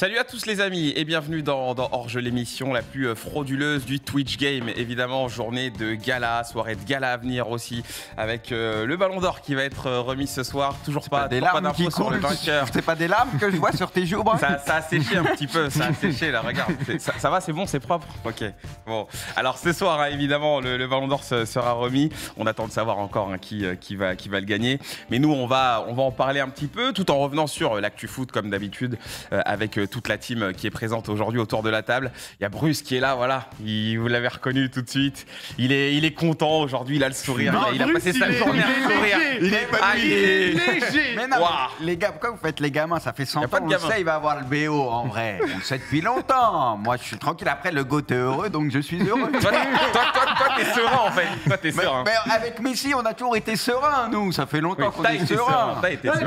Salut à tous les amis et bienvenue dans, Orge l'émission la plus euh, frauduleuse du Twitch Game. Évidemment, journée de gala, soirée de gala à venir aussi avec euh, le ballon d'or qui va être euh, remis ce soir. Toujours pas, des pas sur le vainqueur. C'est pas des larmes que je vois sur tes joues. Ça, ça, a séché un petit peu, ça a séché là, regarde. Ça, va, c'est bon, c'est propre. Ok, bon. Alors ce soir, hein, évidemment, le, ballon d'or sera remis. On attend de savoir encore hein, qui, qui, va, qui va le gagner. Mais nous, on va, on va en parler un petit peu tout en revenant sur l'actu foot comme d'habitude avec toute la team qui est présente aujourd'hui autour de la table. Il y a Bruce qui est là, voilà. Il, vous l'avez reconnu tout de suite. Il est, il est content aujourd'hui, il a le sourire. il, a, ah, passé sa journée à sourire. Il est ah, les gars, pourquoi vous faites les gamins Ça fait 100 ans. Pas il va avoir le BO en vrai. On le sait depuis longtemps. Moi, je suis tranquille. Après, le goût est heureux, donc je suis heureux. toi, toi, toi, t'es serein en fait. Toi, t'es serein. Mais, avec Messi, on a toujours été serein, nous. Ça fait longtemps qu'on est serein. Mais tu vois,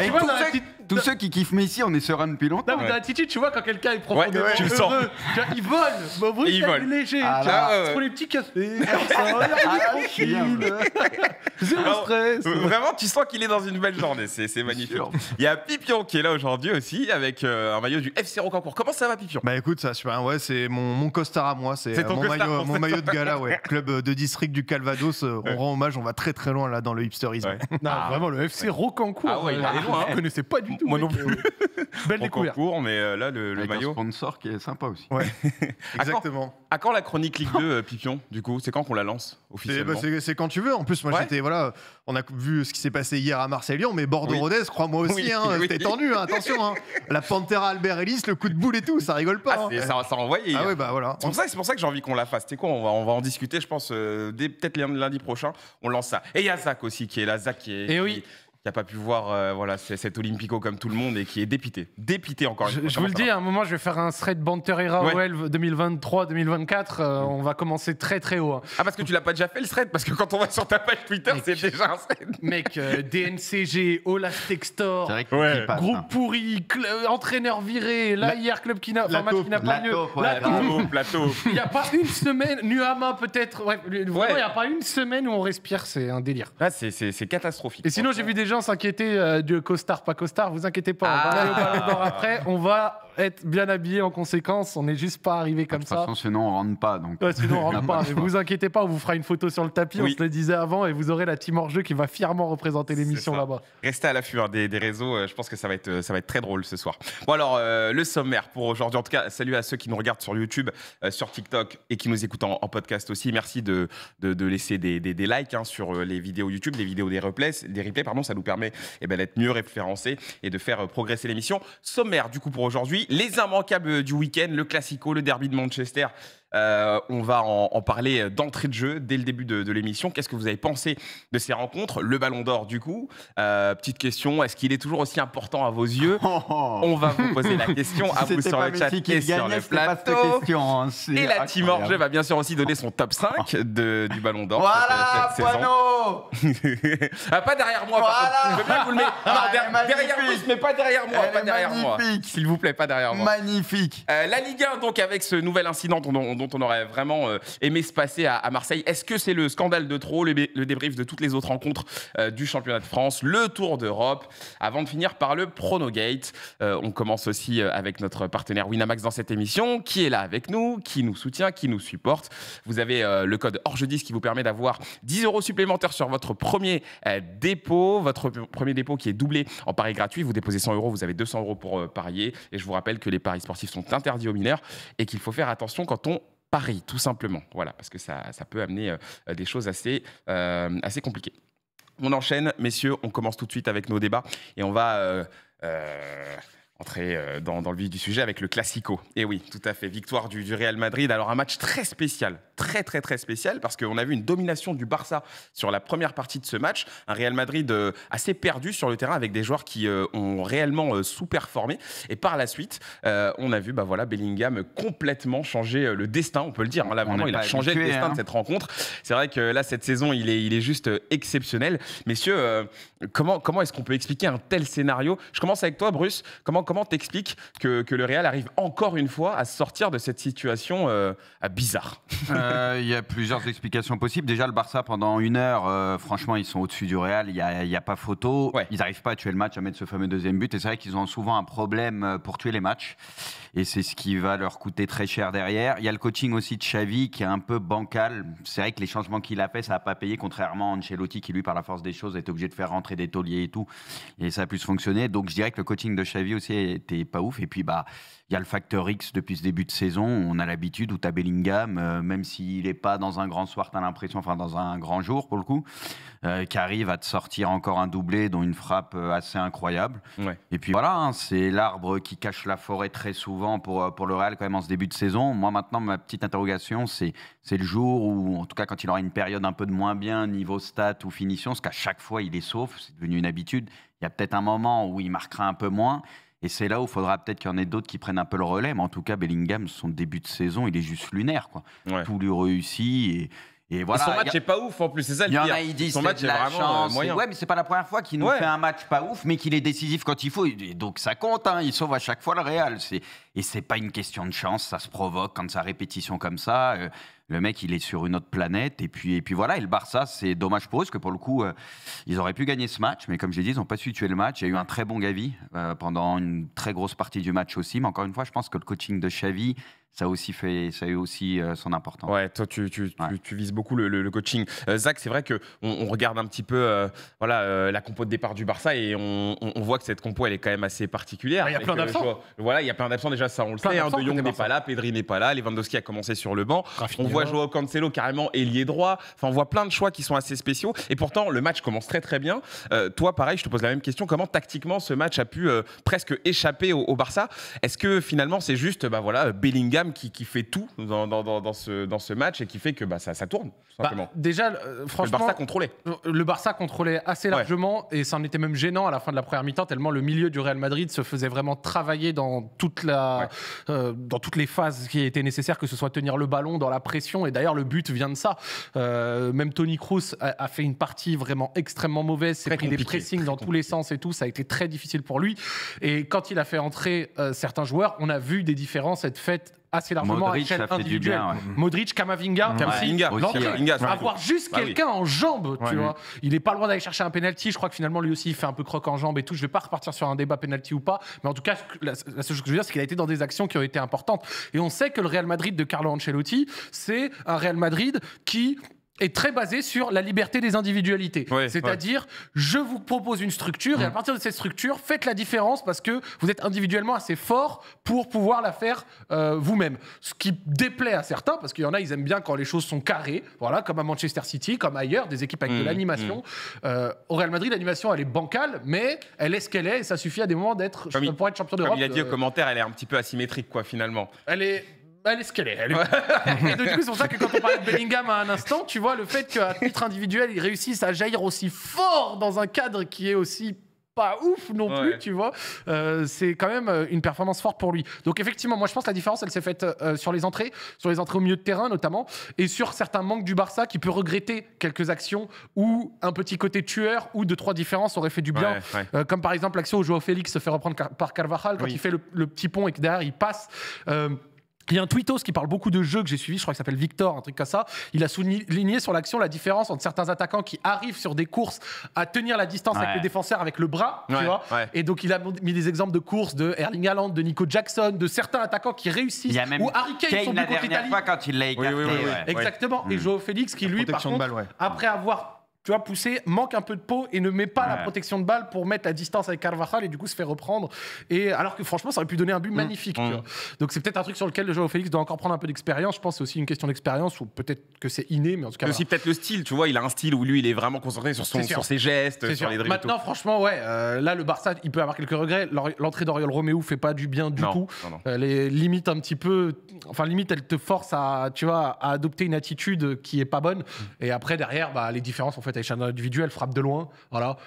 tous ceux qui kiffent Messi, on est serein depuis longtemps. Non, mais l'attitude, tu vois, quand quelqu'un est prend ouais, ouais, tu le sens. tu vois, il vole. Bon, il vole. léger. Ah, là, pour les petits cafés. Ah, Zéro stress. Euh, vraiment, tu sens qu'il est dans une belle journée. C'est magnifique. Il y a Pipion qui est là aujourd'hui aussi avec euh, un maillot du FC Rocancourt. Comment ça va, Pipion Bah écoute, ça super. Ouais, c'est mon, mon costard à moi. C'est mon, maillot, mon maillot de gala, ouais. Club de district du Calvados. Euh, on rend hommage, on va très très loin là dans le hipsterisme. Non, ah, vraiment, le FC Rocancourt. Ah ouais, il est loin. Je hein. pas du moi non plus. Belle mais euh, là, le, maillot. un sponsor qui est sympa aussi. Ouais, exactement. À quand, la chronique Ligue 2, euh, Pipion, du coup C'est quand qu'on la lance eh ben, officiellement C'est quand tu veux. En plus, moi, j'étais. Voilà, on a vu ce qui s'est passé hier à Marseille-Lyon, mais Bordeaux-Rodez, crois-moi aussi, hein, c'était tendu, hein, attention. Hein. La Pantera Albert Ellis, le coup de boule et tout, ça rigole pas. Ah, hein. ça, ça ah hein. bah, voilà. C'est pour ça, que j'ai envie qu'on la fasse. C'est quoi on va, on va en discuter, je pense, euh, dès peut-être lundi prochain. On lance ça. Et il y a Zach aussi qui est là. Zach qui est. Et eh oui qui n'a pas pu voir euh, voilà, cet Olympico comme tout le monde et qui est dépité. Dépité encore je, vous le dis, à un moment, je vais faire un thread Banterera ouais. 2023-2024. Euh, on va commencer très très haut. Hein. Ah, parce que tu l'as pas déjà fait le thread Parce que quand on va sur ta page Twitter, c'est déjà un thread. Mec, DNCG, Olaz Textor, groupe pourri, euh, entraîneur viré, là club qui n'a pas qui n'a pas plateau, plateau. Il n'y a pas une semaine, Nuhama peut-être. il n'y a pas une semaine où on respire, c'est un délire. Là, ah, c'est catastrophique. Et sinon, j'ai vu déjà s'inquiéter euh, du costard, pas costard, vous inquiétez pas, on va ah. aller après, on va être bien habillé en conséquence. On n'est juste pas arrivé comme ça. De toute façon, sinon on rentre pas. Donc. sinon on rentre pas. Mais vous inquiétez pas, on vous fera une photo sur le tapis. On se le disait avant, et vous aurez la team hors jeu qui va fièrement représenter l'émission là-bas. Restez à l'affût hein, des, des, réseaux. Euh, je pense que ça va être euh, ça va être très drôle ce soir. Bon alors euh, le sommaire pour aujourd'hui. En tout cas, salut à ceux qui nous regardent sur YouTube, sur TikTok et qui nous écoutent en, podcast aussi. Merci de, de, laisser des, des, likes hein, sur les vidéos YouTube, les vidéos des replays, des replays pardon. Ça nous permet eh ben, d'être mieux référencés et de faire progresser l'émission. Sommaire du coup pour aujourd'hui les immanquables du week-end, le Classico, le derby de Manchester euh, on va en, parler euh, d'entrée de jeu dès le début de, l'émission. Qu'est-ce que vous avez pensé de ces rencontres Le Ballon d'Or, du coup. Euh, petite question est-ce qu'il est toujours aussi important à vos yeux oh. On va vous poser la question à vous sur le chat et sur le plateau. Hein, et la Team Orge va bien sûr aussi donner son top 5 ah. du Ballon d'Or. Voilà, cette, ah, pas derrière moi, voilà. par vous le derrière mais pas derrière moi. pas derrière magnifique. moi. S'il vous plaît, pas derrière moi. Magnifique. la Ligue 1, donc, avec ce nouvel incident dont on, on dont on aurait vraiment euh, aimé se passer à, Marseille. Est-ce que c'est le scandale de trop, le, débrief de toutes les autres rencontres euh, du championnat de France, le Tour d'Europe, avant de finir par le Pronogate euh, On commence aussi avec notre partenaire Winamax dans cette émission, qui est là avec nous, qui nous soutient, qui nous supporte. Vous avez le code orge 10 qui vous permet d'avoir 10 euros supplémentaires sur votre premier dépôt, votre premier dépôt qui est doublé en pari gratuit. Vous déposez 100 euros, vous avez 200 euros pour parier. Et je vous rappelle que les paris sportifs sont interdits aux mineurs et qu'il faut faire attention quand on Paris, tout simplement. Voilà, parce que ça, peut amener euh, euh, des choses assez, euh, assez compliquées. On enchaîne, messieurs, on commence tout de suite avec nos débats et on va entrer euh, dans, le vif du sujet avec le Classico. Et eh oui, tout à fait, victoire du, du, Real Madrid. Alors un match très spécial, très très très spécial, parce qu'on a vu une domination du Barça sur la première partie de ce match. Un Real Madrid euh, assez perdu sur le terrain avec des joueurs qui euh, ont réellement sous-performé. Et par la suite, on a vu bah voilà, Bellingham complètement changer le destin, on peut le dire. Hein. Là, vraiment, il a changé le destin de hein. cette rencontre. C'est vrai que là, cette saison, il est, il est juste exceptionnel. Messieurs, comment, comment est-ce qu'on peut expliquer un tel scénario Je commence avec toi, Bruce. comment comment t'expliques que, le Real arrive encore une fois à sortir de cette situation euh, bizarre euh, Il y a plusieurs explications possibles. Déjà, le Barça, pendant une heure, euh, franchement, ils sont au-dessus du Real. Il n'y a, pas photo. Ils n'arrivent pas à tuer le match, à mettre ce fameux deuxième but. Et c'est vrai qu'ils ont souvent un problème pour tuer les matchs et c'est ce qui va leur coûter très cher derrière. Il y a le coaching aussi de Xavi qui est un peu bancal. C'est vrai que les changements qu'il a fait, ça n'a pas payé, contrairement à Ancelotti qui, lui, par la force des choses, est obligé de faire rentrer des tauliers et tout. Et ça a plus fonctionné. Donc je dirais que le coaching de Xavi aussi était pas ouf. Et puis, bah, il y a le facteur X depuis ce début de saison. On a l'habitude où tu Bellingham, euh, même s'il n'est pas dans un grand soir, tu as l'impression, enfin dans un grand jour pour le coup, euh, qui arrive à te sortir encore un doublé, dont une frappe euh, assez incroyable. Et puis voilà, hein, c'est l'arbre qui cache la forêt très souvent pour, pour le Real quand même en ce début de saison. Moi maintenant, ma petite interrogation, c'est le jour où, en tout cas quand il aura une période un peu de moins bien niveau stats ou finition, parce qu'à chaque fois il est sauf, c'est devenu une habitude. Il y a peut-être un moment où il marquera un peu moins. Et c'est là où il faudra peut-être qu'il y en ait d'autres qui prennent un peu le relais. Mais en tout cas, Bellingham, son début de saison, il est juste lunaire. Quoi. Tout lui réussit. Et et son match n'est pas ouf en plus, c'est ça le y en A, il dit, son match la euh, chance. Ouais, mais c'est pas la première fois qu'il nous fait un match pas ouf, mais qu'il est décisif quand il faut. donc ça compte, hein. il sauve à chaque fois le Real. Et c'est pas une question de chance, ça se provoque quand ça répétition comme ça. Euh, le mec, il est sur une autre planète. Et puis, et puis voilà, et le Barça, c'est dommage pour eux, parce que pour le coup, euh, ils auraient pu gagner ce match, mais comme je l'ai dit, ils n'ont pas su tuer le match. Il y a eu un très bon Gavi pendant une très grosse partie du match aussi. Mais encore une fois, je pense que le coaching de Xavi ça a aussi fait, ça a eu aussi euh, son importance. Ouais, toi, tu, vises beaucoup le, coaching. Euh, Zach, c'est vrai que on, regarde un petit peu, euh, voilà, la compo de départ du Barça et on, voit que cette compo, elle est quand même assez particulière. Il y a plein d'absents. Voilà, il y a plein d'absents déjà, ça on le sait. Hein, de Jong n'est pas là, Pedri n'est pas là, Lewandowski a commencé sur le banc. On voit Joao Cancelo carrément ailier droit. Enfin, on voit plein de choix qui sont assez spéciaux. Et pourtant, le match commence très très bien. toi, pareil, je te pose la même question. Comment tactiquement ce match a pu presque échapper au, Barça Est-ce que finalement, c'est juste, bah voilà, Bellingham qui, fait tout dans, ce, dans ce match et qui fait que bah, ça, tourne, bah, déjà, franchement. Euh, le Barça contrôlait. Euh, le Barça contrôlait assez largement et ça en était même gênant à la fin de la première mi-temps, tellement le milieu du Real Madrid se faisait vraiment travailler dans, toute la, euh, dans toutes les phases qui étaient nécessaires, que ce soit tenir le ballon, dans la pression. Et d'ailleurs, le but vient de ça. même Tony Kroos a, fait une partie vraiment extrêmement mauvaise, c'est pris des pressings dans tous les sens et tout. Ça a été très difficile pour lui. Et quand il a fait entrer certains joueurs, on a vu des différences être faites assez largement à individuelle. Modric, Kamavinga, mm. Kamavinga avoir juste ah quelqu'un en jambe, tu vois. Il n'est pas loin d'aller chercher un penalty. Je crois que finalement lui aussi il fait un peu croque en jambe et tout. Je vais pas repartir sur un débat penalty ou pas, mais en tout cas la, la seule chose que je veux dire c'est qu'il a été dans des actions qui ont été importantes. Et on sait que le Real Madrid de Carlo Ancelotti, c'est un Real Madrid qui est très basé sur la liberté des individualités. C'est-à-dire, je vous propose une structure et à mm. partir de cette structure, faites la différence parce que vous êtes individuellement assez fort pour pouvoir la faire euh, vous-même. Ce qui déplaît à certains, parce qu'il y en a, ils aiment bien quand les choses sont carrées, voilà, comme à Manchester City, comme ailleurs, des équipes avec de mm, l'animation. Mm. Euh, au Real Madrid, l'animation, elle est bancale, mais elle est ce qu'elle est et ça suffit à des moments d'être, pour être champion d'Europe. Comme il a dit au euh, commentaire, elle est un petit peu asymétrique, quoi, finalement. Elle est bah, elle est ce qu'elle est. Elle et du coup, c'est pour ça que quand on parle de Bellingham à un instant, tu vois, le fait qu'à titre individuel, il réussisse à jaillir aussi fort dans un cadre qui est aussi pas ouf non plus, tu vois. Euh, c'est quand même euh, une performance forte pour lui. Donc effectivement, moi je pense que la différence, elle s'est faite euh, sur les entrées, sur les entrées au milieu de terrain notamment, et sur certains manques du Barça qui peut regretter quelques actions où un petit côté tueur ou deux trois différences aurait fait du bien. comme par exemple l'action où Joao Félix se fait reprendre par Carvajal quand il fait le, le, petit pont et que derrière il passe. Il y a un tweetos qui parle beaucoup de jeux que j'ai suivi, je crois qu'il s'appelle Victor, un truc comme ça. Il a souligné sur l'action la différence entre certains attaquants qui arrivent sur des courses à tenir la distance avec le défenseur avec le bras, Et donc il a mis des exemples de courses de Erling Haaland, de Nico Jackson, de certains attaquants qui réussissent. Il même ou Harry Kane, quand il l'a écarté. Exactement. Et mm. Joao Félix qui lui, par contre, après avoir tu vois, pousser manque un peu de peau et ne met pas la protection de balle pour mettre la distance avec Carvajal et du coup se fait reprendre. Et alors que franchement, ça aurait pu donner un but mm. magnifique. Mm. Donc c'est peut-être un truc sur lequel le joueur Félix doit encore prendre un peu d'expérience. Je pense c'est aussi une question d'expérience ou peut-être que c'est inné, mais en tout cas. aussi peut-être le style, tu vois, il a un style où lui il est vraiment concentré sur, son, sur ses gestes, sur les Maintenant, franchement, ouais, euh, là le Barça, il peut avoir quelques regrets. L'entrée d'Oriol Ne fait pas du bien du tout. Elle euh, limite un petit peu, enfin limite elle te force à, tu vois, à adopter une attitude qui est pas bonne. Mm. Et après derrière, bah, les différences en fait fait, avec un individuel, frappe de loin. Voilà.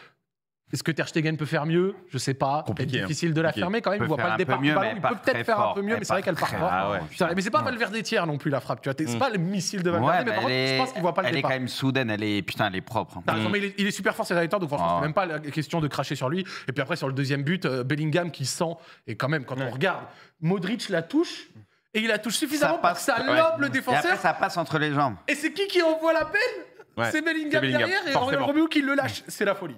Est-ce que Ter Stegen peut faire mieux Je sais pas. C'est hein. difficile de la fermer quand même. Il voit pas le départ du ballon. Il peut peut-être faire un peu mieux, mais c'est vrai qu'elle part pas ah mais c'est pas Valverde tiers non plus la frappe. Tu vois, c'est mm. pas le missile de Valverde. mais, par contre, je pense qu'il voit pas le départ. Elle est quand même soudaine. Elle est putain, elle est propre. Mm. il, est, super fort ces derniers temps, donc franchement, c'est ah. même pas la question de cracher sur lui. Et puis après sur le deuxième but, euh, Bellingham qui sent et quand même quand on regarde, Modric la touche. Et il la touche suffisamment pour ça lobe le défenseur. ça passe entre les jambes. Et c'est qui qui envoie la peine c'est Bellingham, derrière et Romeo qui le lâche. Mm. C'est la folie.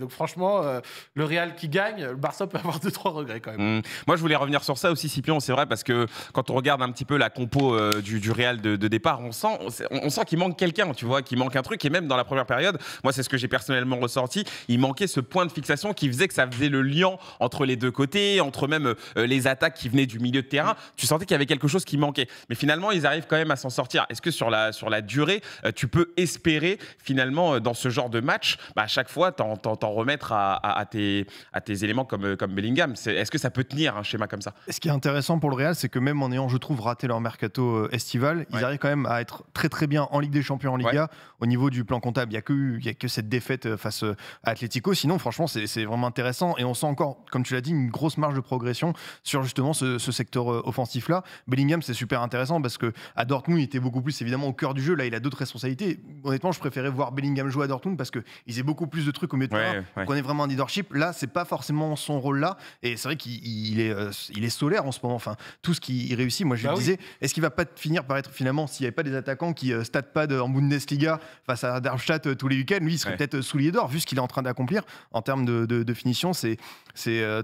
Donc franchement, euh, le Real qui gagne, le Barça peut avoir 2-3 regrets quand même. Mm. Moi, je voulais revenir sur ça aussi, Scipion c'est vrai, parce que quand on regarde un petit peu la compo euh, du, du, Real de, départ, on sent, on, sent qu'il manque quelqu'un, tu vois, qu'il manque un truc. Et même dans la première période, moi, c'est ce que j'ai personnellement ressorti, il manquait ce point de fixation qui faisait que ça faisait le lien entre les deux côtés, entre même euh, les attaques qui venaient du milieu de terrain. Tu sentais qu'il y avait quelque chose qui manquait. Mais finalement, ils arrivent quand même à s'en sortir. Est-ce que sur la, sur la durée, tu peux espérer finalement euh, dans ce genre de match, bah, à chaque fois t'en, remettre à, à, tes, à tes éléments comme, euh, comme Bellingham Est-ce que ça peut tenir un schéma comme ça Ce qui est intéressant pour le Real, c'est que même en ayant, je trouve, raté leur mercato euh, estival, ils arrivent quand même à être très très bien en Ligue des Champions, en Liga. Au niveau du plan comptable, il n'y a, que, y a que cette défaite face à Atlético. Sinon, franchement, c'est vraiment intéressant et on sent encore, comme tu l'as dit, une grosse marge de progression sur justement ce, secteur offensif-là. Bellingham, c'est super intéressant parce que à Dortmund, il était beaucoup plus évidemment au cœur du jeu. Là, il a d'autres responsabilités. Honnêtement, je préférais voir Bellingham jouer à Dortmund parce qu'ils aient beaucoup plus de trucs au milieu de terrain. est vraiment un leadership. Là, c'est pas forcément son rôle là. Et c'est vrai qu'il est, euh, il est solaire en ce moment. Enfin, tout ce qu'il réussit, moi je me bah disais, est-ce qu'il va pas finir par être finalement, s'il n'y avait pas des attaquants qui ne euh, statent pas de, en Bundesliga face à Darmstadt euh, tous les week-ends, lui, il serait peut-être soulier d'or vu ce qu'il est en train d'accomplir en termes de, finition. C'est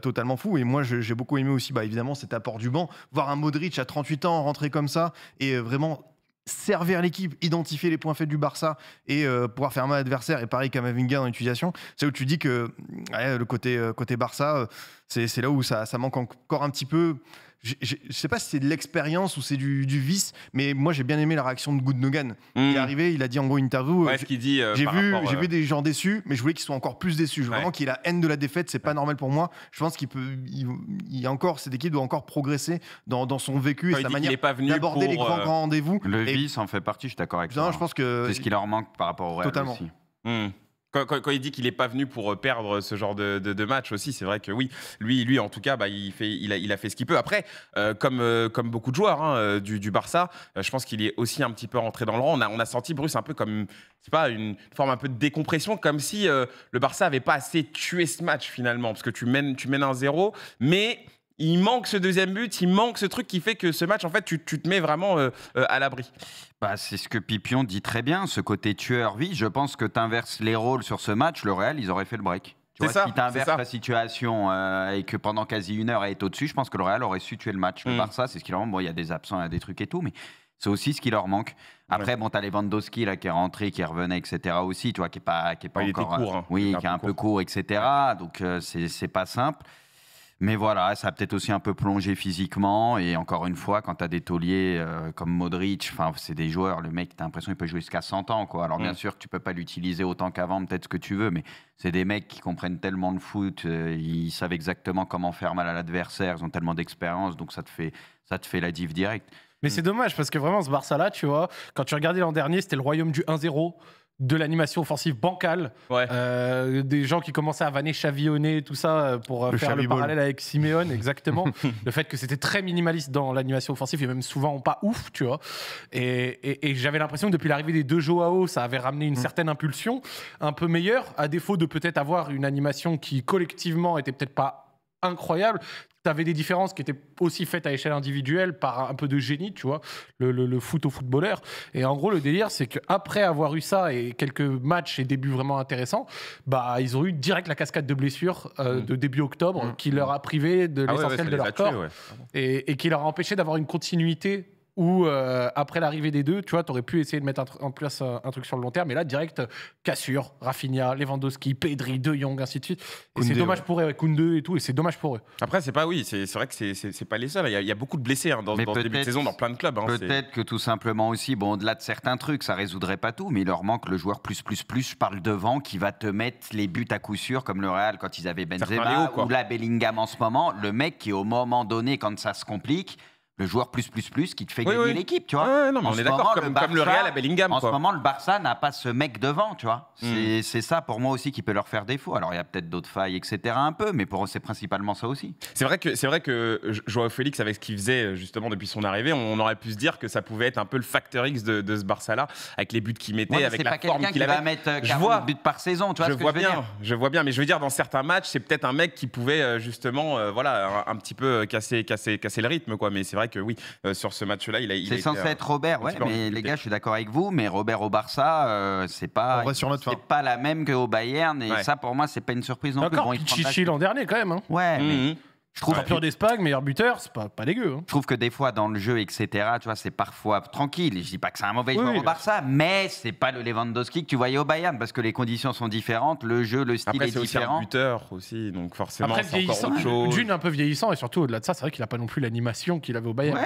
totalement fou. Et moi, j'ai beaucoup aimé aussi, bah, évidemment, cet apport du banc. Voir un Modric à 38 ans rentrer comme ça et vraiment servir l'équipe, identifier les points faits du Barça et euh, faire mal à adversaire Et pareil, Kamavinga en l'utilisation, c'est où tu dis que le côté, euh, côté Barça, euh, c'est là où ça, ça manque encore un petit peu je sais pas si c'est de l'expérience ou c'est du, vice, mais moi j'ai bien aimé la réaction de Goodnogan. Il est hmm. arrivé, il a dit en gros interview. Euh, ouais, ce qu'il dit. Euh, j'ai vu, j'ai euh, vu des gens déçus, mais je voulais qu'ils soient encore plus déçus. Je Vraiment qu'il ait la haine de la défaite, c'est pas normal pour moi. Je pense qu'il peut, il, a encore cette équipe doit encore progresser dans, son vécu et sa manière d'aborder les grands, rendez-vous. Le vice en fait partie, je suis d'accord avec toi. je hein. pense que c'est ce qui leur manque par rapport au réel Aussi. Hmm. Quand, il dit qu'il n'est pas venu pour euh, perdre ce genre de, match aussi, c'est vrai que oui, lui, lui en tout cas, bah, il, fait, il, a, fait ce qu'il peut. Après, euh, euh, comme, beaucoup de joueurs hein, du, Barça, je pense qu'il est aussi un petit peu rentré dans le rang. On a, senti Bruce un peu comme, c'est pas une forme un peu de décompression, comme si le Barça n'avait pas assez tué ce match finalement, parce que tu mènes, tu mènes un zéro, mais il manque ce deuxième but, il manque ce truc qui fait que ce match, en fait, tu, te mets vraiment euh, euh, à l'abri. Bah, c'est ce que Pipion dit très bien, ce côté tueur-vie. Je pense que tu inverses les rôles sur ce match, le Real, ils auraient fait le break. Tu vois, si tu inverses la situation euh, et que pendant quasi une heure, elle est au-dessus, je pense que le Real aurait su tuer le match. Par mm. ça, c'est ce qu'il leur manque. Bon, il y a des absents, il y a des trucs et tout, mais c'est aussi ce qui leur manque. Après, ouais. bon, t'as Lewandowski là, qui est rentré, qui revenait, etc. aussi, tu vois, qui est pas, qui pas il encore. Hein. Était court, Oui, qui est un, peu court, etc. Donc, ce c'est pas simple. Mais voilà, ça a peut-être aussi un peu plongé physiquement. Et encore une fois, quand tu as des tauliers euh, comme Modric, c'est des joueurs, le mec, tu as l'impression qu'il peut jouer jusqu'à 100 ans. Quoi. Alors bien mm. sûr tu peux pas l'utiliser autant qu'avant, peut-être ce que tu veux, mais c'est des mecs qui comprennent tellement le foot, euh, ils savent exactement comment faire mal à l'adversaire, ils ont tellement d'expérience, donc ça te fait, ça te fait la div directe. Mais c'est mm. dommage parce que vraiment, ce Barça-là, tu vois, quand tu regardais l'an dernier, c'était le royaume du 1-0 de l'animation offensive bancale, euh, des gens qui commençaient à vanner chavillonner, tout ça, euh, pour euh, faire le parallèle avec Simeone, exactement. le fait que c'était très minimaliste dans l'animation offensive et même souvent pas ouf, tu vois. Et, j'avais l'impression que depuis l'arrivée des deux Joao, ça avait ramené une mm. certaine impulsion, un peu meilleure, à défaut de peut-être avoir une animation qui collectivement était peut-être pas incroyable tu des différences qui étaient aussi faites à échelle individuelle par un peu de génie, tu vois, le, foot au footballeur. Et en gros, le délire, c'est qu'après avoir eu ça et quelques matchs et débuts vraiment intéressants, bah, ils ont eu direct la cascade de blessures euh, mm. de début octobre mm. qui leur a privé de ah l'essentiel de leur corps et, qui leur a empêché d'avoir une continuité où euh, après l'arrivée des deux, tu vois, aurais pu essayer de mettre en place euh, un, truc sur le long terme. Mais là, direct, Cassure, Rafinha, Lewandowski, Pedri, De Jong, ainsi de suite. Et c'est dommage pour eux, et tout, et c'est dommage pour eux. Après, c'est pas oui, c'est vrai que c'est pas les seuls. Il y, a, beaucoup de blessés hein, dans, dans début de saison dans plein de clubs. Hein, peut-être que tout simplement aussi, bon, au-delà de certains trucs, ça résoudrait pas tout, mais il leur manque le joueur plus plus plus. Je parle devant qui va te mettre les buts à coup sûr, comme le Real quand ils avaient Benzema ou la Bellingham en ce moment. Le mec qui, au moment donné, quand ça se complique, le joueur plus plus plus qui te fait gagner l'équipe, tu vois. on est d'accord, comme, le Real à Bellingham. En ce moment, le Barça n'a pas ce mec devant, tu vois. Hmm. C'est ça pour moi aussi qui peut leur faire défaut. Alors il y a peut-être d'autres failles, etc. Un peu, mais pour eux, c'est principalement ça aussi. C'est vrai que c'est vrai que Joao Félix, avec ce qu'il faisait justement depuis son arrivée, on aurait pu se dire que ça pouvait être un peu le facteur X de, ce Barça-là, avec les buts qu'il mettait, avec la forme qu'il avait. mettre euh, je vois par saison, tu vois. Je vois bien, je vois bien, mais je veux dire dans certains matchs, c'est peut-être un mec qui pouvait euh, justement, euh, voilà, un, petit peu casser, casser, casser le rythme, quoi. Mais c'est vrai que oui, euh, sur ce match-là, il a. C'est censé être Robert, ouais, mais les gars, je suis d'accord avec vous, mais Robert au Barça, euh, c'est pas. C'est pas la même qu'au Bayern, et ça, pour moi, c'est pas une surprise non plus. Bon, il Chichi l'an dernier, quand même. Hein. Ouais, mhm. mais je trouve d'Espagne, meilleur buteur, c'est pas, pas dégueu. Hein. Je trouve que des fois dans le jeu, etc., tu vois, c'est parfois tranquille. Je dis pas que c'est un mauvais joueur au Barça, mais c'est pas le Lewandowski que tu voyais au Bayern parce que les conditions sont différentes, le jeu, le style est, différent. Après, c'est un buteur aussi, donc forcément, c'est encore autre chose. D'une un peu vieillissant et surtout au-delà de ça, c'est vrai qu'il a pas non plus l'animation qu'il avait au Bayern.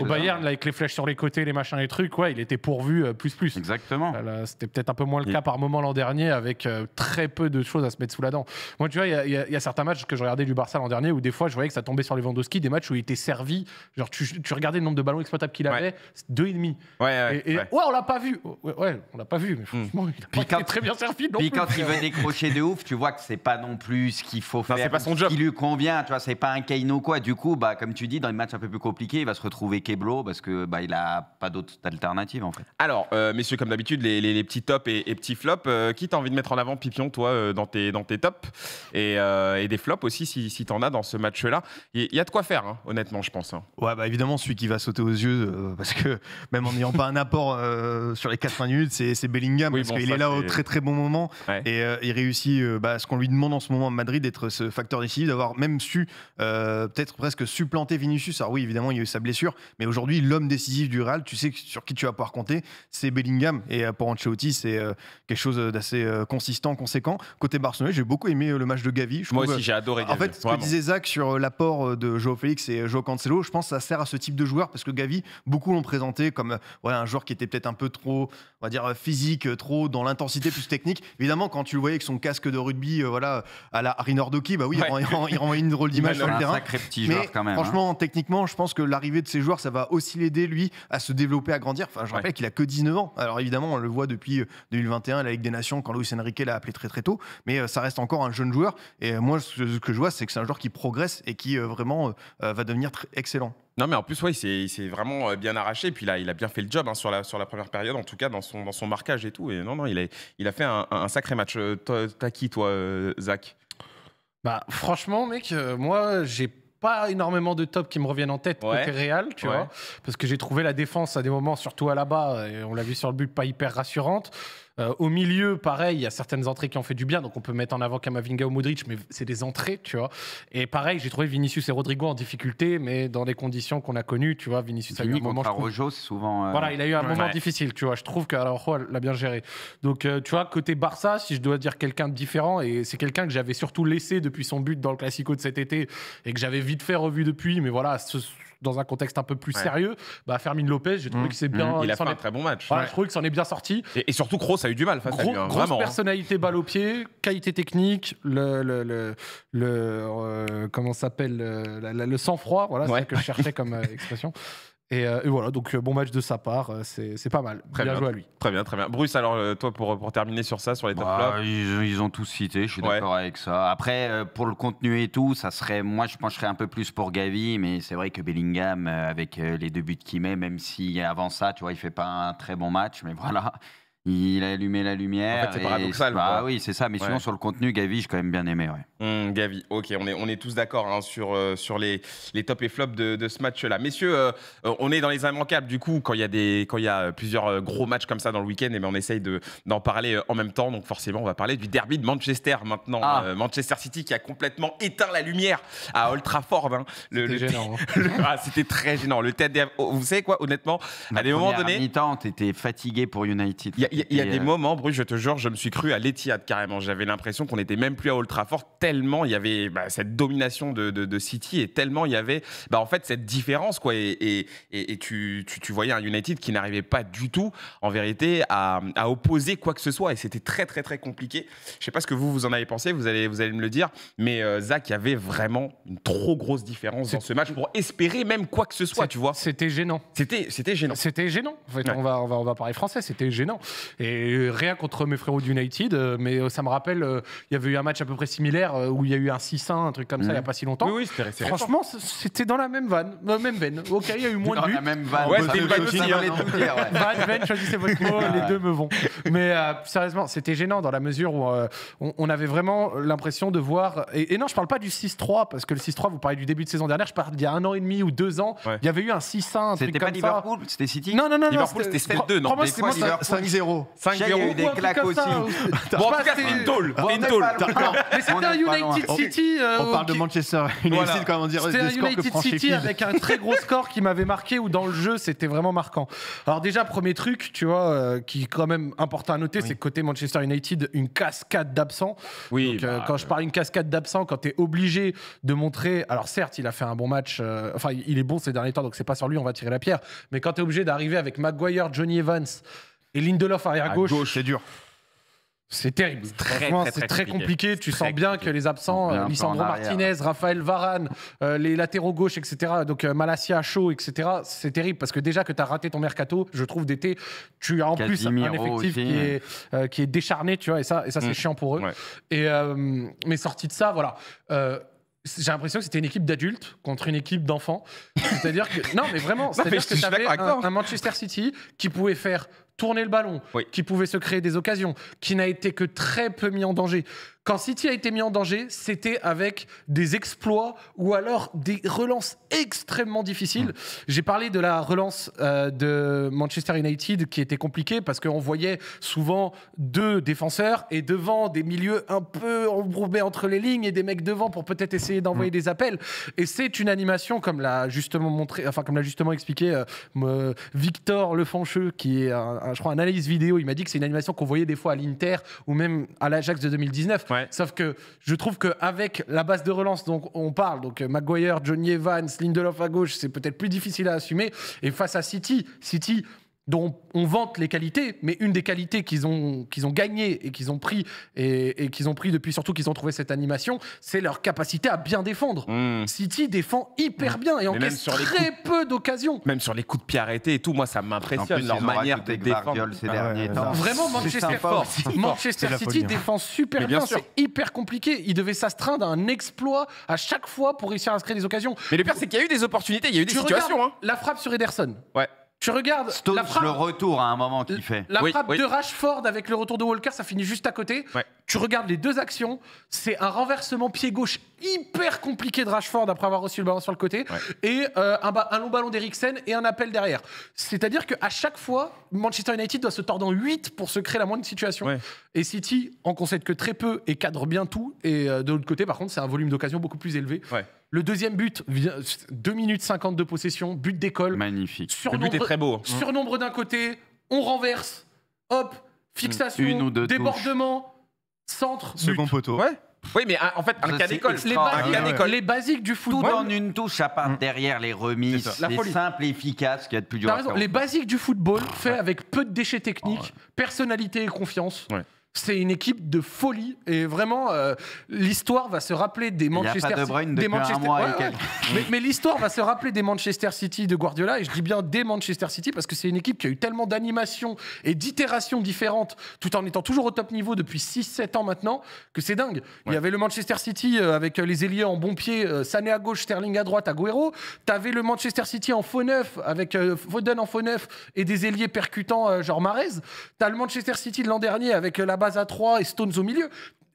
au Bayern, avec les flèches sur les côtés, les machins, les trucs, ouais, il était pourvu euh, plus plus. Exactement. C'était peut-être un peu moins le cas par moment l'an dernier avec euh, très peu de choses à se mettre sous la dent. Moi, tu vois, il y, y, a certains matchs que je regardais du Barça l'an dernier où des fois je voyais que ça tombait sur Lewandowski, des matchs où il était servi. Genre, tu, regardais le nombre de ballons exploitables qu'il avait, deux et demi. Ouais, ouais, ouais. on l'a pas vu. Ouais, on l'a pas vu, mais hmm. franchement, il a été très bien servi. puis quand il veut décrocher de ouf, tu vois que c'est pas non plus ce qu'il faut faire. C'est pas son job. Qui lui convient, tu vois, c'est pas un Keino quoi. Du coup, bah, comme tu dis, dans les matchs un peu plus compliqués, il va se retrouver Keblo parce que bah, il a pas d'autre alternative en fait. Alors, euh, messieurs, comme d'habitude, les, petits tops et, petits flops, euh, qui t'as envie de mettre en avant, Pipion, toi, euh, dans, tes, dans tes tops et, et, des flops aussi, si, si t'en as dans ce match match-là. Il y, a de quoi faire, hein, honnêtement, je pense. Hein. Ouais, bah évidemment, celui qui va sauter aux yeux, euh, parce que même en n'ayant pas un apport euh, sur les 80 minutes, c'est Bellingham, parce qu'il est là au très très bon moment. Et euh, il réussit bah, ce qu'on lui demande en ce moment à Madrid, d'être ce facteur décisif, d'avoir même su peut-être presque supplanter Vinicius. Alors oui, évidemment, il y a eu sa blessure, mais aujourd'hui, l'homme décisif du Real, tu sais sur qui tu vas pouvoir compter, c'est Bellingham. Et pour Ancelotti, c'est quelque chose d'assez consistant, conséquent. Côté Barcelone, j'ai beaucoup aimé le match de Gavi. Je Moi aussi, j'ai adoré Gavi. En fait, ce que disait Zach sur euh, l'apport euh, de Joao Félix et euh, Joao Cancelo, je pense que ça sert à ce type de joueur parce que Gavi, beaucoup l'ont présenté comme voilà, un joueur qui était peut-être un peu trop, on va dire, physique, trop dans l'intensité plus technique. Évidemment, quand tu le voyais avec son casque de rugby, voilà, à la rinordoki bah oui, il, rend une drôle d'image sur le terrain. Mais hein. Franchement, techniquement, je pense que l'arrivée de ces joueurs, ça va aussi l'aider, lui, à se développer, à grandir. Enfin, je rappelle qu'il a que 19 ans. Alors évidemment, on le voit depuis 2021, la Ligue des Nations, quand Luis Enrique l'a appelé très très tôt. Mais ça reste encore un jeune joueur. Et moi, ce que je vois, c'est que c'est un joueur qui progresse et qui euh, vraiment euh, euh, va devenir excellent. Non, mais en plus, ouais, il s'est vraiment bien arraché. et Puis là, il a bien fait le job hein, sur, la, première période, en tout cas, dans son, marquage et tout. Et non, non, il a, fait un, sacré match. T'as qui, toi, Zach Bah, franchement, mec, moi, j'ai pas énormément de top qui me reviennent en tête ouais. côté tu vois, parce que j'ai trouvé la défense à des moments, surtout à la bas, et on l'a vu sur le but, pas hyper rassurante. Euh, au milieu, pareil, il y a certaines entrées qui ont fait du bien. Donc on peut mettre en avant Kamavinga ou Modric, mais c'est des entrées, tu vois. Et pareil, j'ai trouvé Vinicius et Rodrigo en difficulté, mais dans les conditions qu'on a connues, tu vois. Vinicius a eu un moment. souvent. Euh, voilà, il a eu un moment difficile, tu vois. Je trouve qu'Araujo l'a bien géré. Donc euh, tu vois, côté Barça, si je dois dire quelqu'un de différent, et c'est quelqu'un que j'avais surtout laissé depuis son but dans le Classico de cet été, et que j'avais vite fait revu depuis, mais voilà, ce dans un contexte un peu plus sérieux, bah, Fermin Lopez, j'ai trouvé mmh. que c'est bien. Mmh. Il a fait un très bon match. Je trouve que s'en est bien sorti. Et, surtout, Kroos a eu du mal hein, grosse hein. personnalité, ball balle au pied, qualité technique, le, le, le, le euh, comment s'appelle, euh, le, sang-froid, voilà, c'est ce que je cherchais comme euh, expression. Euh, et, voilà, donc euh, bon match de sa part, euh, c'est pas mal. Très bien, joué à lui. Très bien, très bien. Bruce, alors toi, pour, pour terminer sur ça, sur les bah, ils, ils, ont tous cité, je suis d'accord avec ça. Après, pour le contenu et tout, ça serait, moi, je pencherais un peu plus pour Gavi, mais c'est vrai que Bellingham, avec les deux buts qu'il met, même si avant ça, tu vois, il fait pas un très bon match, mais voilà, il a allumé la lumière. En fait, c'est paradoxal. Bah oui, c'est ça. Mais sinon, sur le contenu, Gavi, j'ai quand même bien aimé. Mmh, Gavi, ok, on est, on est tous d'accord hein, sur, euh, sur les, les tops et flops de, ce match-là. Messieurs, euh, euh, on est dans les immanquables. Du coup, quand il y, a des, quand y a plusieurs gros matchs comme ça dans le week-end, eh ben, on essaye d'en parler en même temps. Donc, forcément, on va parler du derby de Manchester maintenant. Ah. Manchester City qui a complètement éteint la lumière à Old Trafford. Hein. C'était hein. ah, C'était très gênant. Le tête oh, Vous savez quoi, honnêtement, à des moments donnés. mi-temps, tu fatigué pour United. a, il y a des euh, moments, Bruce, je te jure, je me suis cru à l'Etihad carrément. J'avais l'impression qu'on n'était même plus à Old Trafford, tellement il y avait bah, cette domination de, de, City et tellement il y avait bah, en fait cette différence. quoi. Et, et, tu, tu, tu, voyais un United qui n'arrivait pas du tout, en vérité, à, à opposer quoi que ce soit. Et c'était très, très, très compliqué. Je sais pas ce que vous, vous en avez pensé, vous allez, vous allez me le dire. Mais euh, Zach, il y avait vraiment une trop grosse différence dans ce match pour espérer même quoi que ce soit, tu vois. C'était gênant. C'était gênant. C'était gênant. En fait, on, va, on, va, on va parler français, c'était gênant. Et rien contre mes frérots d'United, euh, mais euh, ça me rappelle, euh, il y avait eu un match à peu près similaire où il y a eu un 6-1, un truc comme ça, il n'y a mm. pas si longtemps. Oui, c'était Franchement, c'était dans la même vanne, même veine. Ok, il y a eu moins de buts. la même vanne. Ouais, Vanne, veine, choisissez votre mot, les deux me vont. Mais sérieusement, c'était gênant dans la mesure où on, avait vraiment l'impression de voir. Et, non, je ne parle pas du 6-3, parce que le 6-3, vous parlez du début de saison dernière, je parle d'il y a un an et demi ou deux ans, il y avait eu un 6-1. C'était pas Liverpool, c'était City Non, non, non. Liverpool, c'était 7-2, non 5-0. 5-0. Il y a eu aussi. Bon, en tout cas, c'est une tôle. Mais c'était un United City. Euh, on parle de Manchester United, comment dire. C'était United City avec un très gros score qui m'avait marqué ou dans le jeu, c'était vraiment marquant. Alors, déjà, premier truc, tu vois, euh, qui est quand même important à noter, c'est côté Manchester United, une cascade d'absents. Oui. Euh, bah, quand je parle une cascade d'absents, quand tu es obligé de montrer. Alors, certes, il a fait un bon match. Enfin, il est bon ces derniers temps, donc c'est pas sur lui, on va tirer la pierre. Mais quand tu es obligé d'arriver avec Maguire, Johnny Evans, et Lindelof arrière gauche. À gauche, c'est dur. C'est terrible. c'est très, compliqué. Tu sens bien que les absents, euh, Lissandro Martinez, Raphaël Varane, euh, les latéraux gauche, etc., donc euh, Malasia chaud, etc., c'est terrible parce que déjà que tu as raté ton mercato, je trouve, d'été, tu as en plus un effectif euh, qui, est, décharné, tu vois, et ça, et ça c'est mm. chiant pour eux. mais sorti de ça, voilà j'ai l'impression que c'était une équipe d'adultes contre une équipe d'enfants. C'est-à-dire que non, mais vraiment, c'est-à-dire que tu avais un, Manchester City qui pouvait faire tourner le ballon, qui pouvait se créer des occasions, qui n'a été que très peu mis en danger, quand City a été mis en danger, c'était avec des exploits ou alors des relances extrêmement difficiles. Mm. J'ai parlé de la relance euh, de Manchester United qui était compliquée parce qu'on voyait souvent deux défenseurs et devant des milieux un peu embourbés entre les lignes et des mecs devant pour peut-être essayer d'envoyer mm. des appels. Et c'est une animation comme l'a justement montré, enfin comme l'a justement expliqué euh, euh, Victor Lefancheux qui est, je crois, un analyse vidéo. Il m'a dit que c'est une animation qu'on voyait des fois à l'Inter ou même à l'Ajax de 2019. Sauf que je trouve qu'avec la base de relance dont on parle, donc Maguire, Johnny Evans, Lindelof à gauche, c'est peut-être plus difficile à assumer. Et face à City, City, dont on vante les qualités, mais une des qualités qu'ils ont, qu'ils ont gagné et qu'ils ont pris, et, qu'ils ont pris depuis surtout qu'ils ont trouvé cette animation, c'est leur capacité à bien défendre. Hmm. City défend hyper hmm. bien et en encaisse sur très peu d'occasions. Même sur les coups de pied arrêtés et tout, moi ça m'impressionne leur manière de défendre. Ces ah derniers temps. Vraiment, Manchester, City hein. défend super bien, c'est hyper compliqué. Ils devaient s'astreindre à un exploit à chaque fois pour réussir à inscrire des occasions. Mais le pire, c'est qu'il y a eu des opportunités, il y a eu des situations. Hein. La frappe sur Ederson. Ouais. Je regarde le retour à un moment qui fait. La frappe de Rashford avec le retour de Walker, ça finit juste à côté. Tu regardes les deux actions, c'est un renversement pied gauche hyper compliqué de Rashford après avoir reçu le ballon sur le côté et euh, un, long ballon d'Eriksen et un appel derrière. C'est-à-dire qu'à chaque fois, Manchester United doit se tordre en 8 pour se créer la moindre situation. Et City en concède que très peu et cadre bien tout. Et euh, de l'autre côté, par contre, c'est un volume d'occasion beaucoup plus élevé. Le deuxième but, 2 minutes 50 de possession, but d'école. Magnifique. le but est très beau. Hein. Surnombre d'un côté, on renverse, hop, fixation, Une ou deux débordement, centre, second but. poteau. Ouais. Oui, mais en fait, un cas d'école. Les, basiques ah, du football. Tout en une touche, à part mm. derrière les remises. simple et efficace, qu'il y a de plus dur. à raison, les basiques du football, fait avec peu de déchets techniques, personnalité et confiance. C'est une équipe de folie et vraiment euh, l'histoire va se rappeler des Manchester de City, des Manchester... Ouais, mais, mais l'histoire va se rappeler des Manchester City de Guardiola et je dis bien des Manchester City parce que c'est une équipe qui a eu tellement d'animations et d'itérations différentes tout en étant toujours au top niveau depuis 6-7 ans maintenant que c'est dingue. Il y avait le Manchester City euh, avec euh, les ailiers en bon pied, Sané à gauche, Sterling à droite, Agüero. T'avais le Manchester City en faux neuf avec Foden en faux neuf et des ailiers percutants genre Marez. T'as le Manchester City de l'an dernier avec la base à 3 et Stones au milieu.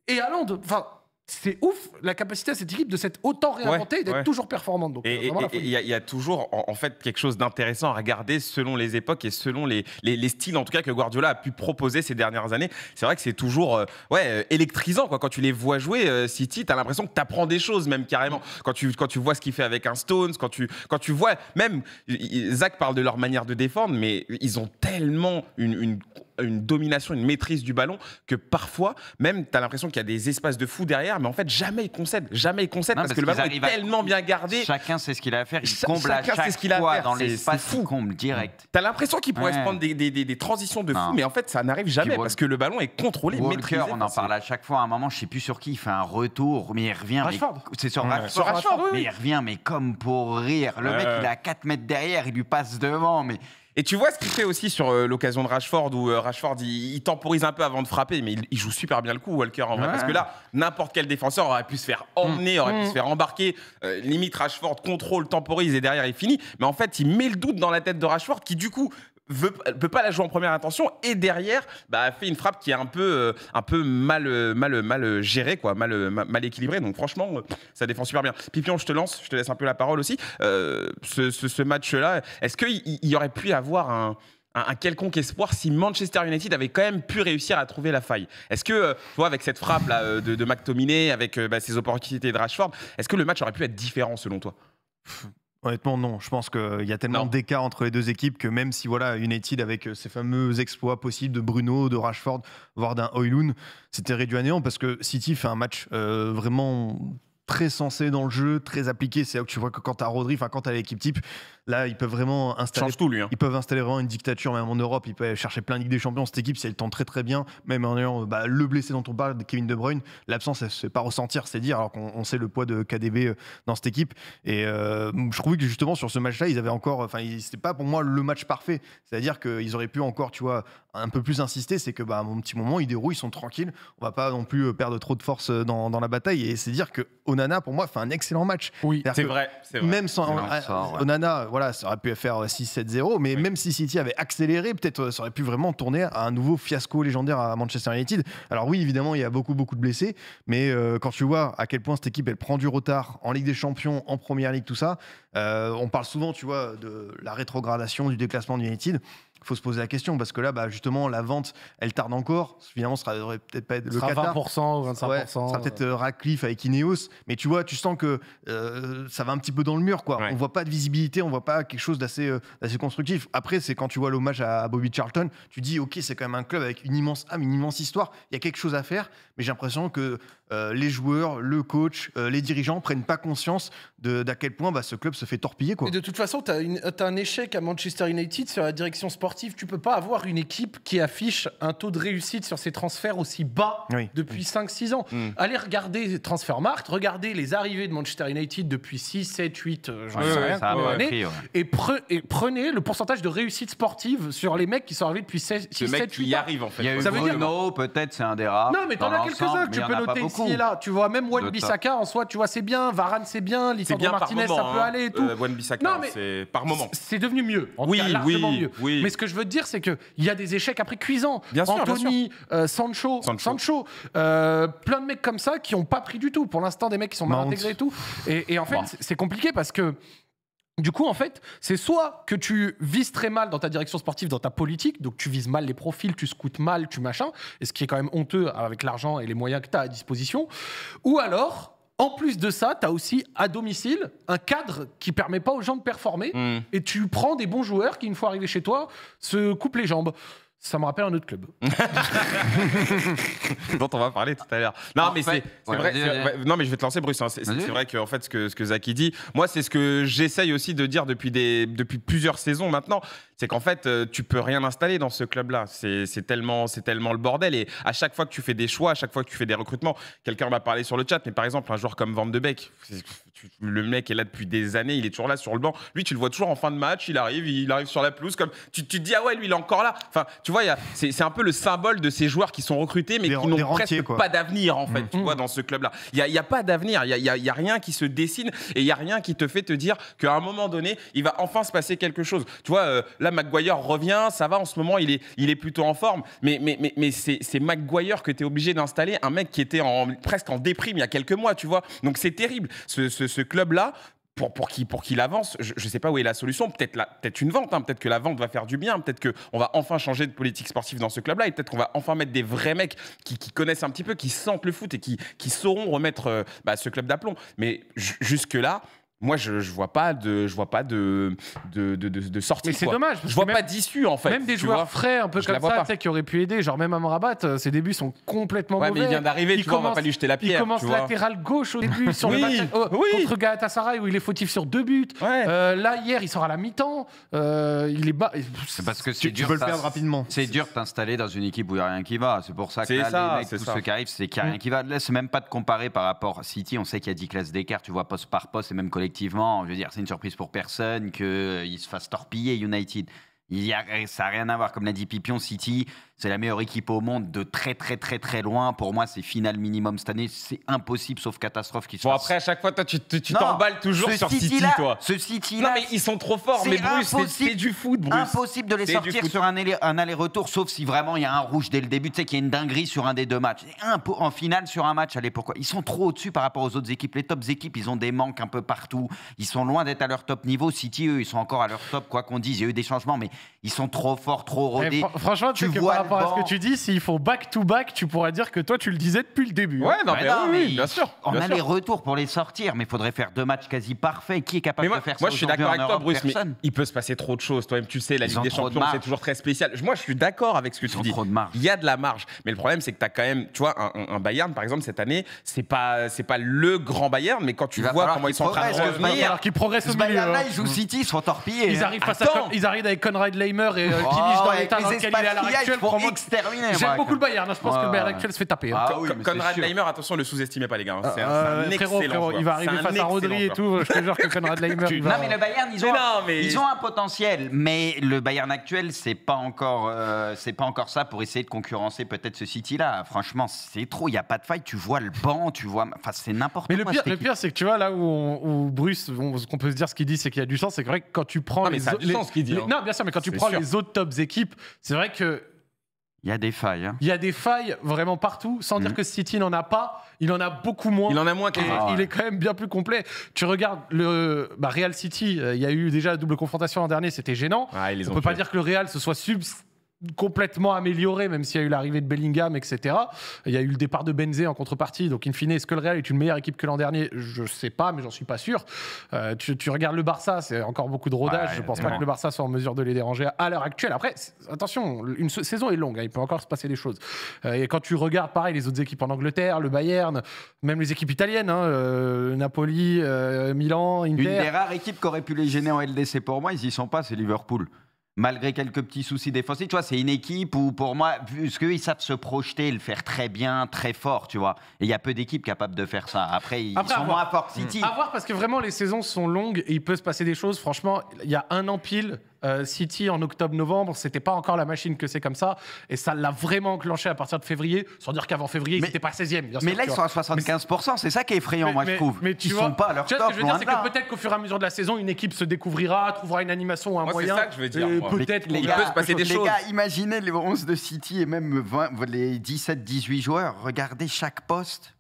Et Haaland, enfin, c'est ouf la capacité à cette équipe de s'être autant réinventée et d'être toujours performante. Donc, et euh, il y, a toujours en, fait quelque chose d'intéressant à regarder selon les époques et selon les, styles en tout cas que Guardiola a pu proposer ces dernières années. C'est vrai que c'est toujours euh, ouais euh, électrisant quoi. quand tu les vois jouer City, t'as as l'impression que tu apprends des choses même carrément. Quand tu, quand tu vois ce qu'il fait avec un Stones, quand tu, quand tu vois même Zach parle de leur manière de défendre, mais ils ont tellement une, une une domination, une maîtrise du ballon que parfois, même, tu as l'impression qu'il y a des espaces de fou derrière, mais en fait, jamais il concèdent. Jamais ils concèdent parce, que le ballon est tellement bien gardé. Chacun sait ce qu'il a à faire. Il comble chacun à sait ce qu'il a à faire. dans l'espace. comble direct. Tu as l'impression qu'il pourrait se prendre des, transitions de fou, mais en fait, ça n'arrive jamais parce que le ballon est contrôlé, maîtrisé. On en parle à chaque fois. À un moment, je sais plus sur qui, il fait un retour, mais il revient. C'est sur Rashford. Mais il revient, mais comme pour rire. Le mec, il a à 4 mètres derrière, il lui passe devant, mais et tu vois ce qu'il fait aussi sur euh, l'occasion de Rashford, où euh, Rashford il, temporise un peu avant de frapper, mais il, joue super bien le coup, Walker en vrai. Parce que là, n'importe quel défenseur aurait pu se faire emmener, aurait mm. pu se faire embarquer. Euh, limite, Rashford contrôle, temporise et derrière il finit. Mais en fait, il met le doute dans la tête de Rashford qui, du coup, ne peut pas la jouer en première intention et derrière bah, fait une frappe qui est un peu, euh, un peu mal, euh, mal, mal euh, gérée, quoi, mal, mal équilibrée. Donc franchement, ça défend super bien. Pipion, je te lance, je te laisse un peu la parole aussi. ce, match-là, est-ce qu'il y, aurait pu avoir un, quelconque espoir si Manchester United avait quand même pu réussir à trouver la faille Est-ce que, toi, avec cette frappe de, de McTominay, avec bah, ses opportunités de Rashford, est-ce que le match aurait pu être différent selon toi Honnêtement, non. Je pense qu'il y a tellement d'écart entre les deux équipes que même si voilà, United avec ses euh, fameux exploits possibles de Bruno, de Rashford, voire d'un Oiloun, c'était réduit à néant parce que City fait un match euh, vraiment très sensé dans le jeu, très appliqué. C'est là que tu vois que quand t'as Rodri, enfin quand t'as l'équipe type, là ils peuvent vraiment installer. Hein. Ils peuvent installer vraiment une dictature même en Europe. Ils peuvent chercher plein de Ligue des Champions. Cette équipe, si elle tente très très bien, même en ayant bah, le blessé dont on parle, Kevin De Bruyne, l'absence, elle pas ressentir, c'est dire. Alors qu'on sait le poids de KDB euh, dans cette équipe. Et euh, je trouvais que justement sur ce match-là, ils avaient encore, enfin c'était pas pour moi le match parfait. C'est-à-dire qu'ils auraient pu encore, tu vois, un peu plus insister, c'est que bah, à mon petit moment, ils dérouillent, ils sont tranquilles. On va pas non plus euh, perdre trop de force euh, dans, la bataille. Et c'est dire que Onana, pour moi, fait un excellent match. Oui, c'est vrai, Même sans Onana, voilà, ça aurait pu faire 6-7-0, euh, mais même si City avait accéléré, peut-être ça aurait pu vraiment tourner à un nouveau fiasco légendaire à Manchester United. Alors oui, évidemment, il y a beaucoup, beaucoup de blessés, mais quand tu vois à quel point cette équipe, elle prend du retard en Ligue des Champions, en Première Ligue, tout ça, on parle souvent, tu vois, de la rétrogradation, du déclassement du United faut se poser la question parce que là, bah, justement, la vente, elle tarde encore. Finalement, ça devrait peut-être pas le 20% ou 25%. Ouais, sera peut-être euh. Euh, Radcliffe avec Ineos. Mais tu vois, tu sens que euh, ça va un petit peu dans le mur, quoi. On voit pas de visibilité, on voit pas quelque chose d'assez constructif. Après, c'est quand tu vois l'hommage à, Bobby Charlton, tu dis, ok, c'est quand même un club avec une immense âme, une immense histoire. Il y a quelque chose à faire, mais j'ai l'impression que les joueurs, le coach, les dirigeants prennent pas conscience d'à quel point bah, ce club se fait torpiller, quoi. de toute façon, tu as, as un échec à Manchester United sur la direction sportive tu peux pas avoir une équipe qui affiche un taux de réussite sur ses transferts aussi bas depuis 5-6 mm. ans. Mm. Allez regarder Transfermarkt, regardez les arrivées de Manchester United depuis 6, 7, 8, j'en sais rien, et, prenez le pourcentage de réussite sportive sur les mecs qui sont arrivés depuis 6, 7, 8 arrive en fait. Il y a ça veut dire peut-être c'est un des rares. Non, mais t'en as quelques-uns que tu peux noter ici là. Tu vois, même Wan Bissaka en soi, tu vois, c'est bien. Varane, c'est bien. Lisandro Martinez, ça peut hein. aller et tout. Euh, Wan Bissaka, c'est par moment. C'est devenu mieux. Oui, oui, oui. Mais ce que je veux te dire, c'est qu'il y a des échecs après cuisants. Bien sûr, Anthony, euh, Sancho, Sancho, euh, plein de mecs comme ça qui n'ont pas pris du tout. Pour l'instant, des mecs qui sont mal intégrés et tout. Et, en fait, bah. c'est compliqué parce que. Du coup, en fait, c'est soit que tu vises très mal dans ta direction sportive, dans ta politique, donc tu vises mal les profils, tu scoutes mal, tu machins, et ce qui est quand même honteux avec l'argent et les moyens que tu as à disposition, ou alors en plus de ça, tu as aussi à domicile un cadre qui permet pas aux gens de performer hmm. et tu prends des bons joueurs qui, une fois arrivés chez toi, se coupent les jambes. Ça me rappelle un autre club. dont on va parler tout à l'heure. Non, mais c'est vrai. je vais te lancer, Bruce. Hein. C'est vrai que en fait, ce que, ce dit, moi, c'est ce que j'essaye aussi de dire depuis plusieurs saisons maintenant. C'est qu'en fait, euh, tu peux rien installer dans ce club-là. C'est tellement, tellement le bordel. Et à chaque fois que tu fais des choix, à chaque fois que tu fais des recrutements, quelqu'un m'a parlé sur le chat, mais par exemple, un joueur comme Van de Beek, le mec est là depuis des années, il est toujours là sur le banc. Lui, tu le vois toujours en fin de match, il arrive, il arrive sur la pelouse. Comme, tu, te dis, ah ouais, lui, il est encore là. Enfin, tu vois, c'est un peu le symbole de ces joueurs qui sont recrutés, mais qui n'ont presque pas d'avenir, en fait, mm, tu mm. vois, dans ce club-là. Il n'y a, pas d'avenir, il n'y a, rien qui se dessine et il n'y a rien qui te fait te dire qu'à un moment donné, il va enfin se passer quelque chose. Tu vois, euh, Là, McGuire revient, ça va en ce moment, il est, il est plutôt en forme. Mais, mais, mais, c'est, McGuire que tu es obligé d'installer, un mec qui était presque en déprime il y a quelques mois, tu vois. Donc c'est terrible. ce, club-là, pour, pour qu'il pour qu'il avance, je ne sais pas où est la solution. Peut-être la, peut une vente. Hein. Peut-être que la vente va faire du bien. Peut-être qu'on va enfin changer de politique sportive dans ce club-là et peut-être qu'on va enfin mettre des vrais mecs qui, connaissent un petit peu, qui sentent le foot et qui qui sauront remettre euh, bah, ce club d'aplomb. Mais jusque là. Moi, je, vois pas de, je vois pas de, de, de, de, de sortie. Mais c'est dommage. je vois pas d'issue en fait. Même des joueurs frais, un peu comme ça, qui auraient pu aider. Genre même Amrabat, euh, ses débuts sont complètement ouais, mauvais. mais il vient d'arriver. Tu commence, va pas lui jeter la pierre. Il commence latéral gauche au début sur le oh, contre Galatasaray où il est fautif sur deux buts. Euh, là hier, il sort à la mi-temps. Euh, il est bas. C'est parce que c'est dur. Tu peux le perdre rapidement. C'est dur de t'installer dans une équipe où il n'y a rien qui va. C'est pour ça que là, les mecs, tous ceux qui arrivent, c'est qu'il n'y a rien mm. qui va. laisse c'est même pas te comparer par rapport à City. On sait qu'il y a 10 classes d'écart. Tu vois poste par poste et même Effectivement, Je veux dire, c'est une surprise pour personne qu'ils se fasse torpiller United. Il y a, ça n'a rien à voir. Comme l'a dit Pipion, City, c'est la meilleure équipe au monde de très très très très loin. Pour moi, c'est finale minimum cette année. C'est impossible sauf catastrophe qui se Bon après à chaque fois toi tu tu t'emballes toujours sur City, toi. Ce City Non mais ils sont trop forts. c'est Mais Bruce, c'est- du foot, Bruce. impossible de les sortir sur un, aller-retour, sauf si vraiment il y a un rouge dès le début, tu sais qu'il y a une dinguerie sur un des deux matchs. en finale sur un match, allez, pourquoi Ils sont trop au-dessus par rapport aux autres équipes. Les tops équipes, ils ont des manques un peu partout. Ils sont loin d'être à leur top niveau. City, eux, ils sont encore à leur top, quoi qu'on dise. Il y a eu des changements, mais ils sont trop forts, trop eh, rodés. franchement, tu vois rapport ce que tu dis, s'il faut back-to-back, tu pourrais dire que toi, tu le disais depuis le début. Hein. Ouais, non, bah mais, oui, bien sûr. On a les retours pour les sortir, mais il faudrait faire deux matchs quasi parfaits. Qui est capable de faire ça Moi, je suis d'accord avec toi, Bruce, il peut se passer trop de choses. Toi-même, tu sais, la Ligue des Champions, c'est toujours très spécial. Moi, je suis d'accord avec ce que tu dis. Il y a de la marge. Mais le problème, c'est que tu as quand même, tu vois, un, Bayern, par exemple, cette année, c'est pas, c'est pas le grand Bayern, mais quand tu vois comment ils sont en train de revenir. Alors qu'ils progressent au milieu. Bayern, hein. ils jouent City, ils sont torpillés. Ils hein. arrivent avec Conrad Leimer et dans J'aime beaucoup le Bayern. Hein. Je pense que le Bayern actuel se fait taper. Hein. Ah Conrad Leimer, attention, le sous-estimez pas, les gars. Hein. Ah, c'est un excellent Il va arriver face à Rodri et tout. Je te jure que Conrad Leimer. Non, mais le Bayern, ils ont un potentiel. Mais le Bayern actuel, c'est pas encore euh, c'est pas encore ça pour essayer de concurrencer peut-être ce City-là. Franchement, c'est trop. Il n'y a pas de faille. Tu vois le banc, tu vois. Enfin, c'est n'importe quoi. Mais le pire, c'est que tu vois, là où, Bruce, on, qu'on peut se dire, ce qu'il dit, c'est qu'il y a du sens. C'est vrai que quand tu prends. les, bien sûr, mais quand tu prends les autres top équipes, c'est vrai que il y a des failles. Hein. Il y a des failles vraiment partout, sans dire mm. que City n'en a pas, il en a beaucoup moins. Il en a moins ah Il est quand même bien plus complet. Tu regardes le bah, Real City, euh, il y a eu déjà double confrontation l'an dernier, c'était gênant. Ah, On ne peut pas dire que le Real se soit sub complètement amélioré, même s'il y a eu l'arrivée de Bellingham, etc. Il y a eu le départ de Benzé en contrepartie. Donc, in fine, est-ce que le Real est une meilleure équipe que l'an dernier Je ne sais pas, mais j'en suis pas sûr. Euh, tu, regardes le Barça, c'est encore beaucoup de rodage. je ne pense pas que le Barça soit en mesure de les déranger à l'heure actuelle. Après, attention, une saison est longue. Hein, il peut encore se passer des choses. Euh, et quand tu regardes, pareil, les autres équipes en Angleterre, le Bayern, même les équipes italiennes, hein, euh, Napoli, Milan, Inter. Une des rares équipes qui aurait pu les gêner en LDC pour moi, ils y sont pas, c'est Liverpool malgré quelques petits soucis défensifs. Tu vois, c'est une équipe où, pour moi, qu'ils savent se projeter, le faire très bien, très fort, tu vois. Et il y a peu d'équipes capables de faire ça. Après, ils sont moins forts City. À mmh. voir, parce que vraiment, les saisons sont longues et il peut se passer des choses. Franchement, il y a un an pile, euh, City en octobre-novembre, c'était pas encore la machine que c'est comme ça. Et ça l'a vraiment enclenché à partir de février, sans dire qu'avant février, ils n'étaient pas 16e. mais là, ils sont à 75%, c'est ça qui est effrayant, moi, je trouve. Mais tu ils sont pas à leur top. je veux dire, c'est que peut-être qu'au fur et à mesure de la saison, une équipe se découvrira, trouvera une animation ou un moyen. C'est Peut-être Les gars, imaginez les 11 de City et même les 17-18 joueurs, regardez chaque poste.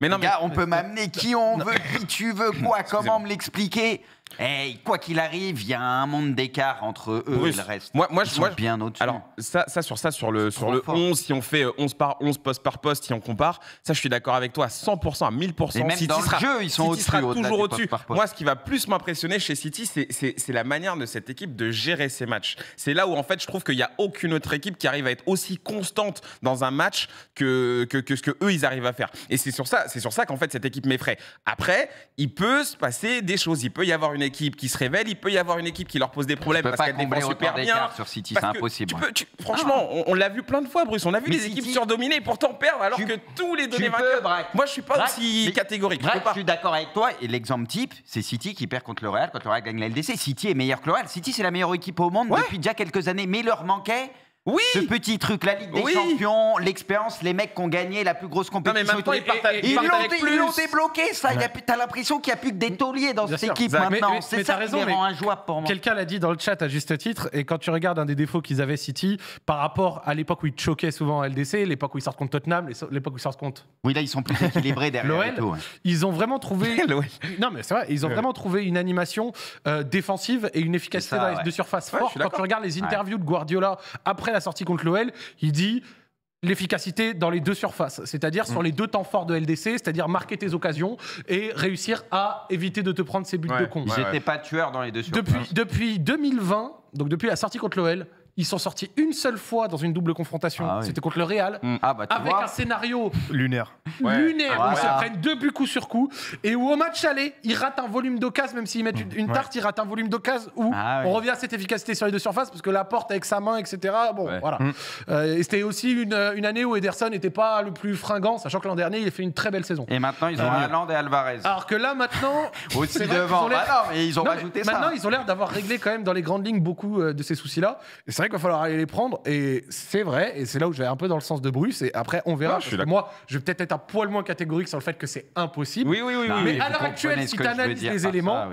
Mais non, Gars, on peut m'amener qui on veut, qui tu veux, quoi, comment me l'expliquer eh, quoi qu'il arrive, il y a un monde d'écart entre eux et le reste. Moi, moi, je, sont bien au-dessus. Alors, ça, ça, sur ça, sur le, sur le 11, si on fait 11 euh, par 11 poste par poste, si on compare, ça, je suis d'accord avec toi, 100%, à 1000%. Et même City dans le jeu, ils sont au toujours au-dessus. moi, ce qui va plus m'impressionner chez City, c'est la manière de cette équipe de gérer ses matchs. C'est là où, en fait, je trouve qu'il n'y a aucune autre équipe qui arrive à être aussi constante dans un match que, que, ce que eux, ils arrivent à faire. Et c'est sur ça, sur ça qu'en fait, cette équipe m'effraie. Après, il peut se passer des choses. Il peut y avoir une équipe qui se révèle, il peut y avoir une équipe qui leur pose des problèmes parce qu'elle défend super bien. Sur City, c'est impossible. franchement, ah. on, l'a vu plein de fois, Bruce. On a vu des équipes surdominées et pourtant perdre alors que tous les données vainqueurs. Moi, je suis pas aussi catégorique. je, suis d'accord avec toi. Et l'exemple type, c'est City qui perd contre le Real quand le Real gagne la LDC. City est meilleur que le Real. City, c'est la meilleure équipe au monde depuis déjà quelques années, mais leur manquait oui Ce petit truc, la Ligue des Champions, l'expérience, les mecs qui ont gagné la plus grosse compétition. Non, mais ils, ils, l'ont débloqué, ça. T'as l'impression qu'il n'y a plus que des tauliers dans cette équipe maintenant. C'est ça raison, qui les rend pour moi. Quelqu'un l'a dit dans le chat à juste titre, et quand tu regardes un des défauts qu'ils avaient City, par rapport à l'époque où ils choquaient souvent à LDC, l'époque où ils sortent contre Tottenham, l'époque où ils sortent contre. Oui, là, ils sont plus équilibrés derrière. ils ont vraiment trouvé. non, mais c'est vrai, ils ont vraiment trouvé une animation euh, défensive et une efficacité de surface forte. Quand tu regardes les interviews de Guardiola après la sortie contre l'OL, il dit l'efficacité dans les deux surfaces, c'est-à-dire sur mm. les deux temps forts de LDC, c'est-à-dire marquer tes occasions et réussir à éviter de te prendre ces buts de con. Ils n'étaient pas tueur dans les deux surfaces. Depuis, depuis 2020, donc depuis la sortie contre l'OL, ils sont sortis une seule fois dans une double confrontation. Ah c'était contre le Real. Mm. Ah, bah, avec un scénario lunaire. Lunaire, où ils se prennent deux buts coup sur coup. Et où au match aller, ils ratent un volume d'occasion, même s'ils mettent mm. une, tarte, ils ratent un volume d'occasion où ah on revient à cette efficacité sur les deux surfaces, parce que la porte avec sa main, etc. Bon, voilà. Mm. Euh, et c'était aussi euh, une, année où Ederson n'était pas le plus fringant, sachant que l'an dernier, il a fait une très belle saison. Et maintenant, ils ont euh, Haaland et Alvarez. Alors que là, maintenant. aussi devant. Bah ils ont ils ont rajouté ça. Maintenant, ils ont l'air d'avoir réglé quand même dans les grandes lignes beaucoup de ces soucis-là. Et vrai qu'il va falloir aller les prendre. Et c'est vrai, et c'est là où je un peu dans le sens de Bruce. Et après, on verra. moi, je vais peut-être être un poil moins catégorique sur le fait que c'est impossible. Oui, oui, oui. mais à l'heure actuelle, si tu analyses les éléments.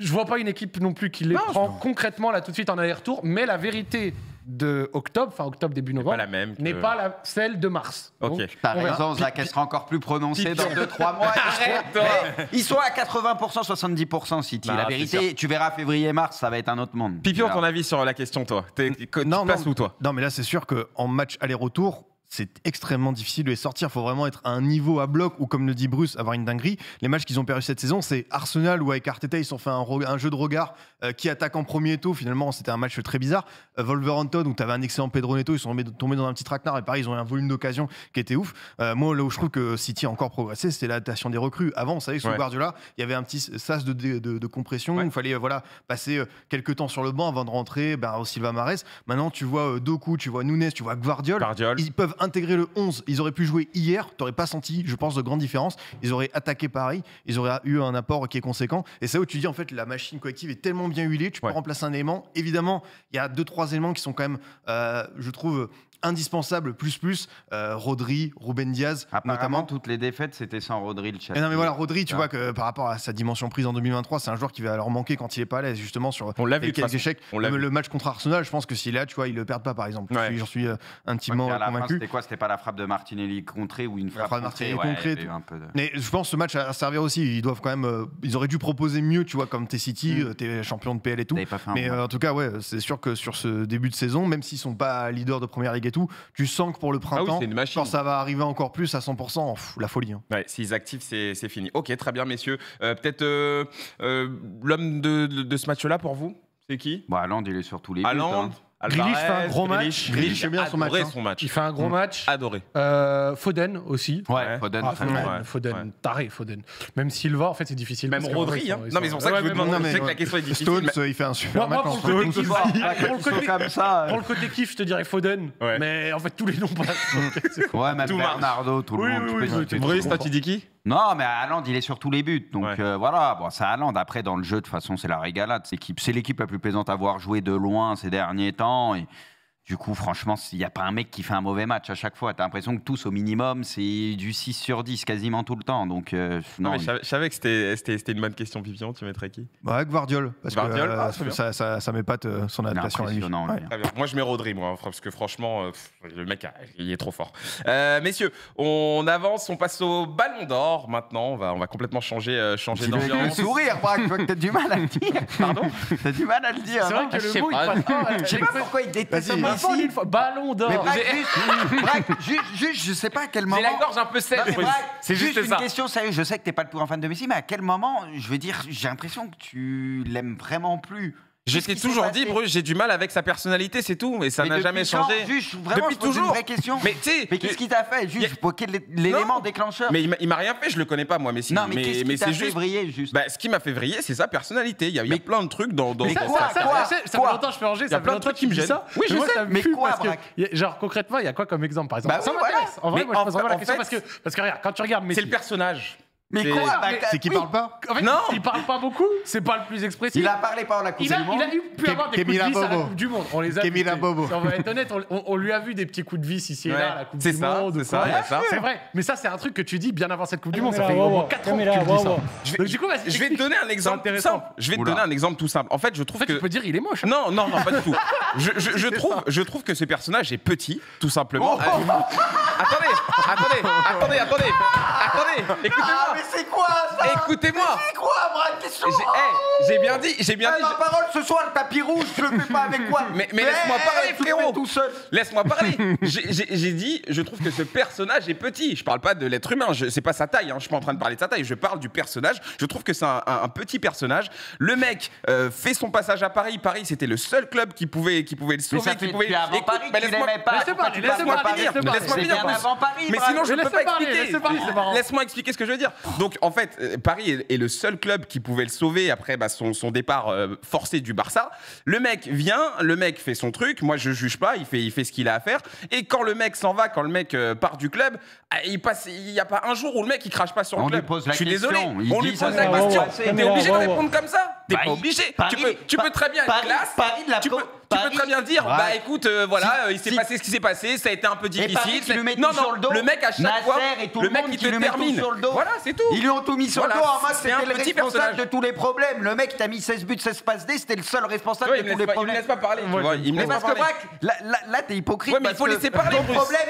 Je vois pas une équipe non plus qui les prend concrètement là tout de suite en aller-retour, mais la vérité de octobre, fin octobre, début novembre, pas la même n'est pas la, celle de mars. Ok. T'as raison, Zach, elle sera encore plus prononcée dans 2-3 mois. Arrête, Ils sont à 80%, 70% City. La vérité, tu verras février-mars, ça va être un autre monde. a ton avis sur la question, toi T'es- Tu passes ou toi Non, mais là, c'est sûr qu'en match aller-retour, c'est extrêmement difficile de les sortir. Il faut vraiment être à un niveau à bloc ou, comme le dit Bruce, avoir une dinguerie. Les matchs qu'ils ont perdu cette saison, c'est Arsenal où, avec Arteta, ils ont fait un, un, jeu de regard euh, qui attaque en premier taux Finalement, c'était un match très bizarre. Euh, Wolverhampton, où tu avais un excellent Pedro Neto, ils sont tombés dans un petit traquenard et pareil, ils ont eu un volume d'occasion qui était ouf. Euh, moi, là où je trouve que City a encore progressé, c'était l'adaptation des recrues. Avant, on savait que sous Guardiola, il y avait un petit sas de, de, compression. Il fallait voilà, passer quelques temps sur le banc avant de rentrer au ben, Silva Mares. Maintenant, tu vois Doku, tu vois Nunes, tu vois Guardiola. Ils peuvent Intégrer le 11, ils auraient pu jouer hier, tu n'aurais pas senti, je pense, de grande différence. Ils auraient attaqué Paris, ils auraient eu un apport qui est conséquent. Et c'est là où tu dis, en fait, la machine collective est tellement bien huilée, tu peux remplacer un élément. Évidemment, il y a deux, trois éléments qui sont quand même, euh, je trouve, indispensable plus plus euh, Rodri, Ruben Diaz notamment. toutes les défaites c'était sans Rodri le chat. Eh non mais voilà Rodri tu ah. vois que euh, par rapport à sa dimension prise en 2023 c'est un joueur qui va leur manquer quand il est pas à l'aise justement sur on quelques échecs. le match contre Arsenal je pense que s'il est là tu vois il le perdent pas par exemple. J'en suis, euh, intimement convaincu. C'était quoi c'était pas la frappe de Martinelli contrée ou une frappe, de Martinelli peu De... Mais je pense que ce match a servir aussi ils doivent quand même ils auraient dû proposer mieux tu vois comme t'es City mm. t'es champion de PL et tout. Mais en tout cas ouais c'est sûr que sur ce début de saison même s'ils sont pas leaders de première ligue tout, tu sens que pour le ah printemps, ça va arriver encore plus à 100%, la folie. Hein. Ouais, s'ils activent, c'est, fini. Ok, très bien, messieurs. Euh, peut-être euh, euh, l'homme de, ce match-là pour vous c'est qui bah, il est sur tous les buts. Hein. Grealish fait un gros match. Grealish, fait bien son match, son hein. match. Il fait un gros mm. match. Adoré. Euh, Foden aussi. Ouais, Foden. Ah, Foden, ouais. Foden ouais. taré, Foden. Même Silva, en fait, c'est difficile. Même Rodri. Hein. Non, mais ils pour ça que je demande. Je sais que la question est difficile. Stones, il fait un super match. Moi, pour, le côté kiff, je te dirais Foden. Mais en fait, tous les noms passent. Ouais, même Bernardo, tout le monde. toi, tu dis qui non, mais Haaland, il est sur tous les buts. Donc euh, voilà, bon, c'est Haaland. Après, dans le jeu, de façon, c'est la régalade. C'est l'équipe la plus plaisante à avoir joué de loin ces derniers temps. Du coup, franchement, il n'y a pas un mec qui fait un mauvais match à chaque fois. Tu as l'impression que tous, au minimum, c'est du 6 sur 10 quasiment tout le temps. Donc, euh, non, mais je, savais, que c'était une bonne question, Pipion. Tu mettrais qui bah, Guardiol. Parce que, ah, euh, ça, ça, ça m'épate son adaptation à hein. Moi, je mets Rodri, moi, parce que franchement, euh, le mec, ah, il est trop fort. messieurs, on avance, on passe au Ballon d'Or maintenant. On va, on va complètement changer, changer d'ambiance. Le sourire, tu vois que t'as du mal à le dire. Pardon as du mal à le dire. C'est vrai que ah, le mot, il passe. Je sais pas pourquoi il déteste Ballon d'or. Mais Braque, juste, je sais pas à quel moment. J'ai la gorge un peu sèche. C'est juste, juste une question sérieuse. Je sais que t'es pas le plus grand fan de Messi, mais à quel moment, je veux dire, j'ai l'impression que tu l'aimes vraiment plus. J'ai toujours dit, Bruce, j'ai du mal avec sa personnalité, c'est tout, mais ça n'a jamais changé. Quand, juge, vraiment, depuis je Une vraie question. Mais, qu'est-ce qui t'a fait Juge, l'élément déclencheur Mais il m'a rien fait, je le connais pas, moi. Mais non, mais, qu'est-ce qui t'a fait juste... juste bah, Ce qui m'a fait vriller, c'est sa personnalité. Il y a, plein de trucs dans. dans, mais quoi, ça, ça, fait longtemps que je fais ranger, ça fait trucs qui me gênent. Oui, je sais, mais quoi, Genre, concrètement, il y a quoi comme exemple, par exemple bah Ça m'intéresse. En vrai, moi, je pose vraiment la question parce que, regarde, quand tu regardes. C'est le personnage. Mais quoi C'est qu'il parle pas En fait, Non. il parle pas beaucoup, c'est pas le plus expressif. Il a parlé en la Coupe du Monde. il a eu pu avoir des coups de vis à la Coupe du Monde. On les a vus, On va être honnête, on, lui a vu des petits coups de vis ici et là à la Coupe du Monde. c'est ça, C'est ça. C'est vrai. Mais ça, c'est un truc que tu dis bien avant cette Coupe du Monde. Ça fait au moins ans que dis ça. Je vais, du coup, je vais te donner un exemple tout simple. Je vais donner un exemple tout simple. En fait, je trouve que tu peux dire, il est moche. non, non, non, pas du tout. Je, trouve, que ce personnage est petit, tout simplement. Oh. attendez, attendez, attendez, attendez écoutez-moi. Ah, mais c'est quoi ça Écoutez-moi. C'est quoi, J'ai j'ai bien dit, j'ai bien ah, dit. Ma parole ce soir, le tapis rouge, je le fais pas avec quoi Mais, mais laisse-moi eh, parler, eh, frérot. Laisse-moi parler. j'ai dit, je trouve que ce personnage est petit. Je parle pas de l'être humain. C'est pas sa taille. Hein. Je suis pas en train de parler de sa taille. Je parle du personnage. Je trouve que c'est un, petit personnage. Le mec euh, fait son passage à Paris. Paris, c'était le seul club qui pouvait, qui pouvait le sauver, qui pouvait. Avant Paris, laisse-moi laisse laisse moi parler. Laisse-moi finir. Mais sinon, je peux pas expliquer. Laisse-moi expliquer ce que je veux dire. Donc, en fait, euh, Paris est, le seul club qui pouvait le sauver après bah, son, départ euh, forcé du Barça. Le mec vient, le mec fait son truc. Moi, je juge pas. Il fait, il fait ce qu'il a à faire. Et quand le mec s'en va, quand le mec euh, part du club, ah, il passe. Il n'y a pas un jour où le mec il crache pas sur le club. je suis désolé. on lui pose la question. obligé de répondre comme ça. T'es pas obligé. Paris, tu, peux, très bien Paris, Paris de la tu, peux, tu peux, très bien dire, bah écoute, euh, voilà, euh, il s'est passé ce qui s'est passé, ça a été un peu difficile. Tu le mets non, tout sur le dos. Le mec à chaque fois, et tout le, mec qui, te le termine. Sur le dos. Voilà, c'est tout. Ils lui ont tout mis sur le dos. Ah, c'était le responsable de tous les problèmes. Le mec t'a mis 16 buts, 16 passes D, c'était le seul responsable de tous les problèmes. Il me laisse pas parler. Il laisse pas Là, t'es hypocrite. il faut laisser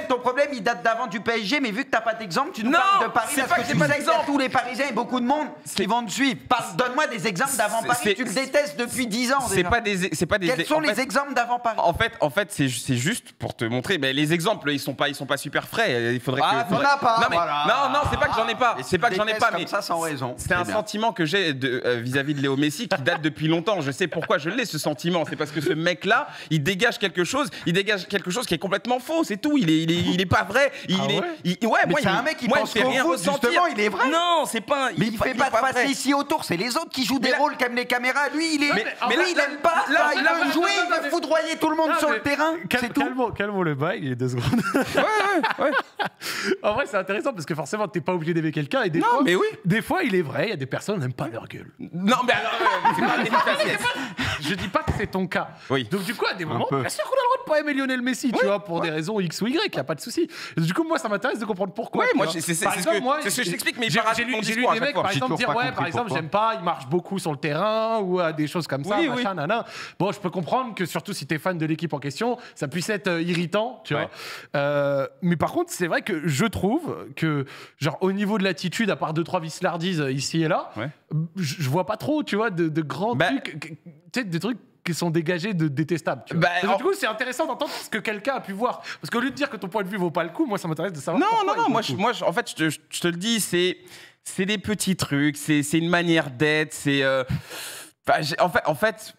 Ton problème, il date d'avant du PSG, mais vu que t'as pas d'exemple, tu nous parles de Paris parce que tu sais tous les Parisiens et beaucoup de monde qui vont te suivre. Donne-moi des exemples d'avant tu le détestes depuis 10 ans. C'est pas des, c'est pas des. Quels sont les exemples d'avant Paris En fait, en fait, c'est juste pour te montrer. Mais les exemples, ils sont pas, ils sont pas super frais. Il faudrait ah, que. As pas. Non, non, c'est pas que j'en ai pas. C'est pas que j'en ai pas. Mais ça, sans raison. C'est un sentiment que j'ai euh, vis-à-vis de, Léo Messi qui date depuis longtemps. Je sais pourquoi je l'ai ce sentiment. C'est parce que ce mec-là, il dégage quelque chose. Il dégage quelque chose qui est complètement faux. C'est tout. Il est, il est, il est, pas vrai. Il ah est, ouais. c'est un mec qui pense qu'on justement. Il est vrai. Non, c'est pas. Mais il fait pas passer ici autour. C'est les autres qui jouent des rôles comme les caméras. Lui, il est, mais, lui, il aime pas. Là, il veut jouer, il veut foudroyer tout le monde sur le terrain. C'est tout. Calmons le bail, il est deux secondes. Ouais, ouais, En vrai, c'est intéressant parce que forcément, t'es pas obligé d'aimer quelqu'un. Et des fois, Des fois, il est vrai, il y a des personnes qui n'aiment pas leur gueule. Non, mais alors, euh, Je dis pas que c'est ton cas. Oui. Donc, du coup, à des moments, bien sûr qu'on a le droit de pas aimer Lionel Messi, tu vois, pour des raisons X ou Y, il a pas de souci. Du coup, moi, ça m'intéresse de comprendre pourquoi. Oui, moi, c'est ce que je t'explique, mais j'ai lu des mecs, par exemple, dire Ouais, par exemple, j'aime pas, il marche beaucoup sur le terrain ou à des choses comme ça. Bon, je peux comprendre que surtout si tu es fan de l'équipe en question, ça puisse être euh, irritant, tu vois. Euh, mais par contre, c'est vrai que je trouve que, genre, au niveau de l'attitude, à part deux, trois vislardises euh, ici et là, je vois pas trop, tu vois, de, grands bah trucs, peut-être des trucs qui sont dégagés de détestables. Tu vois. Bah, du coup, c'est intéressant d'entendre ce que quelqu'un a pu voir. Parce qu'au lieu de dire que ton point de vue vaut pas le coup, moi, ça m'intéresse de savoir. Non, non, non, moi, moi en fait, je te, je te le dis, c'est c'est des petits trucs, c'est une manière d'être, c'est. Euh... en fait, en fait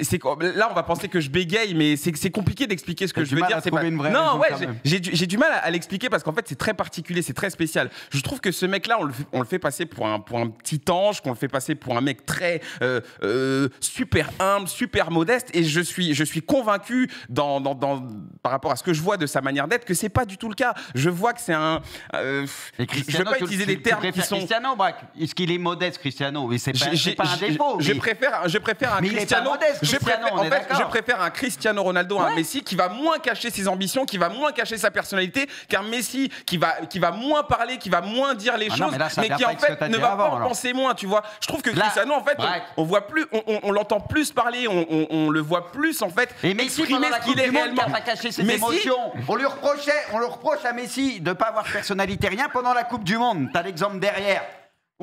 c'est là on va penser que je bégaye mais c'est compliqué d'expliquer ce que je veux dire c'est pas une vraie non ouais j'ai du, du, mal à, l'expliquer parce qu'en fait c'est très particulier c'est très spécial je trouve que ce mec là on le, on le fait passer pour un pour un petit ange qu'on le fait passer pour un mec très euh, euh, super humble super modeste et je suis je suis convaincu dans, dans, dans, par rapport à ce que je vois de sa manière d'être que c'est pas du tout le cas je vois que c'est un euh, je vais pas utiliser des termes Cristiano sont est-ce qu'il est modeste Cristiano mais c'est pas, un défaut je préfère je préfère un Cristiano modeste je préfère, un Cristiano Ronaldo à un Messi qui va moins cacher ses ambitions, qui va moins cacher sa personnalité qu'un Messi qui va, qui va moins parler, qui va moins dire les ah choses, mais, qui en fait ne va pas en penser moins, tu vois. Je trouve que Cristiano, en fait, on, voit plus, on, l'entend plus parler, on, le voit plus en fait Messi, exprimer ce qu'il est réellement. ses émotions. On lui reprochait, on le reproche à Messi de pas avoir personnalité rien pendant la Coupe du Monde. T'as l'exemple derrière.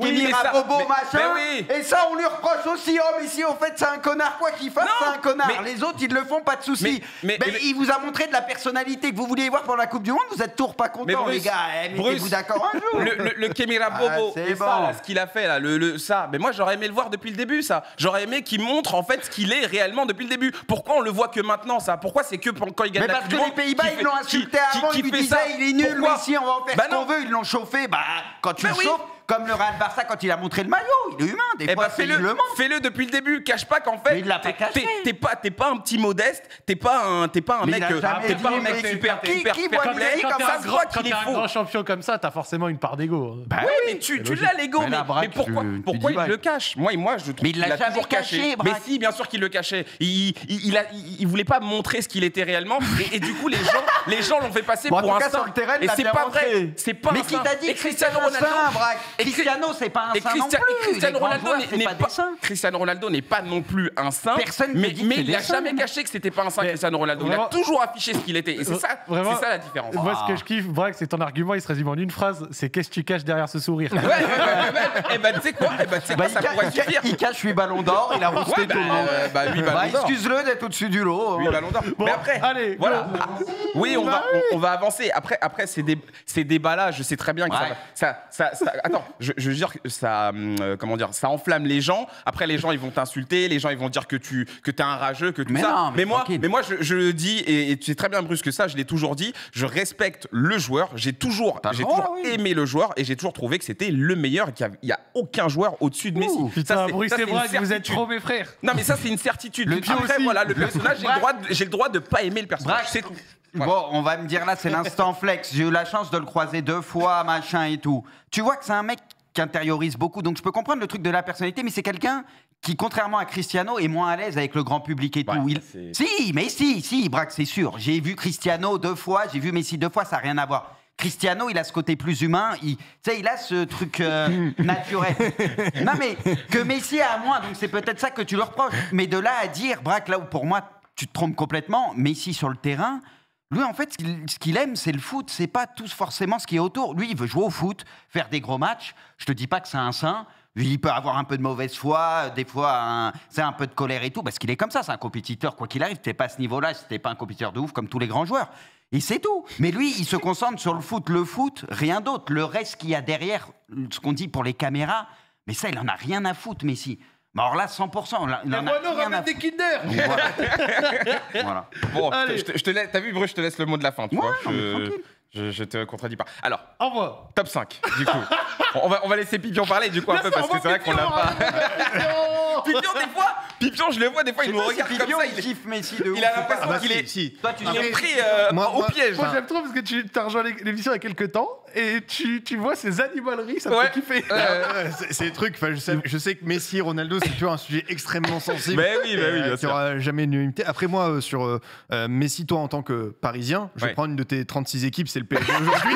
Oui, Bobo machin. Ben Et ça, on lui reproche aussi. Oh, mais si, en fait, c'est un connard, quoi qu'il fasse, c'est un connard. Les autres, ils le font, pas de soucis. Ben, mais- il vous a montré de la personnalité que vous vouliez voir pour la Coupe du Monde, vous êtes toujours pas contents les gars. Eh, d'accord un jour. Le, le, Kemira ah, Bobo, ça, ce qu'il a fait là, le, ça. Mais moi j'aurais aimé le voir depuis le début, ça. J'aurais aimé qu'il montre en fait ce qu'il est réellement depuis le début. Pourquoi on le voit que maintenant, ça Pourquoi c'est que quand il gagne la parce que les Pays-Bas, ils l'ont insulté avant, ils lui disaient il est nul, lui, on va en faire ce ben qu'on veut, ils l'ont chauffé. Bah, quand tu chauffes, comme le Real Barça quand il a montré le maillot, il est humain. Des eh ben, fois, bah, fais-le, fais-le depuis le début. Cache pas qu'en fait, t'es, pas, t'es pas un petit modeste. T'es pas un, t'es pas un mais mec, euh, t'es pas un mec super, super, super comme ça. Quand t'es un grand champion comme ça, t'as forcément une part d'ego. Bah oui, mais tu, tu l'as l'ego. Mais pourquoi, pourquoi il le cache Moi, moi, je trouve. Mais il l'a jamais caché. Mais si, bien sûr qu'il le cachait. Il voulait pas montrer ce qu'il était réellement. Et du coup, les gens, les gens l'ont fait passer pour un saint. Et c'est pas vrai. C'est pas. Mais qui t'a dit Cristiano Ronaldo et Cristiano, c'est pas un saint non plus. Cristiano Ronaldo n'est pas, Cristiano Ronaldo n'est pas non plus un saint. Personne mais, mais il n'a jamais caché que c'était pas un saint Cristiano Ronaldo. il a toujours affiché ce qu'il était. Et c'est ça, ça la différence. Moi, ce que ah. je kiffe, c'est ton argument. Il se résume en une phrase. C'est qu'est-ce que tu caches derrière ce sourire Et eh ben, tu sais quoi eh ben, bah, Ça pourrait Il cache 8 ballons d'or. Il a rousté bah, tout le monde. Euh, bah, excuse-le d'être au-dessus du lot. 8 ballons d'or. Mais après, voilà. Ah, oui, on va avancer. Après, ces débats-là, je sais très bien que ça. Attends, je, veux dire que ça, hum, euh, comment dire, ça enflamme les gens. Après, les gens, ils vont t'insulter, les gens, ils vont dire que tu que t'es un rageux, que tout ça. mais, moi, mais moi, je, le dis et, tu es très bien brusque que ça. Je l'ai toujours dit. Je respecte le joueur. J'ai toujours, j'ai aimé le joueur et j'ai toujours trouvé que c'était le meilleur et qu'il n'y a, aucun joueur au-dessus de Messi. ça, c'est vrai que vous êtes trop mes frères. Non, mais ça, c'est une certitude. Le Après, aussi. le personnage, j'ai le droit, j'ai le droit de pas aimer le personnage. C'est Bon, on va me dire là, c'est l'instant flex. J'ai eu la chance de le croiser deux fois, machin et tout. Tu vois que c'est un mec qui intériorise beaucoup, donc je peux comprendre le truc de la personnalité, mais c'est quelqu'un qui, contrairement à Cristiano, est moins à l'aise avec le grand public et tout. Si, mais si, si, braque, c'est sûr. J'ai vu Cristiano deux fois, j'ai vu Messi deux fois, ça n'a rien à voir. Cristiano, il a ce côté plus humain, il, il a ce truc euh, naturel. non, mais que Messi a moins, donc c'est peut-être ça que tu le reproches. Mais de là à dire, braque, là où pour moi, tu te trompes complètement, Messi sur le terrain, lui, en fait, ce qu'il aime, c'est le foot. C'est pas tous forcément ce qui est autour. Lui, il veut jouer au foot, faire des gros matchs. Je te dis pas que c'est un saint. Il peut avoir un peu de mauvaise foi, euh, des fois un, un peu de colère et tout, parce qu'il est comme ça, c'est un compétiteur. Quoi qu'il arrive, t'es pas à ce niveau-là, C'était pas un compétiteur de ouf comme tous les grands joueurs. Et c'est tout. Mais lui, il se concentre sur le foot, le foot, rien d'autre. Le reste qu'il y a derrière, ce qu'on dit pour les caméras, mais ça, il en a rien à foutre, Messi alors bah, là, 100%. Là, il en a rien ramène des Kinder voilà. Bon, je te, laisse- t'as vu, Bruce, je te laisse le mot de la fin, tu vois. je, te contredis pas. Alors, Au top 5, du coup. on, va, on va laisser Pipion parler, du coup, un peu, parce que c'est vrai qu'on l'a pas. Hein, Pipion, des fois, Pipion, je le vois, des fois, il nous regarde comme ça. il kiffe Messi de ouf. il a l'impression qu'il est, Toi, tu pris euh, euh, au piège. Moi, j'aime trop parce que tu as rejoint l'émission il y a quelques temps et tu, tu vois ces animaleries, ça me fait kiffer. Ah c'est trucs, je sais, je sais que Messi, Ronaldo, c'est toujours un sujet extrêmement sensible. Mais bah oui, mais bah oui, euh, aura jamais une unité. Après, moi, euh, sur euh, Messi, toi, en tant que Parisien, je prends une de tes 36 équipes, c'est le PSG aujourd'hui.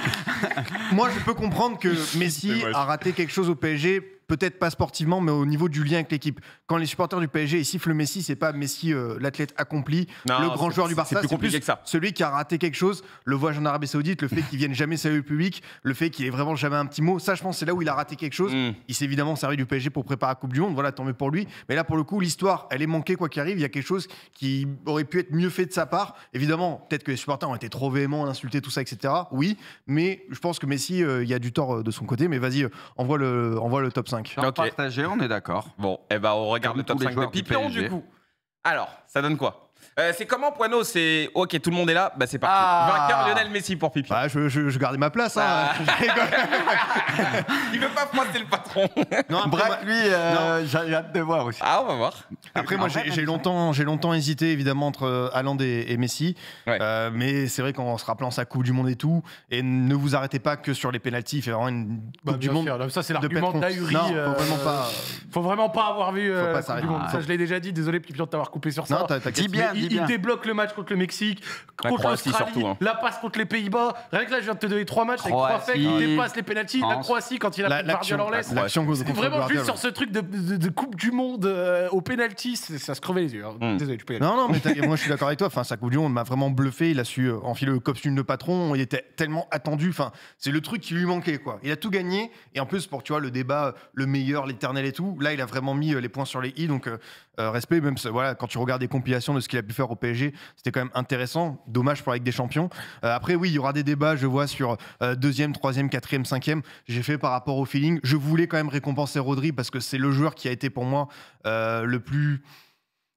moi, je peux comprendre que Messi a raté quelque chose au PSG peut-être pas sportivement, mais au niveau du lien avec l'équipe. Quand les supporters du PSG sifflent Messi, c'est pas Messi euh, l'athlète accompli, le grand joueur du Barça, c'est plus compliqué que ça. Celui qui a raté quelque chose, le voyage en Arabie Saoudite, le fait qu'il vienne jamais saluer le public, le fait qu'il ait vraiment jamais un petit mot. Ça, je pense, c'est là où il a raté quelque chose. Hmm. Il s'est évidemment servi du PSG pour préparer la Coupe du Monde. Voilà, tant pour lui. Mais là, pour le coup, l'histoire, elle est manquée quoi qu'il arrive. Il y a quelque chose qui aurait pu être mieux fait de sa part. Évidemment, peut-être que les supporters ont été trop véhéments, insulté, tout ça, etc. Oui, mais je pense que Messi, euh, il y a du tort euh, de son côté. Mais vas-y, envoie le, envoie le top 5. 5. Partagé, on est d'accord. Bon, eh ben on regarde le top 5 des, des du coup. Alors, ça donne quoi euh, c'est comment Poineau C'est ok, tout le monde est là, bah c'est parti. Ah. Vainqueur Lionel Messi pour Pipi. Bah, je, gardais ma place. Hein. Ah. Il veut pas froisser le patron. Non, Braque, lui, euh, j'ai hâte de voir aussi. Ah, on va voir. Après, moi, j'ai longtemps, longtemps hésité, évidemment, entre euh, Allende et, Messi. mais c'est vrai qu'en se rappelant sa Coupe du Monde et tout, et ne vous arrêtez pas que sur les pénalties, il fait vraiment une Coupe bah, du Monde. ça, c'est l'argument d'ahuri. Non, faut vraiment pas. Faut vraiment pas avoir vu. ça, je l'ai déjà dit. Désolé, Pipi, de t'avoir coupé sur ça. Non, bien il, débloque le match contre le Mexique, contre l'Australie, hein. la, passe contre les Pays-Bas. Rien que là, je viens de te donner trois matchs avec trois faits, il dépasse les pénalties. La Croatie, quand il a pris en laisse. Vraiment, juste sur ce truc de Coupe du Monde euh, au pénalty, ça se crevait les yeux. Hein. Hmm. Désolé, tu peux y aller. Non, non, mais moi, je suis d'accord avec toi. Enfin, sa Coupe du Monde m'a vraiment bluffé. Il a su euh, enfiler le costume de patron. Il était tellement attendu. Enfin, c'est le truc qui lui manquait, Il a tout gagné. Et en plus, pour, tu vois, le débat, euh, le meilleur, l'éternel et tout, là, il a vraiment mis les points sur les i. Donc, euh, respect, même voilà, quand tu regardes des compilations de ce qu'il a pu faire au PSG, c'était quand même intéressant. Dommage pour avec des Champions. Euh, après, oui, il y aura des débats, je vois, sur euh, deuxième, troisième, quatrième, cinquième. J'ai fait par rapport au feeling. Je voulais quand même récompenser Rodri parce que c'est le joueur qui a été pour moi le plus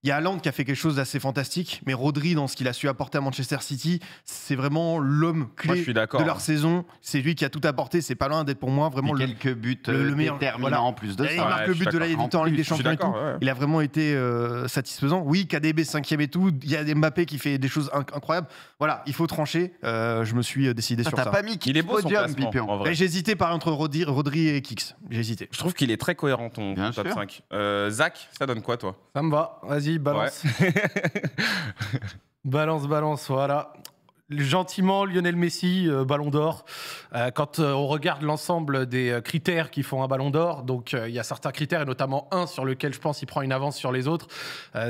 il y a Haaland qui a fait quelque chose d'assez fantastique, mais Rodri, dans ce qu'il a su apporter à Manchester City, c'est vraiment l'homme clé de leur saison. C'est lui qui a tout apporté. C'est pas loin d'être pour moi vraiment le, quelques buts le, euh, meilleur. Voilà. en plus de ça. Il marque le but de l'année du en Ligue des Champions. Il a vraiment été euh, satisfaisant. Oui, KDB 5 et tout. Il y a Mbappé qui fait des choses incroyables. Voilà, il faut trancher. Euh, je me suis décidé ah, sur ça. T'as pas mis il est beau podium, son placement, ben, J'hésitais par entre Rodri, Rodri et Kix. J'hésitais. Je trouve qu'il est très cohérent ton top 5. Zach, ça donne quoi toi Ça me va. Vas-y balance. balance, balance, voilà gentiment Lionel Messi, euh, Ballon d'Or. Euh, quand euh, on regarde l'ensemble des critères qui font un Ballon d'Or, donc il y a certains critères, et notamment un sur lequel je pense il prend une avance sur les autres,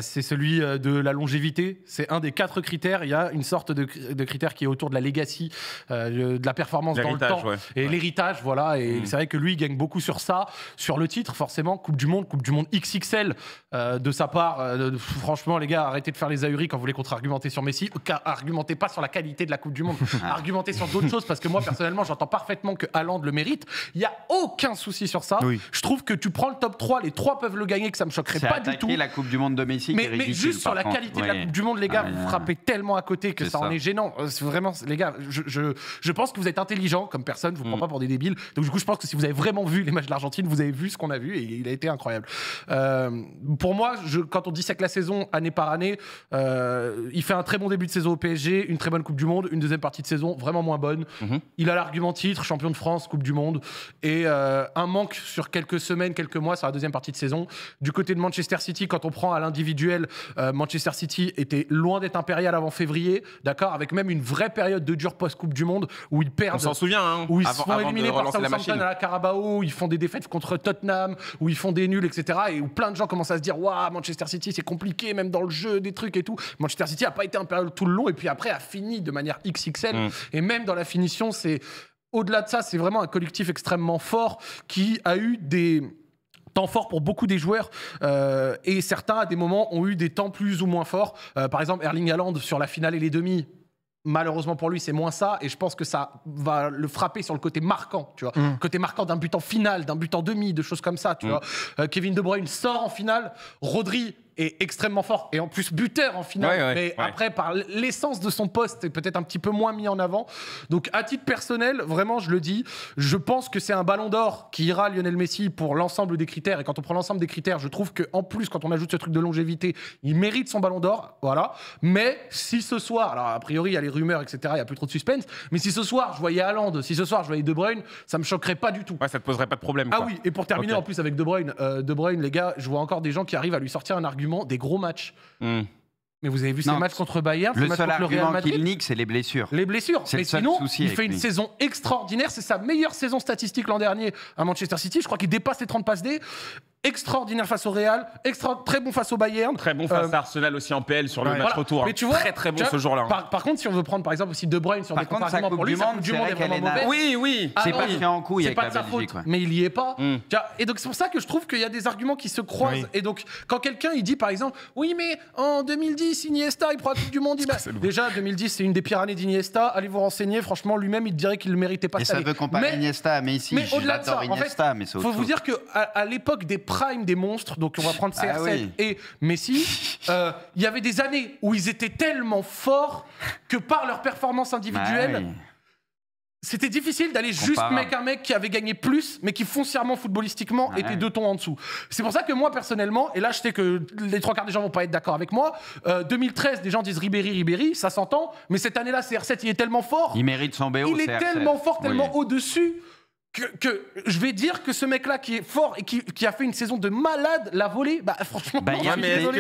c'est celui de la longévité. C'est un des quatre critères. Il y a une sorte de, critère qui est autour de la legacy, de la performance dans le temps et l'héritage. Voilà, et mm. c'est vrai que lui il gagne beaucoup sur ça, sur le titre forcément, Coupe du Monde, Coupe du Monde XXL de sa part. franchement, les gars, arrêtez de faire les ahuris quand vous voulez contre-argumenter sur Messi, argumentez pas sur la qualité de la Coupe du Monde, argumenter sur d'autres choses, parce que moi, personnellement, j'entends parfaitement que Haaland le mérite. Il n'y a aucun souci sur ça. Je trouve que tu prends le top 3, les trois peuvent le gagner, que ça me choquerait pas du tout. la Coupe du Monde de Messi, mais, mais juste sur la qualité de la Coupe du Monde, les gars, ah, vous frappez tellement à côté que ça, en est gênant. Euh, vraiment, les gars, je, je, pense que vous êtes intelligent comme personne, je vous ne vous prends mm. pas pour des débiles. Donc, du coup, je pense que si vous avez vraiment vu les matchs de l'Argentine, vous avez vu ce qu'on a vu et il a été incroyable. Euh, pour moi, je, quand on dissèque la saison année par année, euh, il fait un très bon début de saison au PSG, une très bonne Coupe du Monde, une deuxième partie de saison vraiment moins bonne. Mhm. Il a l'argument titre, champion de France, Coupe du Monde, et euh, un manque sur quelques semaines, quelques mois sur la deuxième partie de saison. Du côté de Manchester City, quand on prend à l'individuel, euh, Manchester City était loin d'être impérial avant février, d'accord, avec même une vraie période de dur post-Coupe du Monde où ils perdent. On s'en souvient, hein, Où ils avant, se font éliminer par Southampton à la Carabao, où ils font des défaites contre Tottenham, où ils font des nuls, etc. Et où plein de gens commencent à se dire, waouh, Manchester City, c'est compliqué, même dans le jeu, des trucs et tout. Manchester City a pas été impérial tout le long, et puis après a fini de manière XXL. Mm. Et même dans la finition, c'est au-delà de ça, c'est vraiment un collectif extrêmement fort qui a eu des temps forts pour beaucoup des joueurs euh, et certains à des moments ont eu des temps plus ou moins forts. Euh, par exemple, Erling Haaland sur la finale et les demi, malheureusement pour lui, c'est moins ça. Et je pense que ça va le frapper sur le côté marquant, tu vois. Mm. Côté marquant d'un but en finale, d'un but en demi, de choses comme ça, tu mm. vois. Euh, Kevin De Bruyne sort en finale. Rodri est extrêmement fort et en plus buteur en finale. mais après, par l'essence de son poste, est peut-être un petit peu moins mis en avant. Donc, à titre personnel, vraiment, je le dis, je pense que c'est un ballon d'or qui ira à Lionel Messi pour l'ensemble des critères. Et quand on prend l'ensemble des critères, je trouve qu'en plus, quand on ajoute ce truc de longévité, il mérite son ballon d'or. Voilà. Mais si ce soir, alors a priori, il y a les rumeurs, etc., il n'y a plus trop de suspense. Mais si ce soir, je voyais Allende si ce soir, je voyais De Bruyne, ça me choquerait pas du tout. ça te poserait pas de problème. Ah oui, et pour terminer en plus avec De Bruyne, euh, De Bruyne, les gars, je vois encore des gens qui arrivent à lui sortir un argument des gros matchs. Hmm. Mais vous avez vu ces matchs contre Bayern, le match seul contre Qu'il nique, c'est les blessures. Les blessures. Mais sinon, il fait une saison extraordinaire. C'est sa meilleure saison statistique l'an dernier à Manchester City. Je crois qu'il dépasse les 30 passes D extraordinaire face au Real, extra très bon face au Bayern. Très bon face euh, à Arsenal aussi en PL sur le match retour. Hein. Mais tu vois, très très bon ce jour-là. Hein. Par, contre, si on veut prendre par exemple aussi De Bruyne sur des contre, pour lui, du est Oui, oui. C'est ah pas fait en couille de faute, mais il y est pas. Mm. Et donc c'est pour ça que je trouve qu'il y a des arguments qui se croisent. Et donc quand quelqu'un il dit par exemple, oui mais en 2010 Iniesta il prend la Coupe du Monde, déjà 2010 c'est une des pires années d'Iniesta. Allez vous renseigner. Franchement lui-même il dirait qu'il ne méritait pas. Et ça veut comparer Iniesta, mais ici delà Iniesta, mais il Faut vous dire que à l'époque des prime des monstres, donc on va prendre ah CR7 et Messi. Il euh, y avait des années où ils étaient tellement forts que par leur performance individuelle, ah c'était difficile d'aller juste mettre un mec qui avait gagné plus, mais qui foncièrement footballistiquement était deux tons en dessous. C'est pour ça que moi personnellement, et là je sais que les trois quarts des gens vont pas être d'accord avec moi, 2013, euh, des gens disent Ribéry, Ribéry, ça s'entend, mais cette année-là, CR7 il est tellement fort, il mérite son BO. Il est tellement fort, tellement au-dessus que, je vais dire que ce mec-là qui est fort et qui, qui, a fait une saison de malade l'a volé, bah franchement, Bayern, non, je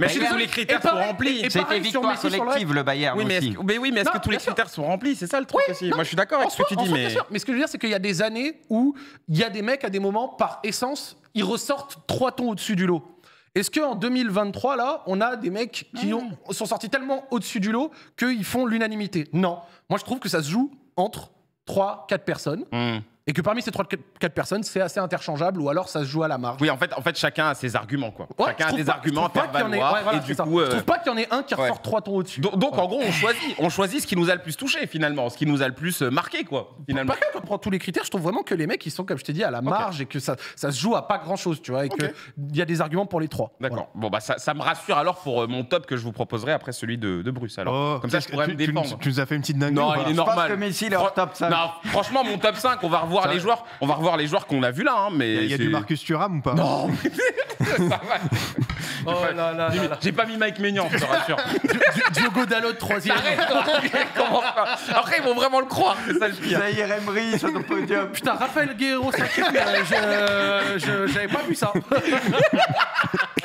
mais est-ce que tous les critères sont remplis C'était victoire collective le Bayern oui, mais Mais oui, mais est-ce que tous les critères sont remplis C'est ça le truc aussi. Moi je suis d'accord avec ce que tu dis, mais mais ce que je veux dire c'est qu'il y a des années où il y a des mecs à des moments par essence ils ressortent trois tons au-dessus du lot. Est-ce qu'en 2023, là, on a des mecs qui ont, sont sortis tellement au-dessus du lot qu'ils font l'unanimité Non. Moi, je trouve que ça se joue entre 3, 4 personnes. Hmm. Et que parmi ces 3-4 personnes, c'est assez interchangeable ou alors ça se joue à la marge. Oui, en fait, en fait chacun a ses arguments. quoi. chacun a des arguments à valoir. Je euh, trouve pas qu'il y en ait un qui ressort trois tons au-dessus. Donc, en gros, on choisit, on choisit ce qui nous a le plus touché finalement, ce qui nous a le plus euh, marqué. quoi. Finalement. quand on prend tous les critères, je trouve vraiment que les mecs, ils sont, comme je t'ai dit, à la marge et que ça, ça se joue à pas grand-chose, tu vois, et qu'il y a des arguments pour les trois. D'accord. Bon, bah ça, me rassure alors pour euh, mon top que je vous proposerai après celui de, de Bruce. Alors. Oh, comme ça, je pourrais me défendre. Tu, nous as fait une petite dinguerie. Non, il est normal. Top, 5. Non, franchement, mon top 5, on va les joueurs. On va revoir les joueurs qu'on a vus là. Hein, mais il y a du Marcus Thuram ou pas Non. Oh J'ai pas mis Mike Maignan, je te rassure. Diogo Dalot, troisième. Après, ils vont vraiment le croire, c'est ça sur le podium. Putain, Raphaël Guerrero, euh, Je j'avais pas vu ça.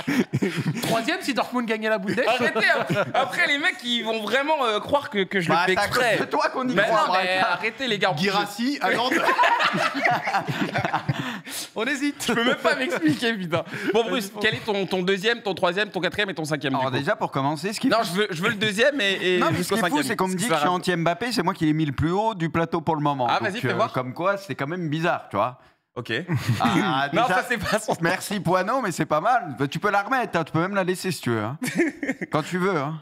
Troisième, si Dortmund gagnait la bundes. Arrêtez, après, les mecs, ils vont vraiment euh, croire que, que je le bah, fais c'est de toi qu'on y croit, arrêtez, les gars. On hésite. Je peux même pas m'expliquer, putain. Bon, Bruce, quel est ton, ton deuxième, ton troisième, ton quatrième et ton cinquième Alors déjà, pour commencer, ce qui est Non, je veux, le deuxième et. Non, mais ce jusqu'au qui est fou, c'est qu'on me dit que je suis anti-Mbappé, c'est moi qui l'ai mis le plus haut du plateau pour le moment. Ah, vas-y, fais euh, voir. Comme quoi, c'est quand même bizarre, tu vois. Ok. Ah, merci Poinot, mais c'est pas mal. Bah, tu peux la remettre, hein, tu peux même la laisser si tu veux. Hein. Quand tu veux. Hein.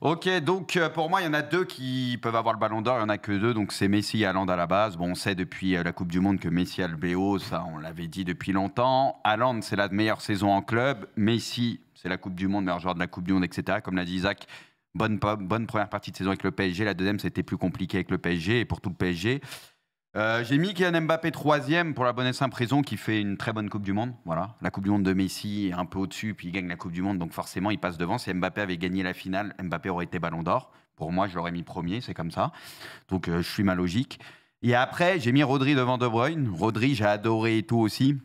Ok, donc euh, pour moi, il y en a deux qui peuvent avoir le ballon d'or, il n'y en a que deux, donc c'est Messi et à la base. Bon, on sait depuis euh, la Coupe du Monde que Messi a le BO, ça on l'avait dit depuis longtemps. Haaland, c'est la meilleure saison en club. Messi, c'est la Coupe du Monde, meilleur joueur de la Coupe du Monde, etc. Comme l'a dit Isaac, bonne, bonne première partie de saison avec le PSG, la deuxième c'était plus compliqué avec le PSG et pour tout le PSG. Euh, j'ai mis Kylian Mbappé troisième pour la bonne et simple qui fait une très bonne Coupe du Monde. Voilà, la Coupe du Monde de Messi est un peu au-dessus, puis il gagne la Coupe du Monde, donc forcément il passe devant. Si Mbappé avait gagné la finale, Mbappé aurait été Ballon d'Or. Pour moi, je l'aurais mis premier, c'est comme ça. Donc euh, je suis ma logique. Et après, j'ai mis Rodri devant De Bruyne. Rodri, j'ai adoré et tout aussi.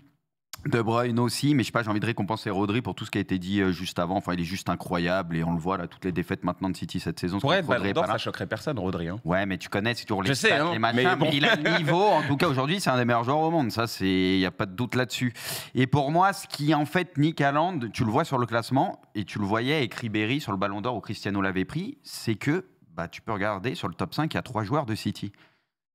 De Bruyne aussi, mais je sais pas, j'ai envie de récompenser Rodri pour tout ce qui a été dit euh, juste avant. Enfin, il est juste incroyable et on le voit là, toutes les défaites maintenant de City cette saison. Tu Rodri pas ça choquerait personne, Rodri. Hein. Ouais, mais tu connais, c'est toujours les, je sais, hein, les il a le niveau. En tout cas, aujourd'hui, c'est un des meilleurs joueurs au monde. Ça, c'est, il n'y a pas de doute là-dessus. Et pour moi, ce qui en fait Nick Haaland, tu le vois sur le classement et tu le voyais avec Ribéry sur le Ballon d'Or où Cristiano l'avait pris, c'est que bah, tu peux regarder sur le top 5, il y a trois joueurs de City.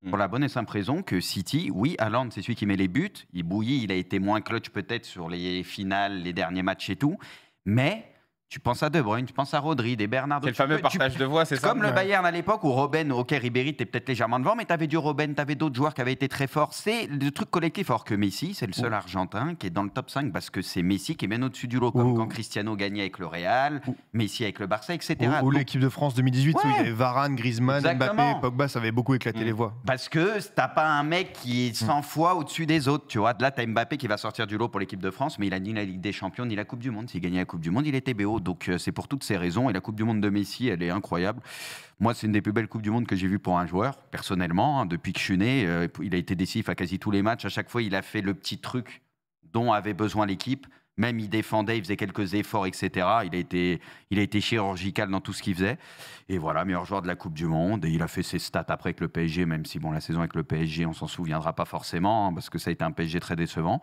Pour la bonne et simple raison que City, oui, Haaland, c'est celui qui met les buts. Il bouillit, il a été moins clutch peut-être sur les finales, les derniers matchs et tout. Mais tu penses à De Bruyne, tu penses à Rodri, des Bernard C'est le fameux partage de voix, c'est ça Comme le Bayern à l'époque où Robben, ok, Ribéry était peut-être légèrement devant, mais tu avais du Robben, tu avais d'autres joueurs qui avaient été très forts. C'est le truc collectif. fort que Messi, c'est le seul Argentin qui est dans le top 5 parce que c'est Messi qui est même au-dessus du lot, comme quand Cristiano gagnait avec le Real, Messi avec le Barça, etc. Ou, l'équipe de France 2018 où il y avait Varane, Griezmann, Mbappé, Pogba, ça avait beaucoup éclaté mm. les voix. Parce que t'as pas un mec qui est 100 mm. fois au-dessus des autres, tu vois. Là, t'as Mbappé qui va sortir du lot pour l'équipe de France, mais il a ni la Ligue des Champions ni la Coupe du Monde. S'il gagnait la Coupe du Monde, il était BO donc euh, c'est pour toutes ces raisons. Et la Coupe du Monde de Messi, elle est incroyable. Moi, c'est une des plus belles Coupes du Monde que j'ai vues pour un joueur, personnellement. Hein, depuis que je suis né, euh, il a été décisif à quasi tous les matchs. À chaque fois, il a fait le petit truc dont avait besoin l'équipe. Même il défendait, il faisait quelques efforts, etc. Il a été, il a été chirurgical dans tout ce qu'il faisait. Et voilà, meilleur joueur de la Coupe du Monde. Et il a fait ses stats après avec le PSG, même si bon, la saison avec le PSG, on s'en souviendra pas forcément, hein, parce que ça a été un PSG très décevant.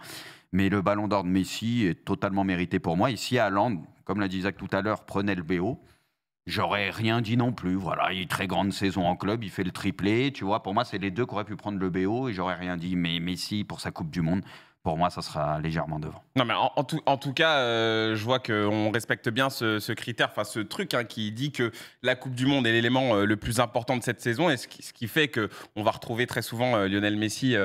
Mais le ballon d'or de Messi est totalement mérité pour moi. Ici, à Hollande, comme l'a dit Zach tout à l'heure, prenait le BO. J'aurais rien dit non plus. Voilà, il une très grande saison en club, il fait le triplé. Tu vois, pour moi, c'est les deux qui auraient pu prendre le BO et j'aurais rien dit. Mais Messi, pour sa Coupe du Monde, pour moi, ça sera légèrement devant. Non, mais en, tout, cas, euh, je vois qu'on respecte bien ce, critère, enfin ce truc hein, qui dit que la Coupe du Monde est l'élément euh, le plus important de cette saison, et ce qui, ce qui fait qu'on va retrouver très souvent euh, Lionel Messi.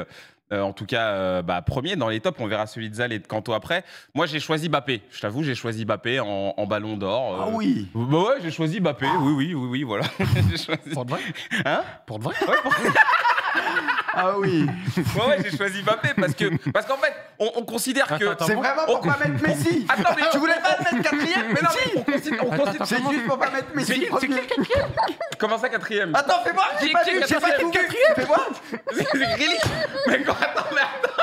en tout cas bah, premier dans les tops. On verra celui de Zal et de Kanto après. Moi, j'ai choisi Bappé. Je t'avoue, j'ai choisi Bappé en, ballon d'or. Ah oui Bah ouais, j'ai choisi Bappé. Oui, oui, oui, oui, voilà. Pour de vrai Hein Pour de vrai Ah oui. Ouais, ouais j'ai choisi Mbappé parce que parce qu'en fait, on, considère que c'est vraiment pour pas mettre Messi. Attends, mais tu voulais pas mettre quatrième Mais non, mais on considère, on c'est juste pour pas mettre Messi. C'est qui quatrième Comment ça quatrième Attends, fais-moi. J'ai pas j'ai pas quatrième. Fais-moi. C'est Grilly. Mais quoi Attends, mais attends.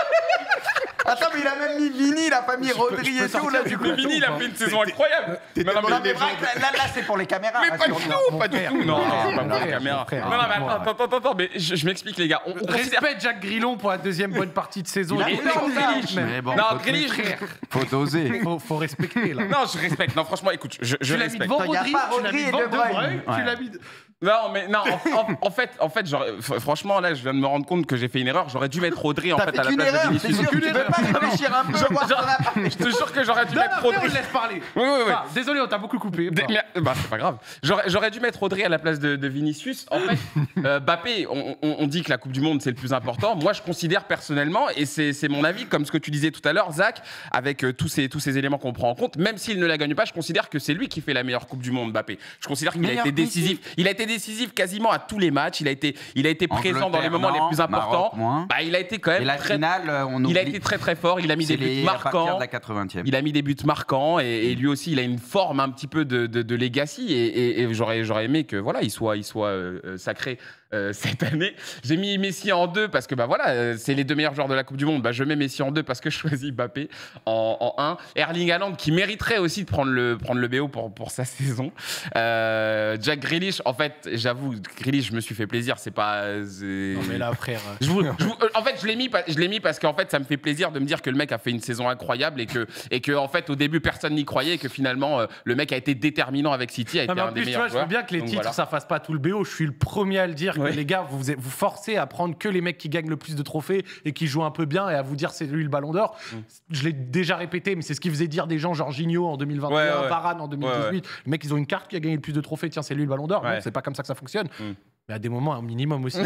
Attends, mais il a même mis Vini, la famille Rodri et tout. Là, du coup, Vini, il a fait une saison incroyable. mais là, là c'est pour les caméras. Mais pas du tout, pas du tout. Non, pas pour les caméras. Non, mais attends, attends, attends, mais je m'explique, les gars. On Respecte Jacques Grillon pour la deuxième bonne partie de saison. Non, Grillon, Faut doser. Faut respecter, là. Non, je respecte. Non, franchement, écoute, je respecte. mis devant Rodri, tu l'as mis devant De tu l'as non, mais non, en, en fait, en franchement, là, je viens de me rendre compte que j'ai fait une erreur. J'aurais dû mettre Audrey en fait, à la place de Vinicius. Sûr, tu veux pas réfléchir un peu, Je te jure que j'aurais dû mettre Audrey. parler. désolé, on t'a beaucoup coupé. Bah. c'est pas grave. J'aurais dû mettre Audrey à la place de, Vinicius. En fait, euh, Bappé, on, dit que la Coupe du Monde, c'est le plus important. Moi, je considère personnellement, et c'est mon avis, comme ce que tu disais tout à l'heure, Zach, avec euh, tous, ces, tous ces éléments qu'on prend en compte, même s'il ne la gagne pas, je considère que c'est lui qui fait la meilleure Coupe du Monde, Bappé. Je considère qu'il a été décisif. Il a été décisif quasiment à tous les matchs. Il a été, il a été présent dans les moments les plus importants. Bah, il a été quand même. très, euh, Il a été très très fort. Il a mis des buts marquants. Il a mis des buts marquants et, lui aussi, il a une forme un petit peu de, legacy. Et, j'aurais aimé que voilà, il soit, il soit euh, euh, sacré euh, cette année. J'ai mis Messi en deux parce que bah voilà, euh, c'est les deux meilleurs joueurs de la Coupe du Monde. Bah, je mets Messi en deux parce que je choisis Mbappé en, en un. Erling Haaland qui mériterait aussi de prendre le, prendre le BO pour, pour sa saison. Euh, Jack Grealish, en fait, j'avoue, Grealish, je me suis fait plaisir. C'est pas. Non mais là, frère. je en fait, je l'ai mis, je l'ai mis parce qu'en fait, ça me fait plaisir de me dire que le mec a fait une saison incroyable et que et que en fait, au début, personne n'y croyait et que finalement, le mec a été déterminant avec City, a été en un plus, tu vois, Je veux bien que les titres, ça fasse pas tout le BO. Je suis le premier à le dire les gars, vous vous forcez à prendre que les mecs qui gagnent le plus de trophées et qui jouent un peu bien et à vous dire c'est lui le ballon d'or. Mm. Je l'ai déjà répété, mais c'est ce qui faisait dire des gens, genre Gigno en 2021, Varane en 2018. Les mecs, ils ont une carte qui a gagné le plus de trophées, tiens, c'est lui le ballon d'or. c'est pas comme ça que ça fonctionne. Mm. Mais à des moments, un minimum aussi.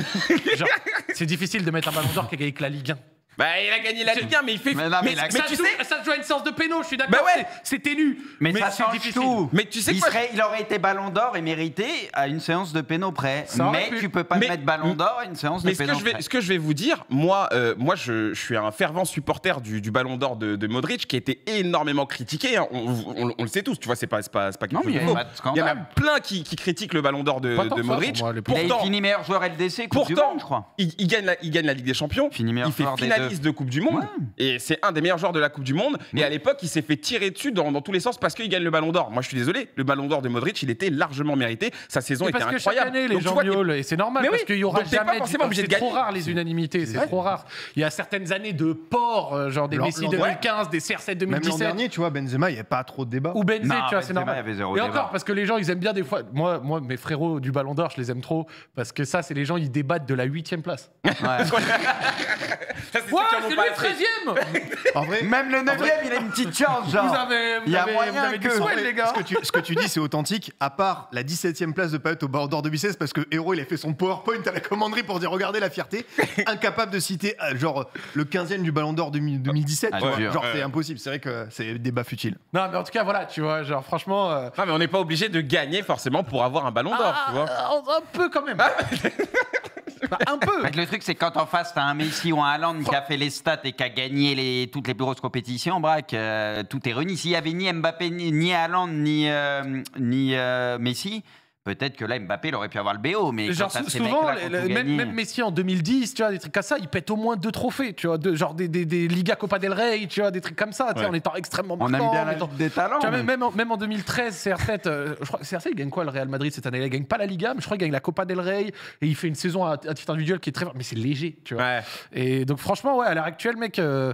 c'est difficile de mettre un ballon d'or qui a gagné que la Ligue 1. Bah, il a gagné la Ligue 1, mais il fait. Mais, ça, tu sais... ça joue à une séance de péno, je suis d'accord. Bah ouais. C'est ténu. Mais, ça change tout. Mais tu sais il, il aurait été ballon d'or et mérité à une séance de péno près. Mais tu peux pas mettre ballon d'or à une séance de péno près. Ce que je vais vous dire, moi, euh, moi je, suis un fervent supporter du, ballon d'or de, Modric qui a été énormément critiqué. Hein. On, le sait tous, tu vois, c'est pas, pas, pas quelque chose Il y en a plein qui, critiquent le ballon d'or de, Modric. Pourtant, il finit meilleur joueur LDC. Pourtant, je crois. Il gagne la Ligue des Champions. Il fait finaliste de Coupe du Monde. Et c'est un des meilleurs joueurs de la Coupe du Monde. Et à l'époque, il s'est fait tirer dessus dans, tous les sens parce qu'il gagne le ballon d'or. Moi, je suis désolé, le ballon d'or de Modric, il était largement mérité. Sa saison était incroyable. Parce que chaque année, les gens Et c'est normal, mais parce qu'il y aura jamais. C'est trop rare, les unanimités. C'est trop rare. Il y a certaines années de port, euh, genre des Messi 2015, des CR7 2017. L'an dernier, tu vois, Benzema, il n'y a pas trop de débat. Ou Benzema, tu vois, c'est normal. Et encore, parce que les gens, ils aiment bien des fois. Moi, moi mes frérots du Ballon d'Or, je les aime trop. Parce que ça, c'est les gens, ils débattent de la huitième place. ouais, le 13 En vrai, Même le 9ème, il a une petite chance genre. Vous avez, Il a moyen du que- les gars. ce que, tu, ce que tu dis, c'est authentique, à part la 17 e place de Payet au d'Or 2016, parce que Hero, il a fait son PowerPoint à la commanderie pour dire regardez la fierté, incapable de citer euh, genre le 15ème du Ballon d'Or 2017. Ah, ah, genre, c'est impossible, c'est vrai que c'est débat futile. Non, mais en tout cas, voilà, tu vois, genre, franchement. Euh, ah, mais on n'est pas obligé de gagner forcément pour avoir un ballon d'or, tu vois. un, peu quand même. Bah, un peu. le truc, c'est quand en face, t'as un Messi ou un Haaland qui a fait les stats et qui a gagné toutes les plus grosses compétitions, Braque, euh, tout est réuni. S'il n'y avait ni Mbappé, ni, ni ni euh, euh, Messi, Peut-être que là, Mbappé, il aurait pu avoir le BO, mais genre, souvent, même, même, Messi en 2010, tu vois, des trucs comme ça, il pète au moins deux trophées, tu vois, de, genre des, des, Liga Copa del Rey, tu vois, des trucs comme ça, tu en étant extrêmement On aime bien étant... des talents. même, en, même en 2013, CR7, euh, je crois, CR7, il gagne quoi le Real Madrid cette année Il gagne pas la Liga, mais je crois qu'il gagne la Copa del Rey et il fait une saison à, titre individuel qui est très, mais c'est léger, tu vois. Et donc franchement, ouais, à l'heure actuelle, mec. Euh,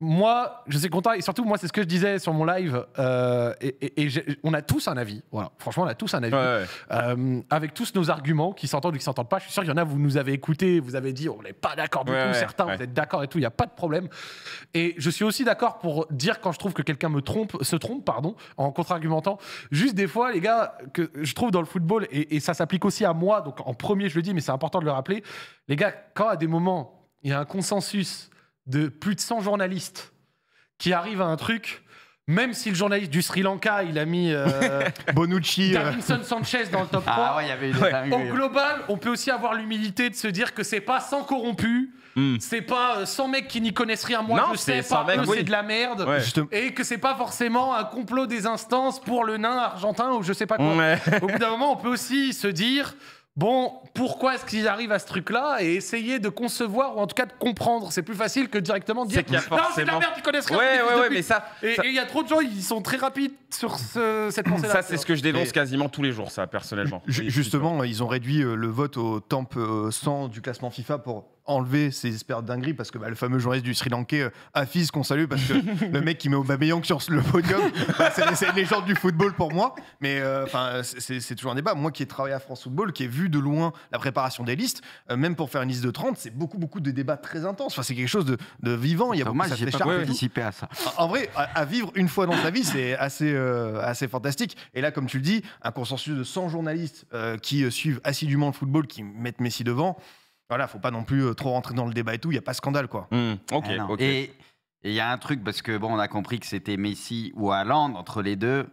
moi, je suis content et surtout, moi, c'est ce que je disais sur mon live. Euh, et, on a tous un avis. Voilà. Franchement, on a tous un avis. Euh, avec tous nos arguments qui s'entendent ou qui s'entendent pas. Je suis sûr qu'il y en a, vous nous avez écoutés, vous avez dit, on n'est pas d'accord du tout. Certains, vous êtes d'accord et tout, il n'y a pas de problème. Et je suis aussi d'accord pour dire quand je trouve que quelqu'un me trompe, se trompe, pardon, en contre-argumentant. Juste des fois, les gars, que je trouve dans le football, et, et ça s'applique aussi à moi, donc en premier, je le dis, mais c'est important de le rappeler. Les gars, quand à des moments, il y a un consensus de plus de 100 journalistes qui arrivent à un truc même si le journaliste du Sri Lanka, il a mis euh, Bonucci, euh. Davinson Sanchez dans le top 3. Ah Au hein. global, on peut aussi avoir l'humilité de se dire que c'est pas sans corrompu, hmm. c'est pas sans euh, mecs qui n'y connaissent rien. Moi, je sais pas, c'est de la merde, et que c'est pas forcément un complot des instances pour le nain argentin ou je sais pas quoi. Au bout d'un moment, on peut aussi se dire bon, pourquoi est-ce qu'ils arrivent à ce truc-là et essayer de concevoir ou en tout cas de comprendre. C'est plus facile que directement dire. qu'il y a forcément... c'est de la merde, connaissent Ouais, ouais, ouais, mais ça. Et il y a trop de gens, ils sont très rapides sur cette pensée-là. Ça, c'est ce que je dénonce quasiment tous les jours, ça, personnellement. justement, ils ont réduit euh, le vote au temp 100 euh, du classement FIFA pour enlever ces espères dingueries parce que bah, le fameux journaliste du Sri Lankais euh, affise qu'on salue parce que le mec qui met Aubameyang sur le podium bah, c'est une légende du football pour moi mais euh, enfin c'est toujours un débat moi qui ai travaillé à France Football qui ai vu de loin la préparation des listes euh, même pour faire une liste de 30 c'est beaucoup beaucoup de débats très intenses enfin c'est quelque chose de, vivant il y a beaucoup de pas à ça en vrai à, vivre une fois dans sa vie c'est assez assez fantastique et là comme tu le dis un consensus de 100 journalistes qui suivent assidûment le football qui mettent Messi devant voilà, faut pas non plus euh, trop rentrer dans le débat et tout, il n'y a pas scandale, quoi. Hmm, ok, ah Et il y a un truc, parce que bon, on a compris que c'était Messi ou Haaland, entre les deux,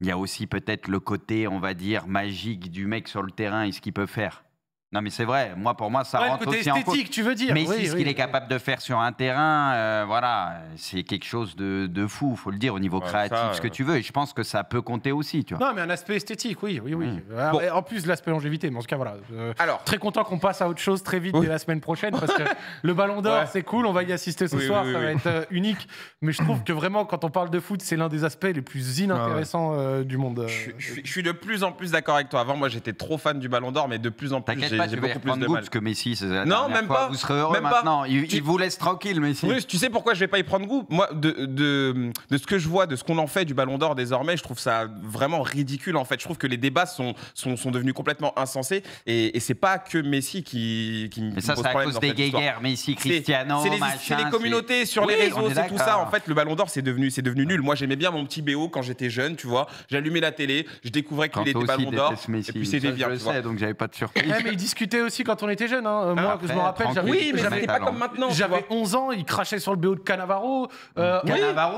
il y a aussi peut-être le côté, on va dire, magique du mec sur le terrain et ce qu'il peut faire. Non, mais c'est vrai. Moi, pour moi, ça rentre côté aussi esthétique, en tu veux dire. Mais ici, ce qu'il est capable de faire sur un terrain, euh, voilà, c'est quelque chose de, de fou, faut le dire, au niveau créatif, ce que euh. tu veux. Et je pense que ça peut compter aussi, tu vois. Non, mais un aspect esthétique, oui, oui, oui. Mm. Ah, en plus, l'aspect longévité. Mais en tout cas, voilà. Euh, Alors, très content qu'on passe à autre chose très vite dès la semaine prochaine, parce que le Ballon d'Or, c'est cool, on va y assister ce soir, ça va être unique. Mais je trouve mm. que vraiment, quand on parle de foot, c'est l'un des aspects les plus ah inintéressants du monde. je, suis de plus en plus d'accord avec toi. Avant, moi, j'étais trop fan du Ballon d'Or, mais de plus en plus j'ai beaucoup plus de goût que Messi. Non, même pas. Vous serez heureux maintenant. Il, vous laisse tranquille, Messi. tu sais pourquoi je vais pas y prendre goût Moi, de, de, de, ce que je vois, de ce qu'on en fait du Ballon d'Or désormais, je trouve ça vraiment ridicule. En fait, je trouve que les débats sont, sont, sont devenus complètement insensés. Et, et c'est pas que Messi qui, qui Mais ça, c'est à cause des guéguerres, Messi, Cristiano, C'est les communautés sur les réseaux, c'est tout ça. En fait, le Ballon d'Or, c'est devenu, c'est devenu nul. Moi, j'aimais bien mon petit BO quand j'étais jeune, tu vois. J'allumais la télé, je découvrais qu'il était Ballon d'Or. Et puis c'était bien. donc j'avais pas de surprise discutait aussi quand on était jeune. Hein. Euh, moi, je me rappelle, j'avais oui, pas maintenant. J'avais 11 ans, il crachait sur le BO de Canavaro Euh,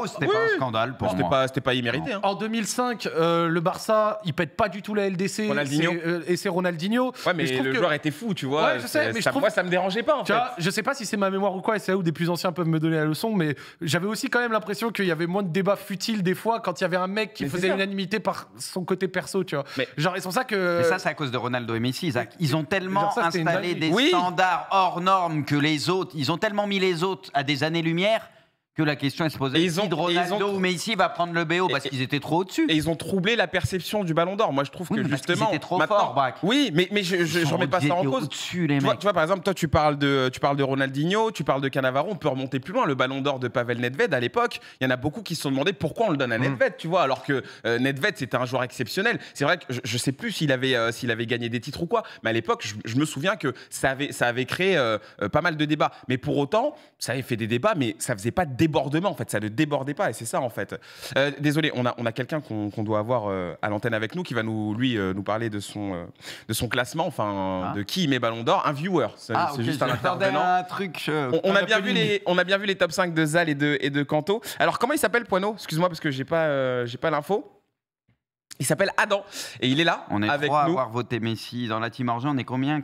c'était pas un scandale pour moi. c'était pas immérité. Hein. En 2005, euh, le Barça, il pète pas du tout la LDC. Euh, et c'est Ronaldinho. Ouais, mais, le joueur était fou, tu vois. Ouais, je sais, mais je Moi, ça me dérangeait pas. tu Vois, je sais pas si c'est ma mémoire ou quoi, et c'est là où des plus anciens peuvent me donner la leçon, mais j'avais aussi quand même l'impression qu'il y avait moins de débats futiles des fois quand il y avait un mec qui faisait l'unanimité par son côté perso, tu vois. Mais... Genre, c'est ça que. Mais ça, c'est à cause de Ronaldo et Messi, Ils ont tellement tellement installé des standards hors normes que les autres, ils ont tellement mis les autres à des années-lumière que la question est se posait. Ils ont, si mais ici ou va prendre le BO parce qu'ils étaient trop au-dessus. Et ils ont troublé la perception du Ballon d'Or. Moi, je trouve que justement, c'était trop fort, Braque. Oui, mais mais je, ne remets pas ça en cause. Les tu, mecs. Vois, tu vois, par exemple, toi, tu parles de tu parles de Ronaldinho, tu parles de Cannavaro. On peut remonter plus loin. Le Ballon d'Or de Pavel Nedved à l'époque, il y en a beaucoup qui se sont demandé pourquoi on le donne à mm. Nedved. Tu vois, alors que euh, Nedved c'était un joueur exceptionnel. C'est vrai que je, sais plus s'il avait euh, s'il avait gagné des titres ou quoi, mais à l'époque, je, me souviens que ça avait ça avait créé euh, pas mal de débats. Mais pour autant, ça avait fait des débats, mais ça faisait pas de débordement, en fait. Ça ne débordait pas, et c'est ça, en fait. Euh, désolé, on a, on a quelqu'un qu'on doit avoir euh, à l'antenne avec nous qui va nous, lui, euh, nous parler de son, de son classement, enfin, ah. de qui il met Ballon d'Or. Un viewer, c'est ah, juste un truc, on, a bien vu les, on a bien vu les top 5 de Zal et de, et de Canto. Alors, comment il s'appelle, Poineau Excuse-moi, parce que j'ai pas, j'ai pas l'info. Il s'appelle Adam et il est là. On est avec trois à nous. avoir voté Messi dans la team argent. On est combien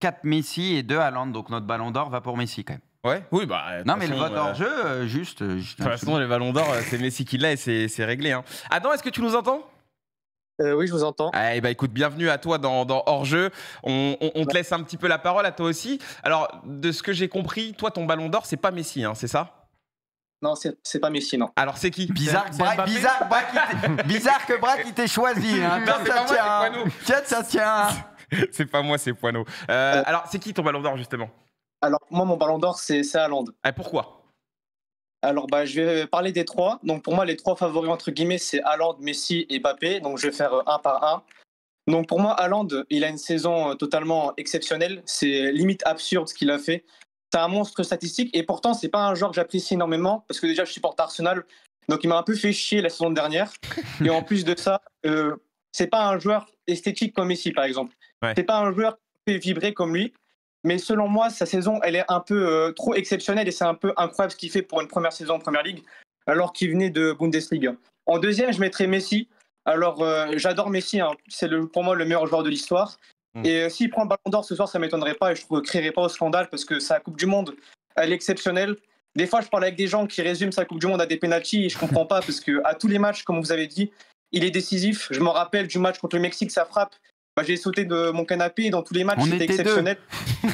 4 Messi et 2 Haaland. Donc notre ballon d'or va pour Messi quand même. Ouais, oui, bah. Non, mais le vote hors euh, jeu, euh, juste. Euh, de toute façon, le ballon d'or, c'est Messi qui l'a et c'est réglé. Hein. Adam, est-ce que tu nous entends oui, je vous entends. Eh et ben, bah, écoute, bienvenue à toi dans, dans Hors-jeu. On, te laisse un petit peu la parole à toi aussi. Alors, de ce que j'ai compris, toi, ton ballon d'or, c'est pas Messi, hein, c'est ça non, c'est pas Messi, non. Alors c'est qui Bizarre, bizarre, bizarre, que Braque, qui t'ait choisi. Hein. Non, ça, tient, hein. Tiens, ça tient. c'est pas moi, c'est Poineau. Alors c'est qui ton ballon d'or justement alors, moi, mon ballon d'or, c'est Haaland. Et ah, pourquoi alors, bah, je vais parler des trois. Donc, pour moi, les trois favoris, entre guillemets, c'est Haaland, Messi et Mbappé. Donc, je vais faire euh, un par un. Donc, pour moi, Haaland, il a une saison euh, totalement exceptionnelle. C'est limite absurde ce qu'il a fait. C'est un monstre statistique. Et pourtant, c'est pas un joueur que j'apprécie énormément parce que déjà, je supporte Arsenal. Donc, il m'a un peu fait chier la saison dernière. et en plus de ça, euh, c'est pas un joueur esthétique comme Messi, par exemple. C'est pas un joueur qui fait vibrer comme lui. Mais selon moi, sa saison, elle est un peu euh, trop exceptionnelle et c'est un peu incroyable ce qu'il fait pour une première saison en Première Ligue, alors qu'il venait de Bundesliga. En deuxième, je mettrais Messi. Alors, euh, j'adore Messi, hein. c'est pour moi le meilleur joueur de l'histoire. Mm. Et euh, s'il prend le ballon d'or ce soir, ça ne m'étonnerait pas et je ne créerais pas au scandale parce que sa Coupe du Monde, elle est exceptionnelle. Des fois, je parle avec des gens qui résument sa Coupe du Monde à des pénalties et je ne comprends pas parce qu'à tous les matchs, comme vous avez dit, il est décisif. Je me rappelle du match contre le Mexique, ça frappe, bah, j'ai sauté de mon canapé dans tous les matchs, c'était exceptionnel.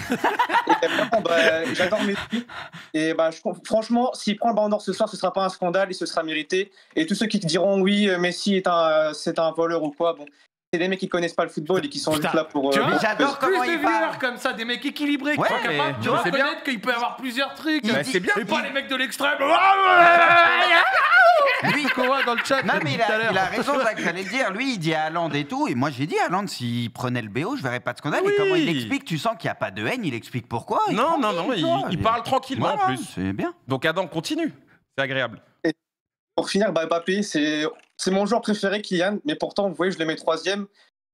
Bah, j'adore Messi. Et bah, franchement, s'il prend le ballon ce soir, ce sera pas un scandale et ce sera mérité. Et tous ceux qui te diront oui, Messi est un, c'est un voleur ou quoi, bon, c'est des mecs qui connaissent pas le football et qui sont juste là pour. Euh, tu vois, j'adore comment plus de viewers comme ça, des mecs équilibrés ouais, qui sont capables de reconnaître qu'il peut y avoir plusieurs trucs. c'est euh, bien. Et pas les mecs de l'extrême. Lui, dans le chat. Non, mais il a, il a raison, que j'allais dire. Lui, il dit à Allende et tout. Et moi, j'ai dit à Allende, s'il prenait le BO, je verrais pas de scandale. Oui. Et comment il explique, tu sens qu'il n'y a pas de haine, il explique pourquoi. non, non, non, il, il, parle tranquillement en plus. C'est bien. Donc, Adam, continue. C'est agréable pour finir, Bappé, bah, c'est mon joueur préféré, Kylian, mais pourtant, vous voyez, je le mets troisième.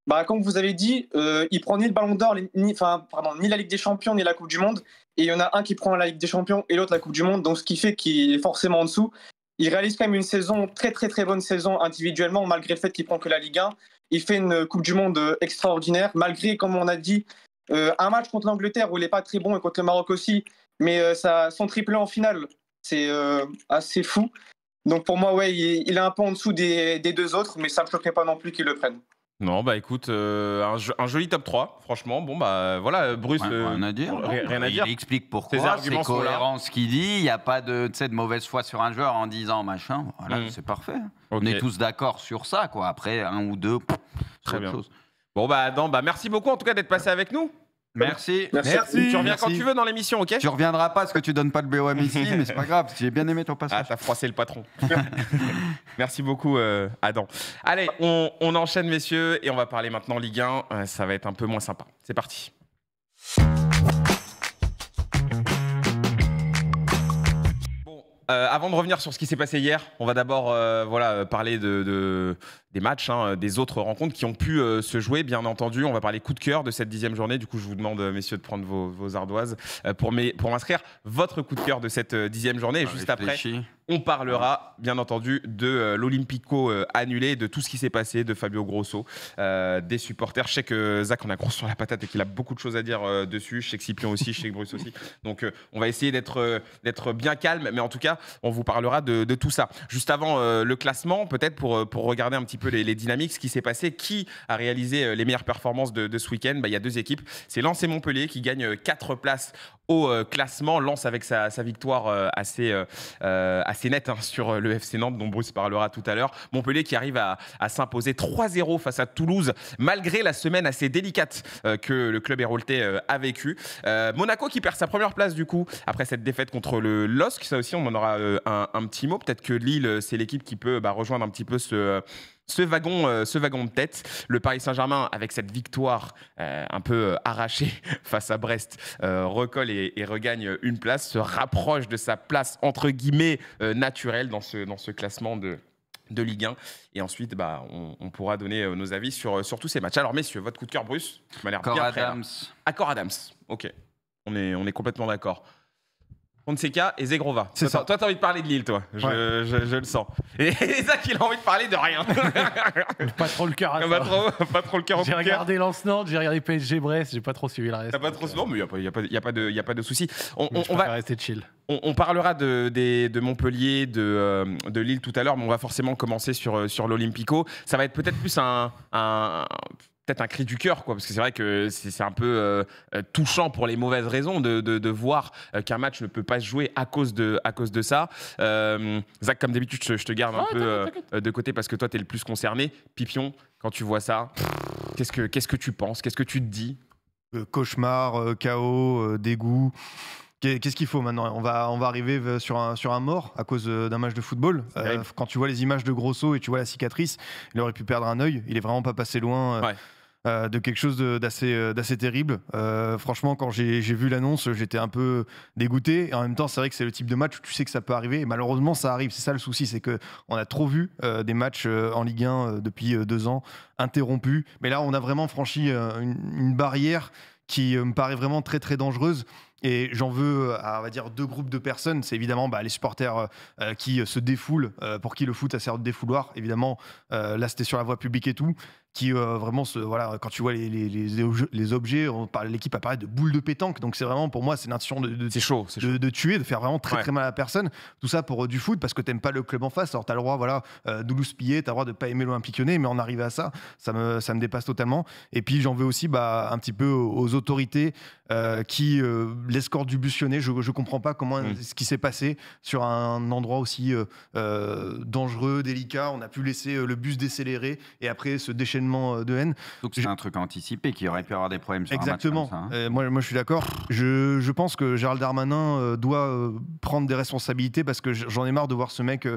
Bah, comme vous avez dit, euh, il prend ni le Ballon d'Or, ni, la Ligue des Champions, ni la Coupe du Monde. Et il y en a un qui prend la Ligue des Champions et l'autre la Coupe du Monde, donc ce qui fait qu'il est forcément en dessous. Il réalise quand même une saison, très très très bonne saison individuellement, malgré le fait qu'il prend que la Ligue 1. Il fait une Coupe du Monde euh, extraordinaire, malgré, comme on a dit, euh, un match contre l'Angleterre où il n'est pas très bon et contre le Maroc aussi. Mais euh, ça, son triplé en finale, c'est assez fou. Donc pour moi, ouais, il, est un peu en dessous des, des deux autres, mais ça ne me choquerait pas non plus qu'ils le prennent. Non, bah écoute, euh, un, joli top 3, franchement. Bon, bah voilà, Bruce. Euh, rien à dire. Rien, à dire. Il explique pourquoi. C'est cohérent ce qu'il dit. Il n'y a pas de, de mauvaise foi sur un joueur en disant machin. Voilà, mm. c'est parfait. On est tous d'accord sur ça, quoi. Après, un ou deux, très bien. Chose. Bon, bah, Adam bah merci beaucoup en tout cas d'être passé avec nous. Merci. Merci. Tu reviens quand tu veux dans l'émission, ok Tu reviendras pas parce que tu donnes pas le BOM ici, mais c'est pas grave, j'ai bien aimé ton passage. Ah, t'as froissé le patron. Merci beaucoup, euh, Adam. Allez, on, enchaîne, messieurs, et on va parler maintenant Ligue 1. Euh, ça va être un peu moins sympa. C'est parti. Bon, euh, avant de revenir sur ce qui s'est passé hier, on va d'abord voilà, parler de, matchs, hein, des autres rencontres qui ont pu euh, se jouer, bien entendu. On va parler coup de cœur de cette dixième journée. Du coup, je vous demande, euh, messieurs, de prendre vos, ardoises euh, pour, pour m'inscrire votre coup de cœur de cette dixième journée. Et ah, juste après, on parlera, bien entendu, de l'Olympico annulé, de tout ce qui s'est passé, de Fabio Grosso, des supporters. Je sais que Zach en a gros sur la patate et qu'il a beaucoup de choses à dire dessus. Je sais que Cyprien aussi, je sais que Bruce aussi. Donc, on va essayer d'être, bien calme. Mais en tout cas, on vous parlera de, de tout ça. Juste avant le classement, peut-être pour, pour regarder un petit peu les, dynamiques, ce qui s'est passé, qui a réalisé euh, les meilleures performances de, ce week-end. Bah, il y a deux équipes, c'est Lens Montpellier qui gagne euh, quatre places au euh, classement. Lens avec sa, victoire assez, nette hein, sur le FC Nantes, dont Bruce parlera tout à l'heure. Montpellier qui arrive à, s'imposer 3-0 face à Toulouse, malgré la semaine assez délicate que le club héroltais a vécu Monaco qui perd sa première place du coup après cette défaite contre le LOSC. Ça aussi, on en aura un, petit mot. Peut-être que Lille, c'est l'équipe qui peut bah, rejoindre un petit peu ce ce wagon, euh, ce wagon de tête. Le Paris Saint-Germain, avec cette victoire euh, un peu euh, arrachée face à Brest, recolle et, regagne une place, se rapproche de sa place entre guillemets naturelle dans ce, dans ce classement de, de Ligue 1. Et ensuite, bah, on, pourra donner nos avis sur, sur, tous ces matchs. Alors, messieurs, votre coup de cœur, Bruce Accord Adams. Accord ah, Adams. Ok. On est, on est complètement d'accord. Fonseca et Zegrova. C'est ça. Toi, t'as envie de parler de Lille, toi. Je, le sens. Et, ça qu'il a envie de parler de rien. pas trop le cœur à ça. Pas pas trop cœur J'ai regardé Lance-Nantes, j'ai regardé PSG-Brest, j'ai pas trop suivi la reste. T'as pas trop euh, Non, mais il n'y a, pas, a, de, soucis. On, va rester chill. On, parlera de, Montpellier, euh, de, Lille tout à l'heure, mais on va forcément commencer sur, euh, l'Olympico. Ça va être peut-être plus un peut-être un cri du cœur, quoi, parce que c'est vrai que c'est un peu euh, euh, touchant pour les mauvaises raisons de, de, voir euh, qu'un match ne peut pas se jouer à cause de, à cause de ça. Zach, comme d'habitude, je, te garde un peu de côté parce que toi, tu es le plus concerné. Pipion, quand tu vois ça, que qu'est-ce que tu penses Qu'est-ce que tu te dis Cauchemar, chaos, dégoût. Qu'est-ce qu'il faut maintenant on va, on va arriver sur un, sur un mort à cause d'un match de football. quand tu vois les images de Grosso et tu vois la cicatrice, il aurait pu perdre un œil. Il est vraiment pas passé loin. Ouais. Euh, de quelque chose euh, d'assez terrible. Euh, franchement, quand j'ai vu l'annonce, j'étais un peu dégoûté. Et en même temps, c'est vrai que c'est le type de match où tu sais que ça peut arriver. Et malheureusement, ça arrive. C'est ça le souci, c'est qu'on a trop vu des matchs en Ligue 1 depuis deux ans interrompus. Mais là, on a vraiment franchi une, barrière qui me paraît vraiment très très dangereuse. Et j'en veux à on va dire, deux groupes de personnes. C'est évidemment bah, les supporters qui se défoulent, pour qui le foot a servi de défouloir. Évidemment, là c'était sur la voie publique et tout qui euh, vraiment voilà, quand tu vois les, les, objets, on parle, l'équipe apparaît de boules de pétanque, donc c'est vraiment pour moi c'est l'intention de, de, tuer, de faire vraiment très très mal à la personne. Tout ça pour euh, du foot parce que t'aimes pas le club en face. Alors t'as le droit voilà euh, de louspiller, t'as le droit de pas aimer l'Olympique Lyonnais, mais en arriver à ça, ça me ça me dépasse totalement. Et puis j'en veux aussi bah, un petit peu aux autorités euh, qui l'escorte du busionné. Je je comprends pas comment mm. ce qui s'est passé sur un endroit aussi dangereux, délicat. On a pu laisser le bus décélérer et après ce déchaînement euh, de haine. Donc c'est un truc anticipé qui aurait pu avoir des problèmes sur Exactement. Hein. Euh, moi, moi, je suis d'accord. Je, je, pense que Gérald Darmanin euh, doit prendre des responsabilités parce que j'en ai marre de voir ce mec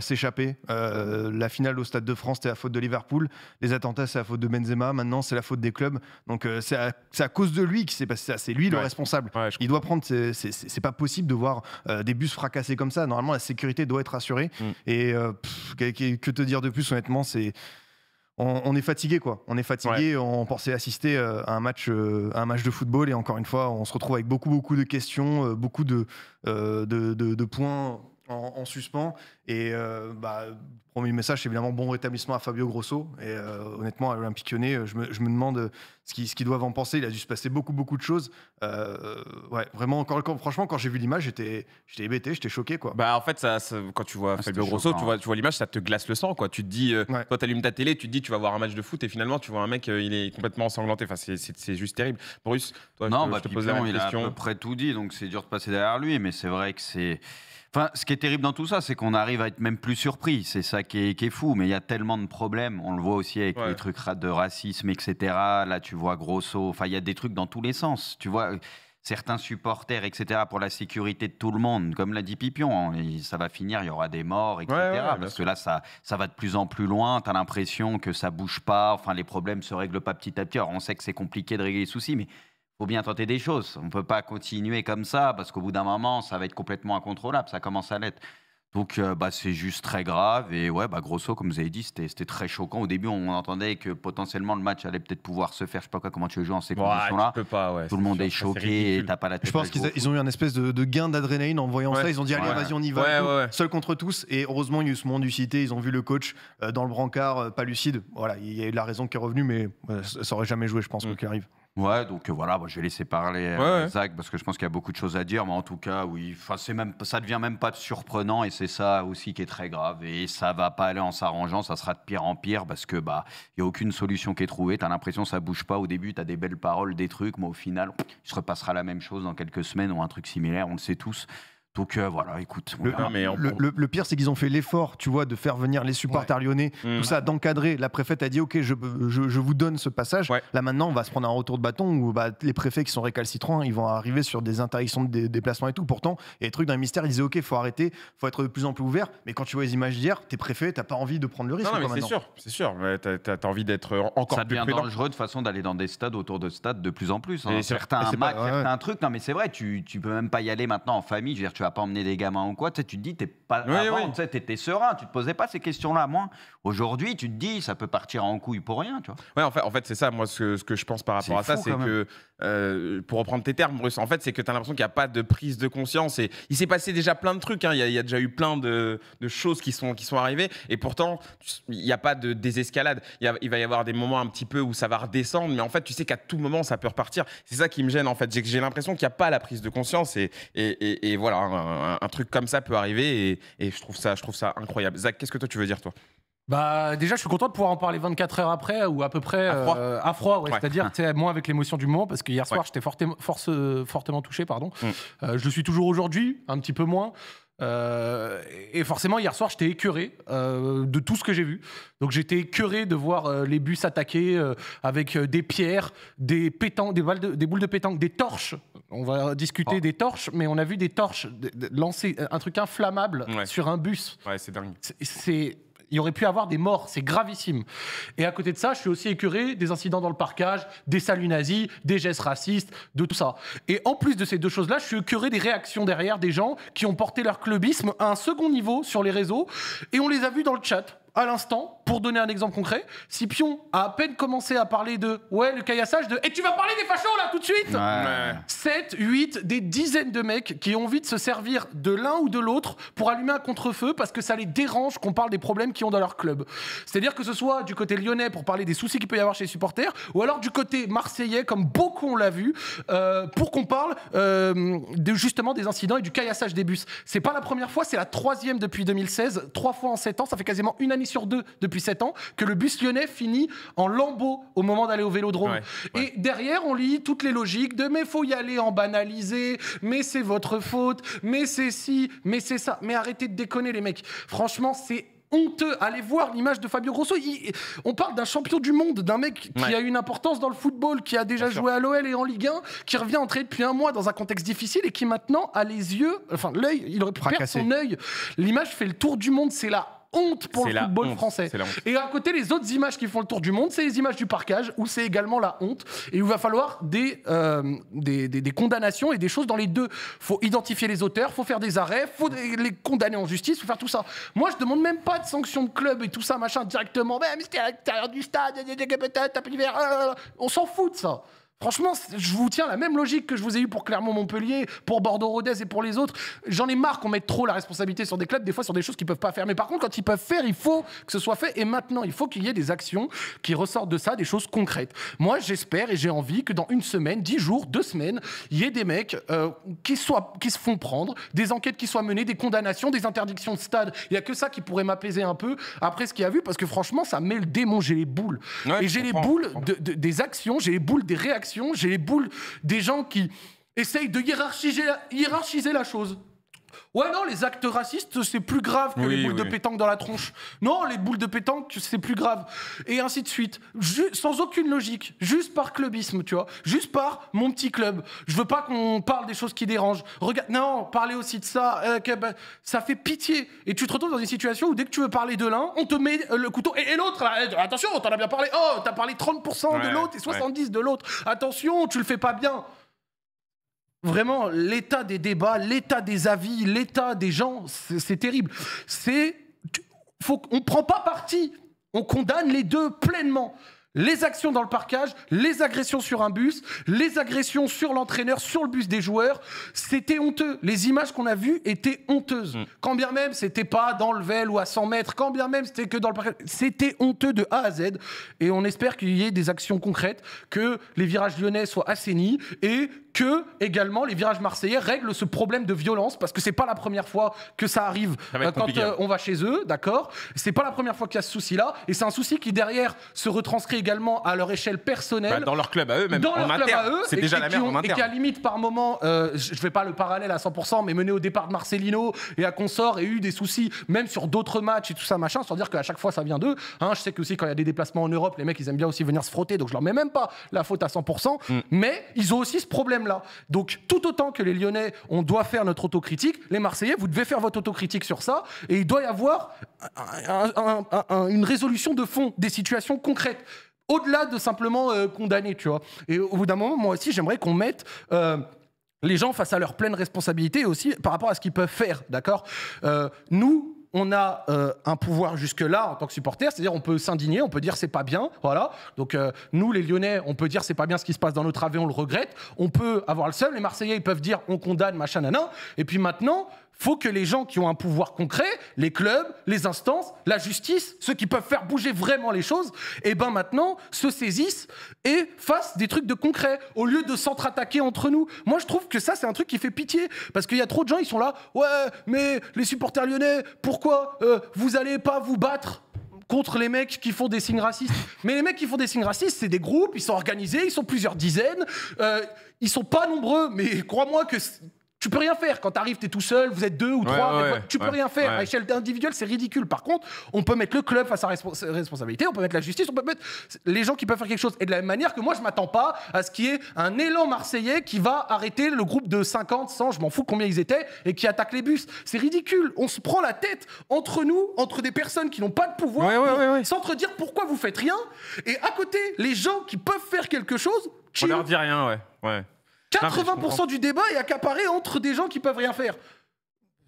s'échapper. la finale au Stade de France, c'était la faute de Liverpool. Les attentats, c'est la faute de Benzema. Maintenant, c'est la faute des clubs. Donc c'est à, cause de lui qui s'est passé ça. C'est lui le responsable. Il doit prendre. C'est pas possible de voir des bus fracassés comme ça. Normalement, la sécurité doit être assurée. Mm. Et que, que te dire de plus, honnêtement, c'est on, est fatigué, quoi. On est fatigué, on pensait assister euh, à un, match, euh, un match de football et encore une fois, on se retrouve avec beaucoup, beaucoup de questions, euh, beaucoup de points en, suspens. Et euh, bah, premier message, évidemment, bon rétablissement à Fabio Grosso. Et euh, honnêtement, à l'Olympique Lyonnais, je me, je me demande euh, ce qu'ils doivent en penser. Il a dû se passer beaucoup, beaucoup de choses. ouais, vraiment, franchement, quand j'ai vu l'image, j'étais hébété, j'étais choqué. Quoi. Bah, en fait, ça, quand tu vois ah, Fabio Grosso, tu vois, tu vois l'image, ça te glace le sang. Quoi. Tu te dis, toi, tu allumes ta télé, tu te dis, tu vas voir un match de foot et finalement, tu vois un mec, il est complètement ensanglanté. Enfin, c'est juste terrible. Bruce, toi, non, bah, te pose la il a à peu près tout dit, donc c'est dur de passer derrière lui, mais c'est vrai que c'est ce qui est terrible dans tout ça, c'est qu'on arrive à être même plus surpris. C'est ça qui est, fou. Mais il y a tellement de problèmes. On le voit aussi avec les trucs de racisme, etc. Là, tu vois Grosso. Enfin, il y a des trucs dans tous les sens. Tu vois certains supporters, etc., pour la sécurité de tout le monde. Comme l'a dit Pipion, hein, ça va finir, il y aura des morts, etc. parce que là, ça, va de plus en plus loin. Tu as l'impression que ça bouge pas. Enfin, les problèmes se règlent pas petit à petit. on sait que c'est compliqué de régler les soucis, mais faut bien tenter des choses. On ne peut pas continuer comme ça, parce qu'au bout d'un moment, ça va être complètement incontrôlable. Ça commence à l'être. Donc, euh, bah, c'est juste très grave. Et ouais, bah, grosso, comme vous avez dit, c'était très choquant. Au début, on entendait que potentiellement le match allait peut-être pouvoir se faire. Je sais pas quoi, comment tu veux jouer en ces conditions-là. Tout le monde est choqué et t'as pas la tête. Je pense qu'ils ont eu un espèce de, gain d'adrénaline en voyant ça. Ils ont dit, allez, vas-y, on y va. Seul contre tous. Et heureusement, il y a eu ce moment du Ils ont vu le coach euh, dans le brancard, euh, pas lucide. Voilà, il y a eu la raison qui est revenue, mais ça aurait jamais joué, je pense, que quoi mm. arrive. Ouais, donc euh, voilà, bah, je vais laisser parler euh, Zach parce que je pense qu'il y a beaucoup de choses à dire, mais en tout cas, oui, c'est même, ça devient même pas surprenant et c'est ça aussi qui est très grave. Et ça va pas aller en s'arrangeant, ça sera de pire en pire parce que bah y a aucune solution qui est trouvée. Tu as l'impression ça bouge pas. Au début, tu as des belles paroles, des trucs, mais au final, il se repassera la même chose dans quelques semaines ou un truc similaire. On le sait tous. Donc euh, voilà, écoute. Le, pire, c'est qu'ils ont fait l'effort, tu vois, de faire venir les supporters lyonnais, mmh. tout ça, d'encadrer. La préfète a dit, ok, je, vous donne ce passage. Là maintenant, on va se prendre un retour de bâton où bah, les préfets qui sont récalcitrants, ils vont arriver sur des interdictions de déplacement et tout. Pourtant, et les trucs d'un ministère, ils disaient, ok, faut arrêter, faut être de plus en plus ouvert. Mais quand tu vois les images d'hier, t'es préfet, t'as pas envie de prendre le risque. c'est sûr, c'est sûr. T'as envie d'être euh, encore plus. dangereux de façon d'aller dans des stades autour de stades de plus en plus. Hein. Certains, certains trucs. Non, mais c'est vrai, tu, peux même pas y aller maintenant en famille. Je veux pas emmener des gamins ou quoi. Tu, sais, tu te dis, t'es pas oui, avant, tu sais, étais serein, tu te posais pas ces questions-là. Moi, aujourd'hui, tu te dis, ça peut partir en couille pour rien, tu vois. Ouais, en fait, en fait c'est ça. Moi, ce, que je pense par rapport à ça, c'est que euh, pour reprendre tes termes, Bruce, en fait, c'est que tu as l'impression qu'il n'y a pas de prise de conscience. Et il s'est passé déjà plein de trucs. Hein. Il, y a, déjà eu plein de, choses qui sont, qui sont arrivées. Et pourtant, il n'y a pas de désescalade. Il, va y avoir des moments un petit peu où ça va redescendre. Mais en fait, tu sais qu'à tout moment, ça peut repartir. C'est ça qui me gêne, en fait. J'ai l'impression qu'il n'y a pas la prise de conscience. Et, et, voilà, un, truc comme ça peut arriver. Et, je, trouve ça, je trouve ça incroyable. Zach, qu'est-ce que toi, tu veux dire, toi bah déjà je suis content de pouvoir en parler 24 heures après ou à peu près à froid, euh, c'est-à-dire hum. moi avec l'émotion du moment parce que hier soir j'étais euh, fortement touché pardon. Hum. Euh, je le suis toujours aujourd'hui, un petit peu moins. et forcément, hier soir, j'étais écœuré de tout ce que j'ai vu. Donc, j'étais écœuré de voir les bus attaquer avec des pierres, des des, des boules de pétanque, des torches. On va discuter oh. des torches, mais on a vu des torches lancer un truc inflammable sur un bus. Ouais, c'est dingue. C'est il aurait pu avoir des morts, c'est gravissime. Et à côté de ça, je suis aussi écœuré des incidents dans le parcage, des saluts nazis, des gestes racistes, de tout ça. Et en plus de ces deux choses-là, je suis écœuré des réactions derrière des gens qui ont porté leur clubisme à un second niveau sur les réseaux, et on les a vus dans le chat à l'instant, pour donner un exemple concret, si a à peine commencé à parler de ouais, le caillassage de et tu vas parler des fachos là tout de suite 7, 8, des dizaines de mecs qui ont envie de se servir de l'un ou de l'autre pour allumer un contre-feu parce que ça les dérange qu'on parle des problèmes qu'ils ont dans leur club. C'est-à-dire que ce soit du côté lyonnais pour parler des soucis qu'il peut y avoir chez les supporters ou alors du côté marseillais, comme beaucoup on l'a vu, euh, pour qu'on parle euh, de, justement des incidents et du caillassage des bus. C'est pas la première fois, c'est la troisième depuis 2016, trois fois en sept ans, ça fait quasiment une année sur deux depuis sept ans que le bus lyonnais finit en lambeau au moment d'aller au vélodrome. Et derrière, on lit toutes les logiques de mais faut y aller en banaliser, mais c'est votre faute, mais c'est ci, mais c'est ça. Mais arrêtez de déconner, les mecs. Franchement, c'est honteux. Allez voir l'image de Fabio Grosso. on parle d'un champion du monde, d'un mec qui a une importance dans le football, qui a déjà joué à l'OL et en Ligue 1, qui revient entrer depuis un mois dans un contexte difficile et qui maintenant a les yeux, enfin l'œil, il perd son œil. L'image fait le tour du monde, c'est là honte pour le football français. Et à côté, les autres images qui font le tour du monde, c'est les images du parcage, où c'est également la honte. Et il va falloir des, des, des, condamnations et des choses dans les deux. faut identifier les auteurs, faut faire des arrêts, faut les condamner en justice, faut faire tout ça. Moi, je demande même pas de sanctions de club et tout ça, machin, directement. Mais c'était à l'intérieur du stade, On s'en fout de ça. Franchement, je vous tiens la même logique que je vous ai eue pour Clermont-Montpellier, pour Bordeaux-Rodez et pour les autres. J'en ai marre qu'on mette trop la responsabilité sur des clubs, des fois sur des choses qu'ils peuvent pas faire. Mais par contre, quand ils peuvent faire, il faut que ce soit fait. Et maintenant, il faut qu'il y ait des actions qui ressortent de ça, des choses concrètes. Moi, j'espère et j'ai envie que dans une semaine, dix jours, deux semaines, il y ait des mecs euh, qui, soient, qui se font prendre, des enquêtes qui soient menées, des condamnations, des interdictions de stade. Il n'y a que ça qui pourrait m'apaiser un peu après ce qu'il y a vu, parce que franchement, ça met le démon. J'ai les boules. et j'ai les boules des actions, j'ai les boules des réactions j'ai les boules des gens qui essayent de hiérarchiser la chose. Ouais, non, les actes racistes, c'est plus grave que les boules de pétanque dans la tronche. Non, les boules de pétanque, c'est plus grave. Et ainsi de suite. sans aucune logique. Juste par clubisme, tu vois. Juste par mon petit club. Je veux pas qu'on parle des choses qui dérangent. Regarde, non, parler aussi de ça, euh, bah, ça fait pitié. Et tu te retrouves dans une situation où dès que tu veux parler de l'un, on te met euh, le couteau. Et, l'autre, eh, attention, t'en as bien parlé. Oh, t'as parlé 30% de l'autre et 70% de l'autre. Attention, tu le fais pas bien. Vraiment, l'état des débats, l'état des avis, l'état des gens, c'est terrible. C'est, faut, prend pas parti. On condamne les deux pleinement. Les actions dans le parcage, les agressions sur un bus, les agressions sur l'entraîneur, sur le bus des joueurs, c'était honteux. Les images qu'on a vues étaient honteuses. Mm. Quand bien même c'était pas dans le vel ou à 100 mètres, quand bien même c'était que dans le parcage, c'était honteux de A à Z. Et on espère qu'il y ait des actions concrètes, que les virages lyonnais soient assainis et que également les virages marseillais règlent ce problème de violence parce que c'est pas la première fois que ça arrive euh, quand hein. euh, on va chez eux, d'accord C'est pas la première fois qu'il y a ce souci-là et c'est un souci qui derrière se retranscrit également à leur échelle personnelle, bah, dans leur club à eux, même dans leur club à eux, c'est déjà la qui à limite par moment, euh, je vais pas le parallèle à 100%, mais mené au départ de Marcelino et à Consort et eu des soucis même sur d'autres matchs et tout ça machin, sans dire qu'à chaque fois ça vient d'eux. Hein, je sais que aussi quand il y a des déplacements en Europe, les mecs ils aiment bien aussi venir se frotter, donc je leur mets même pas la faute à 100%, mm. mais ils ont aussi ce problème donc, tout autant que les Lyonnais, on doit faire notre autocritique, les Marseillais, vous devez faire votre autocritique sur ça. Et il doit y avoir une résolution de fond des situations concrètes au-delà de simplement euh, condamner, tu vois. Et au bout d'un moment, moi aussi, j'aimerais qu'on mette euh, les gens face à leur pleine responsabilité, aussi par rapport à ce qu'ils peuvent faire, d'accord euh, Nous, on a euh, un pouvoir jusque-là en tant que supporter, c'est-à-dire on peut s'indigner, on peut dire c'est pas bien, voilà. Donc euh, nous, les Lyonnais, on peut dire c'est pas bien ce qui se passe dans notre AV, on le regrette. On peut avoir le seul. Les Marseillais, ils peuvent dire on condamne, machin, Et puis maintenant, faut que les gens qui ont un pouvoir concret, les clubs, les instances, la justice, ceux qui peuvent faire bouger vraiment les choses, et eh ben maintenant se saisissent et fassent des trucs de concret au lieu de s'entre-attaquer entre nous. Moi, je trouve que ça, c'est un truc qui fait pitié parce qu'il y a trop de gens, ils sont là, ouais, mais les supporters lyonnais, pourquoi euh, vous allez pas vous battre contre les mecs qui font des signes racistes. Mais les mecs qui font des signes racistes, c'est des groupes, ils sont organisés, ils sont plusieurs dizaines, euh, ils sont pas nombreux, mais crois-moi que tu peux rien faire. Quand t'arrives, t'es tout seul, vous êtes deux ou trois. tu peux rien faire. À échelle individuelle, c'est ridicule. Par contre, on peut mettre le club face à sa euh, responsabilité, on peut mettre la justice, on peut mettre les gens qui peuvent faire quelque chose. Et de la même manière que moi, je m'attends pas à ce qu'il y ait un élan marseillais qui va arrêter le groupe de 50, 100, je m'en fous combien ils étaient, et qui attaque les bus. C'est ridicule. On se prend la tête entre nous, entre des personnes qui n'ont pas de pouvoir, sans te dire pourquoi vous faites rien. Et à côté, les gens qui peuvent faire quelque chose, on leur dit rien, ouais. ouais. 80% du débat est accaparé entre des gens qui peuvent rien faire.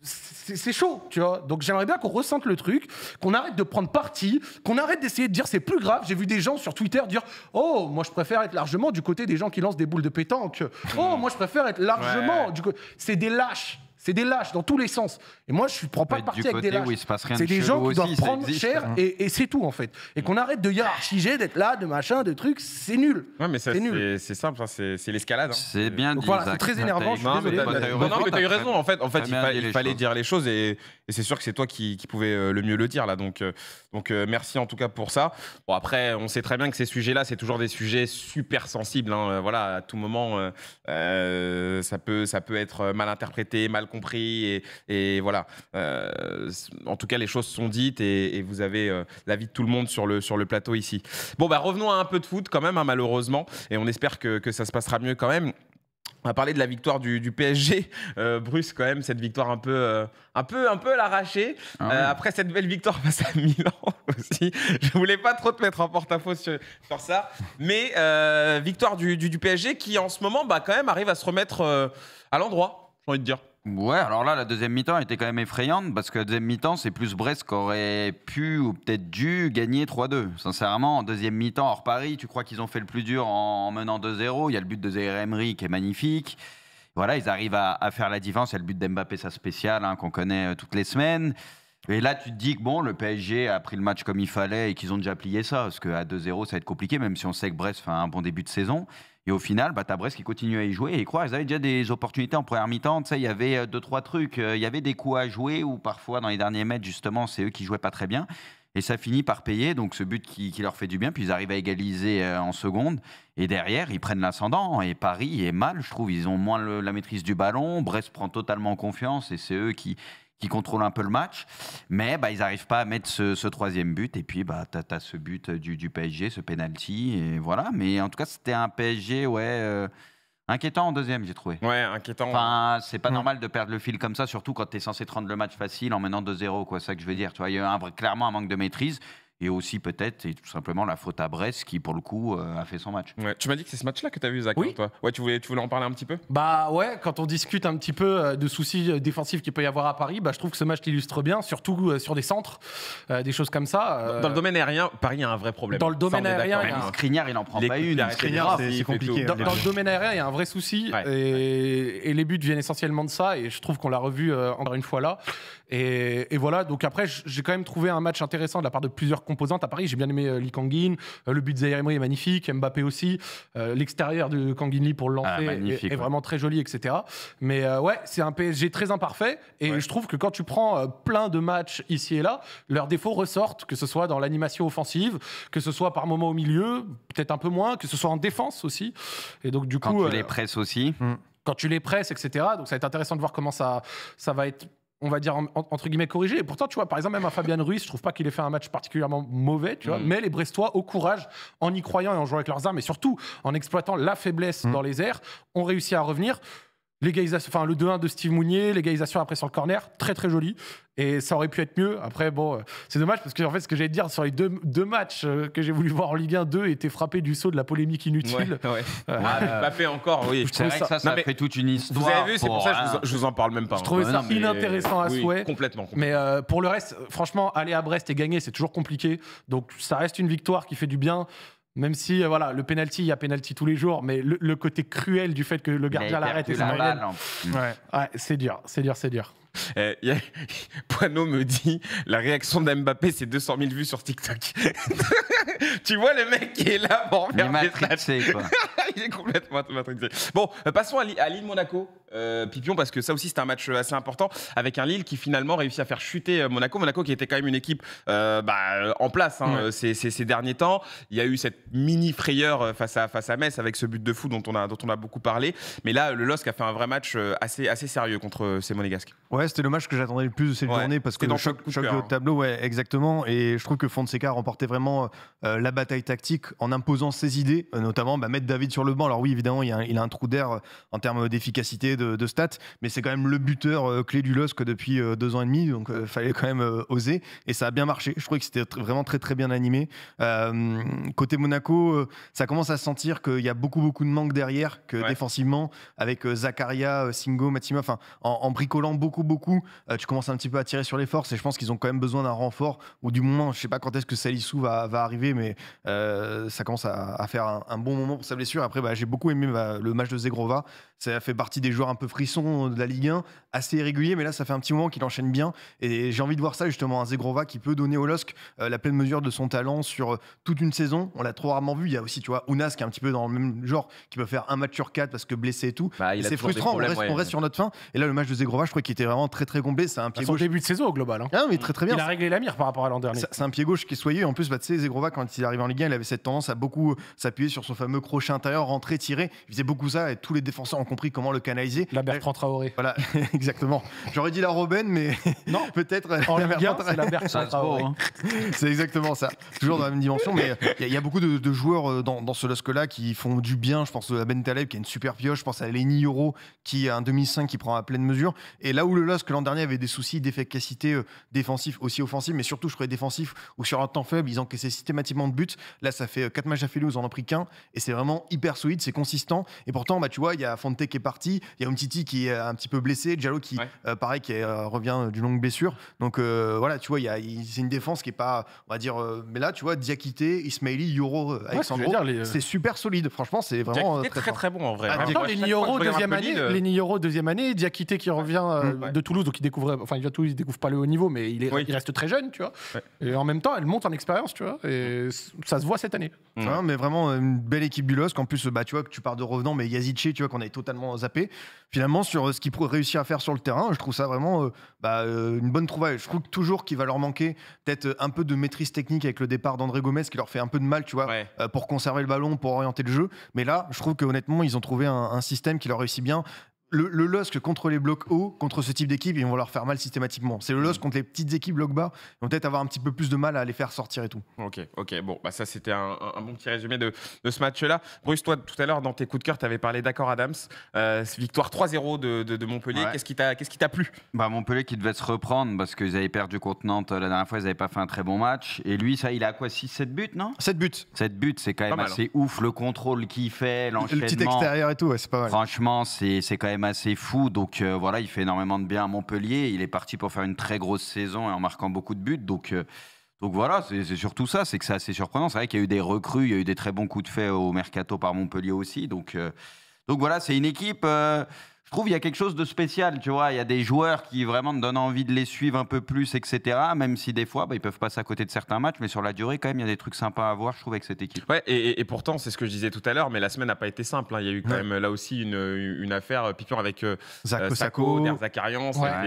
C'est chaud, tu vois. Donc j'aimerais bien qu'on ressente le truc, qu'on arrête de prendre parti, qu'on arrête d'essayer de dire c'est plus grave. J'ai vu des gens sur Twitter dire Oh, moi je préfère être largement du côté des gens qui lancent des boules de pétanque. Oh, hmm. moi je préfère être largement du côté. C'est des lâches. C'est des lâches dans tous les sens. Et moi, je ne prends pas parti avec des lâches. C'est des gens qui doivent prendre cher hein. et, c'est tout, en fait. Et qu'on arrête de hiérarchiser, d'être là, de machin, de trucs, c'est nul. Ouais, mais c'est simple, hein, c'est l'escalade. Hein. C'est bien dit. Voilà, c'est très énervant. Non, mais as eu raison. En fait, en fait il fallait dire les choses et c'est sûr que c'est toi qui pouvais euh, le mieux le dire, là. Donc, euh, donc euh, merci en tout cas pour ça. Bon, après, on sait très bien que ces sujets-là, c'est toujours des sujets super sensibles. Voilà, à tout moment, ça, peut, ça peut être mal interprété, mal compris. Et, et voilà. Euh, en tout cas, les choses sont dites et, vous avez euh, l'avis de tout le monde sur le, sur le plateau ici. Bon, bah, revenons à un peu de foot quand même, hein, malheureusement. Et on espère que, ça se passera mieux quand même. On va parler de la victoire du, PSG. Euh, Bruce, quand même, cette victoire un peu, un peu, un peu l'arrachée. Ah après cette belle victoire face à Milan aussi. Je voulais pas trop te mettre en porte-à-faux sur, ça. Mais victoire du, du, PSG qui, en ce moment, bah, quand même, arrive à se remettre à l'endroit, j'ai envie de dire. Ouais, alors là, la deuxième mi-temps était quand même effrayante parce que la deuxième mi-temps, c'est plus Brest qui aurait pu ou peut-être dû gagner 3-2. Sincèrement, en deuxième mi-temps, hors Paris, tu crois qu'ils ont fait le plus dur en menant 2-0. Il y a le but de Zaire Emery qui est magnifique. Voilà, ils arrivent à, faire la différence. Il y a le but d'Mbappé, sa spéciale hein, qu'on connaît euh, toutes les semaines. Et là, tu te dis que bon, le PSG a pris le match comme il fallait et qu'ils ont déjà plié ça. Parce qu'à 2-0, ça va être compliqué, même si on sait que Brest fait un bon début de saison. Et au final, bah, as Brest qui continue à y jouer et y croire. Ils avaient déjà des opportunités en première mi-temps. il y avait euh, deux, trois trucs. Euh, il y avait des coups à jouer ou parfois, dans les derniers mètres, justement, c'est eux qui jouaient pas très bien. Et ça finit par payer, donc ce but qui, leur fait du bien, puis ils arrivent à égaliser euh, en seconde. Et derrière, ils prennent l'ascendant. Et Paris est mal, je trouve. Ils ont moins la maîtrise du ballon. Brest prend totalement confiance et c'est eux qui, qui contrôlent un peu le match. Mais bah, ils n'arrivent pas à mettre ce, troisième but. Et puis, bah, tu as, ce but du, du PSG, ce penalty. Et voilà. Mais en tout cas, c'était un PSG, ouais. Euh, inquiétant en deuxième, j'ai trouvé. Ouais, inquiétant. Hein. c'est pas normal de perdre le fil comme ça, surtout quand tu es censé prendre le match facile en menant 2-0, quoi. C'est ça que je veux dire. Tu il y a clairement un manque de maîtrise et aussi peut-être et tout simplement la faute à Brest qui pour le coup euh, a fait son match. tu m'as dit que c'est ce match-là que tu as vu Zach, toi. Ouais, tu voulais, tu voulais en parler un petit peu Bah ouais, quand on discute un petit peu euh, de soucis euh, défensifs qu'il peut y avoir à Paris, bah je trouve que ce match l'illustre bien, surtout sur des centres, des choses comme ça. Dans, le domaine aérien, Paris a un vrai problème. Dans le domaine aérien, il a... Scrignard, il en prend pas c'est compliqué. Dans, le domaine aérien, il y a un vrai souci et, et, les buts viennent essentiellement de ça et je trouve qu'on l'a revu encore une fois là. Et, voilà, donc après, j'ai quand même trouvé un match intéressant de la part de plusieurs composantes à Paris. J'ai bien aimé euh, Lee Kangin, euh, le but de Zaire Emery est magnifique, Mbappé aussi, euh, l'extérieur de Kangin Lee pour le ah, lancer est, vraiment très joli, etc. Mais ouais, c'est un PSG très imparfait et je trouve que quand tu prends plein de matchs ici et là, leurs défauts ressortent, que ce soit dans l'animation offensive, que ce soit par moment au milieu, peut-être un peu moins, que ce soit en défense aussi. Et donc du coup. Mm. Quand tu les presses aussi. quand tu les presses, etc. Donc ça va être intéressant de voir comment ça, ça va être on va dire, entre guillemets, corrigé. Et pourtant, tu vois, par exemple, même à Fabian Ruiz, je trouve pas qu'il ait fait un match particulièrement mauvais, tu mm. Mais les Brestois, au courage, en y croyant et en jouant avec leurs armes, et surtout en exploitant la faiblesse mm. dans les airs, ont réussi à revenir l'égalisation, enfin le 2-1 de Steve Mounier, l'égalisation après sur le corner, très très joli. Et ça aurait pu être mieux. Après, bon, euh, c'est dommage parce que en fait, ce que j'allais dire sur les deux, deux matchs euh, que j'ai voulu voir en Ligue 1, 2 était frappé du saut de la polémique inutile. Ouais, euh, encore, oui. ça, ça, fait toute une histoire. Vous avez vu, c'est pour, ça que je vous, vous en parle même pas. Je trouvais hein. ça inintéressant à souhait. Complètement. Mais pour le reste, franchement, aller à Brest et gagner, c'est toujours compliqué. Donc ça reste une victoire qui fait du bien. Même si, euh, voilà, le penalty, il y a penalty tous les jours, mais le, côté cruel du fait que le gardien l'arrête et ouais. c'est dur, c'est dur, c'est dur. Euh, Poinot me dit la réaction d'Mbappé, c'est 200 000 vues sur TikTok. tu vois le mec qui est là pour faire quoi. Il est complètement matrixé. Bon, euh, passons à, Lille-Monaco, euh, Pipion, parce que ça aussi, c'est un match assez important avec un Lille qui finalement réussit à faire chuter Monaco. Monaco qui était quand même une équipe bah, en place hein, ces, derniers temps. Il y a eu cette mini frayeur face à, face à Metz avec ce but de fou dont on a, dont on a beaucoup parlé. Mais là, le LOSC a fait un vrai match assez, assez sérieux contre ces Monégasques. Ouais, Ouais, c'était le match que j'attendais le plus de cette journée parce que dans le choc, hein. tableau, ouais, exactement. Et je trouve que Fonseca remportait vraiment euh, la bataille tactique en imposant ses idées, euh, notamment bah, mettre David sur le banc. Alors oui, évidemment, il, a un, trou d'air euh, en termes d'efficacité, de, stats, mais c'est quand même le buteur clé du LOSC depuis deux ans et demi, donc il fallait quand même oser. Et ça a bien marché. Je trouvais que c'était vraiment très très bien animé. côté Monaco, ça commence à sentir qu'il y a beaucoup beaucoup de manque derrière, que défensivement, avec Zakaria, Singo, Matima, enfin en bricolant beaucoup euh, tu commences un petit peu à tirer sur les forces et je pense qu'ils ont quand même besoin d'un renfort ou du moment, je sais pas quand est-ce que Salissou va, va arriver, mais euh, ça commence à, faire un, bon moment pour sa blessure. Après, bah, j'ai beaucoup aimé bah, le match de Zegrova. Ça fait partie des joueurs un peu frissons de la Ligue 1, assez irrégulier, mais là, ça fait un petit moment qu'il enchaîne bien. Et j'ai envie de voir ça, justement, un Zegrova qui peut donner au LOSC euh, la pleine mesure de son talent sur euh, toute une saison. On l'a trop rarement vu. Il y a aussi, tu vois, Ounas qui est un petit peu dans le même genre, qui peut faire un match sur quatre parce que blessé et tout. Bah, c'est frustrant, on reste, sur notre fin. Et là, le match de Zegrova, je crois qu'il était vraiment très, très comblé C'est un bah, pied Son début de saison au global. Hein. Ah, mais très, très bien. Il a réglé la mire par rapport à l'an dernier. C'est un pied gauche qui est soyeux. En plus, bah, tu sais, Zegrova, quand il arrive en Ligue 1, il avait cette tendance à beaucoup s'appuyer sur son fameux crochet intérieur, rentrer, tirer. Il faisait beaucoup ça et tous les défenseurs en compris comment le canaliser. La Bertrand Traoré. Voilà, exactement. J'aurais dit la Robben, mais non, peut-être en la Bertrand, Traoré. Hein. C'est exactement ça. Toujours dans la même dimension, mais il y, a beaucoup de, joueurs euh, dans, ce LOSC-là qui font du bien. Je pense à Ben Taleb qui a une super pioche. Je pense à Lenny Euro qui a un demi qui prend à pleine mesure. Et là où le LOSC l'an dernier avait des soucis d'efficacité euh, défensif, aussi offensif, mais surtout je crois défensif, ou sur un temps faible, ils encaissaient systématiquement de buts. Là, ça fait 4 euh, matchs à d'affilée, ils en ont pris qu'un. Et c'est vraiment hyper solide, c'est consistant. Et pourtant, bah, tu vois, il y a qui est parti, il y a Umtiti qui est un petit peu blessé, Diallo qui, euh, pareil, qui euh, revient euh, d'une longue blessure. Donc voilà, tu vois, c'est une défense qui est pas, on va dire, mais là, tu vois, Diakité, Ismaili, Yoro, Alexandro, c'est super solide. Franchement, c'est vraiment très, très, très bon en vrai. les Nioro deuxième année, deuxième année, Diakité qui revient de Toulouse, donc il découvre, enfin il vient Toulouse, il découvre pas le haut niveau, mais il, il reste très jeune, tu vois. Et en même temps, elle monte en expérience, tu vois. Et ça se voit cette année. Mm. mais vraiment une belle équipe bulosque. Qu'en plus, bah tu vois que tu pars de revenant, mais Yazici, tu vois qu'on est totalement totalement zappé. Finalement, sur euh, ce qu'ils réussissent à faire sur le terrain, je trouve ça vraiment euh, bah, euh, une bonne trouvaille. Je trouve toujours qu'il va leur manquer peut-être un peu de maîtrise technique avec le départ d'André Gomez, qui leur fait un peu de mal, tu vois, pour conserver le ballon, pour orienter le jeu. Mais là, je trouve que honnêtement, ils ont trouvé un, un système qui leur réussit bien le, le, contre les blocs hauts, contre ce type d'équipe, ils vont leur faire mal systématiquement. C'est le loss contre les petites équipes blocs bas, ils vont peut-être avoir un petit peu plus de mal à les faire sortir et tout. Ok, ok, bon, bah ça c'était un, bon petit résumé de, ce match-là. Bruce, toi tout à l'heure dans tes coups de cœur, tu avais parlé d'accord Adams, euh, victoire 3-0 de, de, de, Montpellier, qu'est-ce qui t'a plu bah, Montpellier qui devait se reprendre parce qu'ils avaient perdu contre Nantes la dernière fois, ils n'avaient pas fait un très bon match. Et lui, ça, il a quoi 6-7 buts, non 7 buts. 7 buts, c'est quand même assez hein. ouf le contrôle qu'il fait, l'enchaînement. Le petit extérieur et tout, c'est pas mal. Franchement, c'est quand même assez fou. Donc euh, voilà, il fait énormément de bien à Montpellier. Il est parti pour faire une très grosse saison en marquant beaucoup de buts. Donc, euh, donc voilà, c'est surtout ça. C'est que c'est assez surprenant. C'est vrai qu'il y a eu des recrues, il y a eu des très bons coups de fait au mercato par Montpellier aussi. Donc, euh, donc voilà, c'est une équipe je trouve qu'il y a quelque chose de spécial, tu vois. Il y a des joueurs qui vraiment te donnent envie de les suivre un peu plus, etc. Même si des fois, bah, ils peuvent passer à côté de certains matchs, mais sur la durée, quand même, il y a des trucs sympas à voir, je trouve, avec cette équipe. Ouais, et, pourtant, c'est ce que je disais tout à l'heure, mais la semaine n'a pas été simple. Hein. Il y a eu quand même là aussi une, affaire euh, piqûre avec euh, Zako, euh,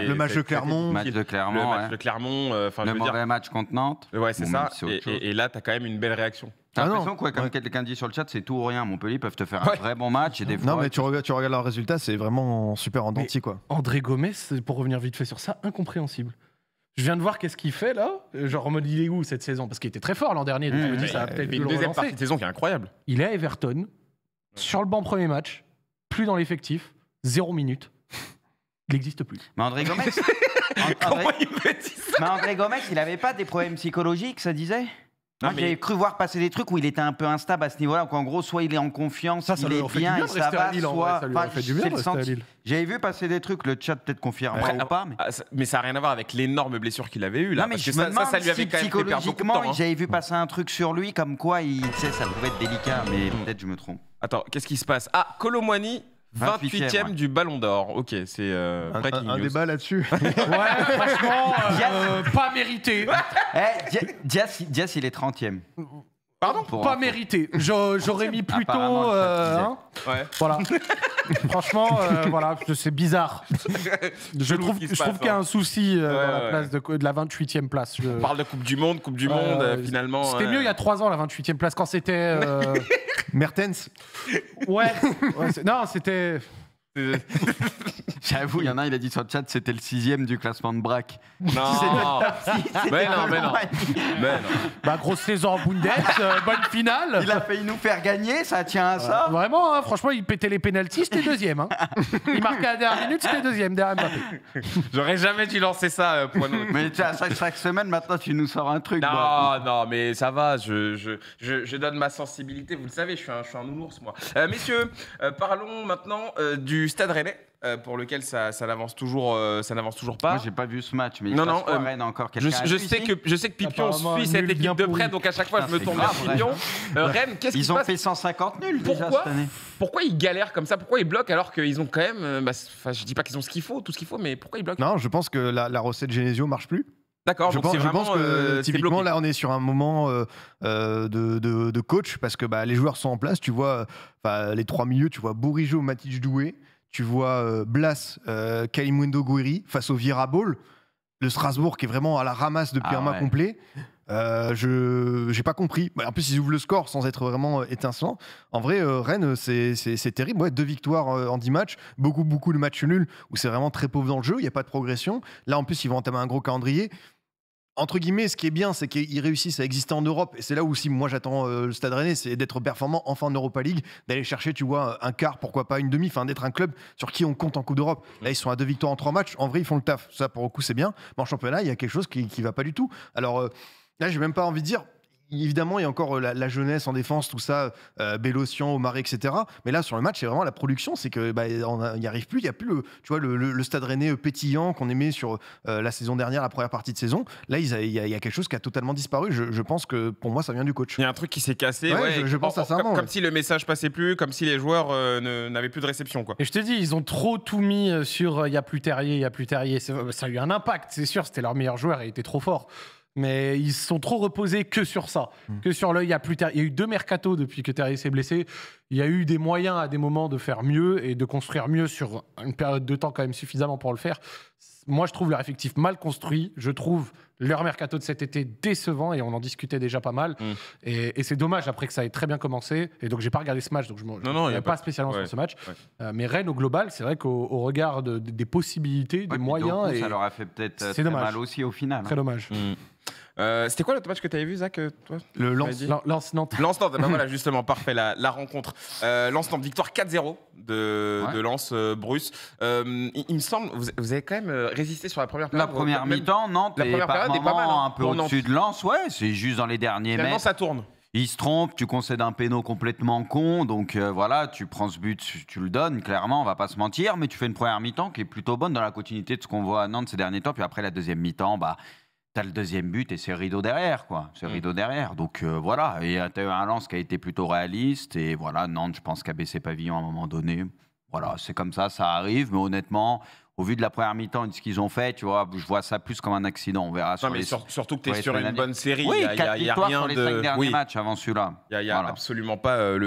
le match de Clermont, de Clermont, le match de Clermont, euh, le mauvais match contre Nantes. Ouais, c'est ça. et là, tu as quand même une belle réaction. T'as ah l'impression, quoi, comme quelqu'un dit sur le chat, c'est tout ou rien. Montpellier peuvent te faire un vrai bon match et des Non, mais tu regardes, tu regardes leurs résultats, c'est vraiment super en denti, quoi. André Gomez, pour revenir vite fait sur ça, incompréhensible. Je viens de voir qu'est-ce qu'il fait là. Genre en mode il est où cette saison Parce qu'il était très fort l'an dernier. Mmh, ça a une deuxième partie de saison qui est incroyable. Il est à Everton, sur le banc premier match, plus dans l'effectif, zéro minute. Il n'existe plus. Mais André Gomez, Mais André Gomez, il n'avait pas des problèmes psychologiques, ça disait moi, J'avais cru voir passer des trucs où il était un peu instable à ce niveau-là. En gros, soit il est en confiance, il est bien, et ça va, soit. J'avais vu passer des trucs, le chat peut-être confirme ah, ah, Mais... ça n'a rien à voir avec l'énorme blessure qu'il avait eu Là, non, mais psychologiquement, hein. j'avais vu passer un truc sur lui, comme quoi, il, ça pouvait être délicat, mais peut-être je me trompe. Attends, qu'est-ce qui se passe Ah, Colomwani 28e du Ballon d'Or. Ok, c'est euh, un, un, débat là-dessus. ouais, franchement, euh, pas mérité. Eh, Dias il est 30e. Pardon Pas mérité. J'aurais mis plutôt. Euh, hein. voilà. Franchement, euh, voilà, c'est bizarre. Je trouve, qu'il je y a hein. un souci euh, de, la 28e place. On parle de Coupe du Monde, Coupe du Monde, finalement. C'était mieux il y a 3 ans la 28e place quand c'était. Mertens, ouais. non, c'était. J'avoue, il y en a, il a dit sur le chat, c'était le sixième du classement de Braque. Non, mais non, mais non. mais bah, non. grosse saison en Bundes, euh, bonne finale. Il a failli nous faire gagner, ça tient à ça. Vraiment, hein, franchement, il pétait les pénalties, c'était deuxième. Hein. Il marquait à la dernière minute, c'était deuxième derrière Mbappé. J'aurais jamais dû lancer ça, euh, pour nous. Mais tiens, chaque, chaque, semaine, maintenant, tu nous sors un truc. Non, non, mais ça va, je, je, je, donne ma sensibilité. Vous le savez, je suis un, je suis un nounours, moi. Euh, messieurs, parlons maintenant du Stade Rennais. Euh, pour lequel ça, ça n'avance toujours, euh, ça n'avance toujours pas. Moi, j'ai pas vu ce match, mais non, il non, euh, encore. Je, je sais que je sais que Pipion suit cette équipe de près, donc à chaque fois, je ah, me tourne vers Pipion. Euh, Rennes qu'est-ce qu'ils ont fait 150 nuls pourquoi, cette année. Pourquoi ils galèrent comme ça Pourquoi ils bloquent alors qu'ils ont quand même, bah, je dis pas qu'ils ont ce qu'il faut, tout ce qu'il faut, mais pourquoi ils bloquent Non, je pense que la, recette Genesio marche plus. D'accord, je, pense, je pense que typiquement là on est sur un moment de, de, coach parce que bah, les joueurs sont en place, tu vois, les trois milieux, tu vois Bourigeau, Matic Doué, tu vois euh, Blas, euh, Kalimundo Guiri face au Vira Ball, le Strasbourg qui est vraiment à la ramasse depuis ah un match complet. Euh, je n'ai pas compris. Bah, en plus, ils ouvrent le score sans être vraiment étincelant. En vrai, Rennes, c'est terrible. deux victoires en dix matchs, beaucoup, beaucoup de matchs nul où c'est vraiment très pauvre dans le jeu, il n'y a pas de progression. Là, en plus, ils vont entamer un gros calendrier entre guillemets, ce qui est bien, c'est qu'ils réussissent à exister en Europe. Et c'est là où si moi j'attends euh, le Stade Rennais, c'est d'être performant enfin en Europa League, d'aller chercher, tu vois, un quart, pourquoi pas une demi, enfin d'être un club sur qui on compte en Coupe d'Europe. Là, ils sont à deux victoires en trois matchs. En vrai, ils font le taf. Ça, pour le coup, c'est bien. Mais en championnat, il y a quelque chose qui, ne va pas du tout. Alors. là euh, Là, j'ai même pas envie de dire, évidemment, il y a encore euh, la, jeunesse en défense, tout ça, euh, Bélocian, Omaré, etc. Mais là, sur le match, c'est vraiment la production, c'est qu'on bah, n'y arrive plus. Il n'y a plus le, tu vois, le, stade rennais euh, pétillant qu'on aimait sur euh, la saison dernière, la première partie de saison. Là, il y, a, quelque chose qui a totalement disparu. Je, pense que pour moi, ça vient du coach. Il y a un truc qui s'est cassé. Ouais, je, pense à ça. Comme, si le message passait plus, comme si les joueurs n'avaient plus de réception. Quoi. Et je te dis, ils ont trop tout mis sur il n'y a plus Terrier, il n'y a plus Terrier. Ça a eu un impact, c'est sûr. C'était leur meilleur joueur et il était trop fort mais ils se sont trop reposés que sur ça, hmm. que sur l'œil. Il y a plus il y a eu deux mercato depuis que Terry s'est blessé. Il y a eu des moyens à des moments de faire mieux et de construire mieux sur une période de temps quand même suffisamment pour le faire. Moi, je trouve leur effectif mal construit. Je trouve leur mercato de cet été décevant et on en discutait déjà pas mal. Hmm. Et, c'est dommage après que ça ait très bien commencé. Et donc, j'ai pas regardé ce match, donc je ne non, pas, pas spécialement sur ce match. Euh, mais Rennes, au global, c'est vrai qu'au regard des possibilités, des moyens. ça leur a fait peut-être mal aussi au final. Hein. Très dommage. Hmm. Euh, c'était quoi le match que tu avais vu, Zach euh, toi, Le Lance-Nantes. Lance-Nantes, bah voilà, justement, parfait, la, rencontre. Euh, Lance-Nantes, victoire 4-0 de, Lance, Bruce. Il, me semble, vous, avez quand même résisté sur la première période. La première mi-temps, Nantes la est pas mal, hein, un peu au-dessus de Lance, ouais, c'est juste dans les derniers mètres. ça tourne. Il se trompe, tu concèdes un péno complètement con, donc voilà, tu prends ce but, tu, le donnes, clairement, on va pas se mentir, mais tu fais une première mi-temps qui est plutôt bonne dans la continuité de ce qu'on voit à Nantes ces derniers temps, puis après la deuxième mi-temps, bah, T'as le deuxième but et c'est rideau derrière, quoi. C'est mm. rideau derrière. Donc euh, voilà. Et t'as eu un lance qui a été plutôt réaliste. Et voilà, Nantes, je pense, qu'a baissé pavillon à un moment donné. Voilà, c'est comme ça, ça arrive. Mais honnêtement, au vu de la première mi-temps et de ce qu'ils ont fait, tu vois, je vois ça plus comme un accident. On verra. surtout que tu es sur une bonne série. il n'y a, rien sur les de... derniers matchs avant celui-là. Il n'y a, absolument pas euh,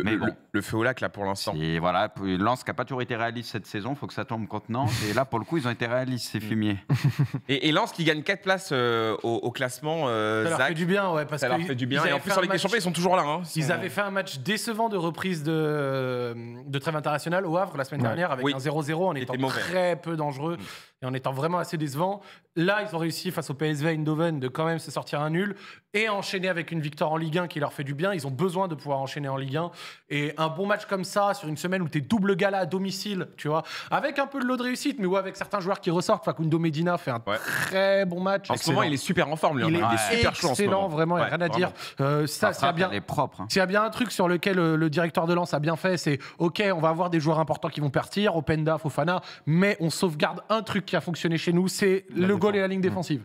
le, feu au lac là pour l'instant. Et voilà, Lance qui n'a pas toujours été réaliste cette saison, il faut que ça tombe contenant. et là, pour le coup, ils ont été réalistes, ces mm. fumiers. et, et, Lens qui gagne 4 places euh, au, classement. Euh, ça leur fait du bien, ouais, parce fait du bien. Et en plus, sur les Champions, ils sont toujours là. Hein. ils avaient fait un match décevant de reprise de, de trêve internationale au Havre la semaine dernière avec un 0-0 en étant très peu dangereux dangereux. Mmh et en étant vraiment assez décevant. Là, ils ont réussi face au PSV Eindhoven de quand même se sortir un nul et enchaîner avec une victoire en Ligue 1 qui leur fait du bien. Ils ont besoin de pouvoir enchaîner en Ligue 1. Et un bon match comme ça, sur une semaine où tu es double gala à domicile, tu vois, avec un peu de lot de réussite, mais ou avec certains joueurs qui ressortent. Facundo Medina fait un très bon match. En ce moment, il est super en forme, hein. Il, est, il est Excellent, vraiment, il n'y a rien à dire. Euh, ça, c'est bien. Est propre. S'il hein. y a bien un truc sur lequel euh, le, directeur de lance a bien fait, c'est OK, on va avoir des joueurs importants qui vont partir, Openda, Fofana, mais on sauvegarde un truc qui a fonctionné chez nous, c'est le goal et la ligne mmh. défensive.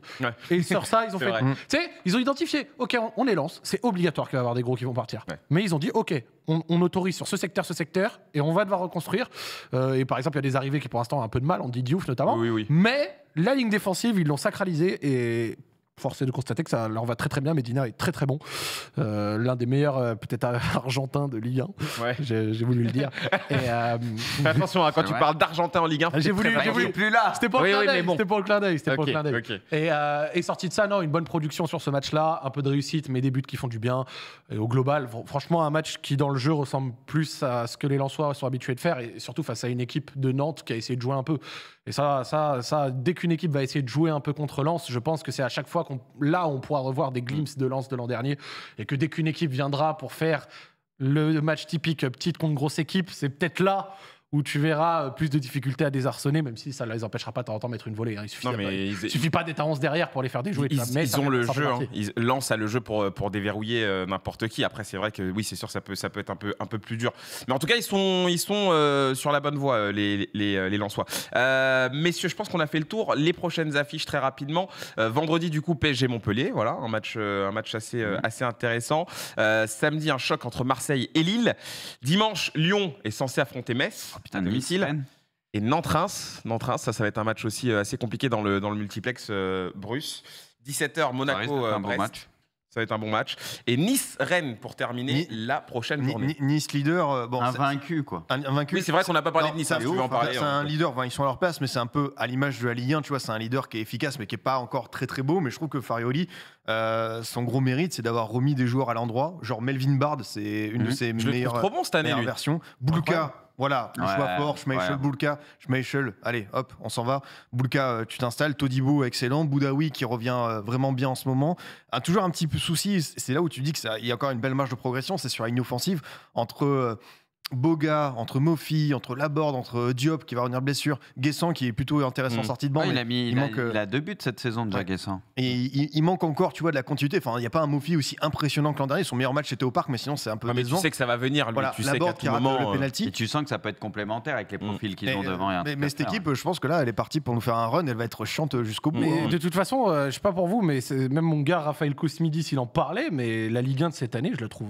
Et sur ça, ils ont fait. Tu sais, ils ont identifié, OK, on, les lance, c'est obligatoire qu'il va y avoir des gros qui vont partir. Mais ils ont dit, OK, on, autorise sur ce secteur, ce secteur, et on va devoir reconstruire. Euh, et par exemple, il y a des arrivées qui pour l'instant ont un peu de mal, on dit Diouf notamment. Oui, Mais la ligne défensive, ils l'ont sacralisée et force de constater que ça leur va très très bien. Medina est très très bon. Euh, l'un des meilleurs, euh, peut-être argentins de Ligue 1. J'ai voulu le dire. Euh, Fais attention, hein, quand tu parles d'argentin en Ligue 1, ah, j'ai voulu. plus là. C'était pour, le clin d'œil. C'était pour le clin Et, sorti de ça, non, une bonne production sur ce match-là, un peu de réussite, mais des buts qui font du bien. Et au global, franchement, un match qui dans le jeu ressemble plus à ce que les Lensois sont habitués de faire, et surtout face à une équipe de Nantes qui a essayé de jouer un peu. Et ça, ça, ça dès qu'une équipe va essayer de jouer un peu contre Lens, je pense que c'est à chaque fois qu'on, là, on pourra revoir des glimpses de Lance de l'an dernier. Et que dès qu'une équipe viendra pour faire le match typique petite contre grosse équipe, c'est peut-être là où tu verras euh, plus de difficultés à désarçonner, même si ça ne les empêchera pas de mettre une volée. Il suffit, suffit pas d'être à 11 derrière pour les faire déjouer. Ils, ont le jeu, hein. ils lancent à le jeu pour, euh, pour déverrouiller euh, n'importe qui. Après, c'est vrai que oui, c'est sûr, ça peut, ça peut être un peu, un peu plus dur. Mais en tout cas, ils sont, ils sont sur la bonne voie, les, les, les Lensois. messieurs, je pense qu'on a fait le tour. Les prochaines affiches, très rapidement. vendredi, du coup, PSG Montpellier, voilà, un match, un match assez, mhm. assez intéressant. samedi, un choc entre Marseille et Lille. Dimanche, Lyon est censé affronter Metz putain, domicile. Et Nantes-Reims, Nantes ça, ça va être un match aussi euh, assez compliqué dans le, dans le multiplex euh, Bruce. 17h, Monaco-Brest. Euh, ça va être un bon match. Et Nice-Rennes pour terminer la prochaine journée. nice leader, bon, un vaincu quoi. invaincu Mais c'est vrai qu'on n'a pas parlé de Nice. Ça, C'est hein. un leader. ils sont à leur place, mais c'est un peu à l'image de la Ligue 1. Tu vois, c'est un leader qui est efficace, mais qui est pas encore très très beau. Mais je trouve que Farioli, son gros mérite, c'est d'avoir remis des joueurs à l'endroit. Genre Melvin Bard, c'est une de mhm. ses meilleures, trop bon cette année, meilleures versions. Boulouka, voilà, le choix fort, Schmeichel, ouais. Boulka, Schmeichel, allez, hop, on s'en va. Boulka, euh, tu t'installes, Todibo, excellent, Boudaoui qui revient euh, vraiment bien en ce moment. A ah, toujours un petit peu souci, c'est là où tu dis qu'il y a encore une belle marge de progression, c'est sur une offensive entre euh, Boga, entre Mofi, entre Laborde, entre Diop qui va revenir blessure, Guessant qui est plutôt intéressant en mm. sortie de banc. Ah, il, manque, il, a, euh, deux buts cette saison déjà, Et il, manque encore, tu vois, de la continuité. Enfin, il n'y a pas un Mofi aussi impressionnant que l'an dernier. Son meilleur match était au parc, mais sinon c'est un peu. mais tu sais que ça va venir, lui. tu sais qu'à tout moment. Euh, et tu sens que ça peut être complémentaire avec les mm. profils qu'ils ont devant. Hein. mais, cette équipe, je pense que là, elle est partie pour nous faire un run. Elle va être chante jusqu'au bout. Hein. De toute façon, euh, je sais pas pour vous, mais même mon gars Raphaël Cosmidis, il en parlait, mais la Ligue 1 de cette année, je la trouve.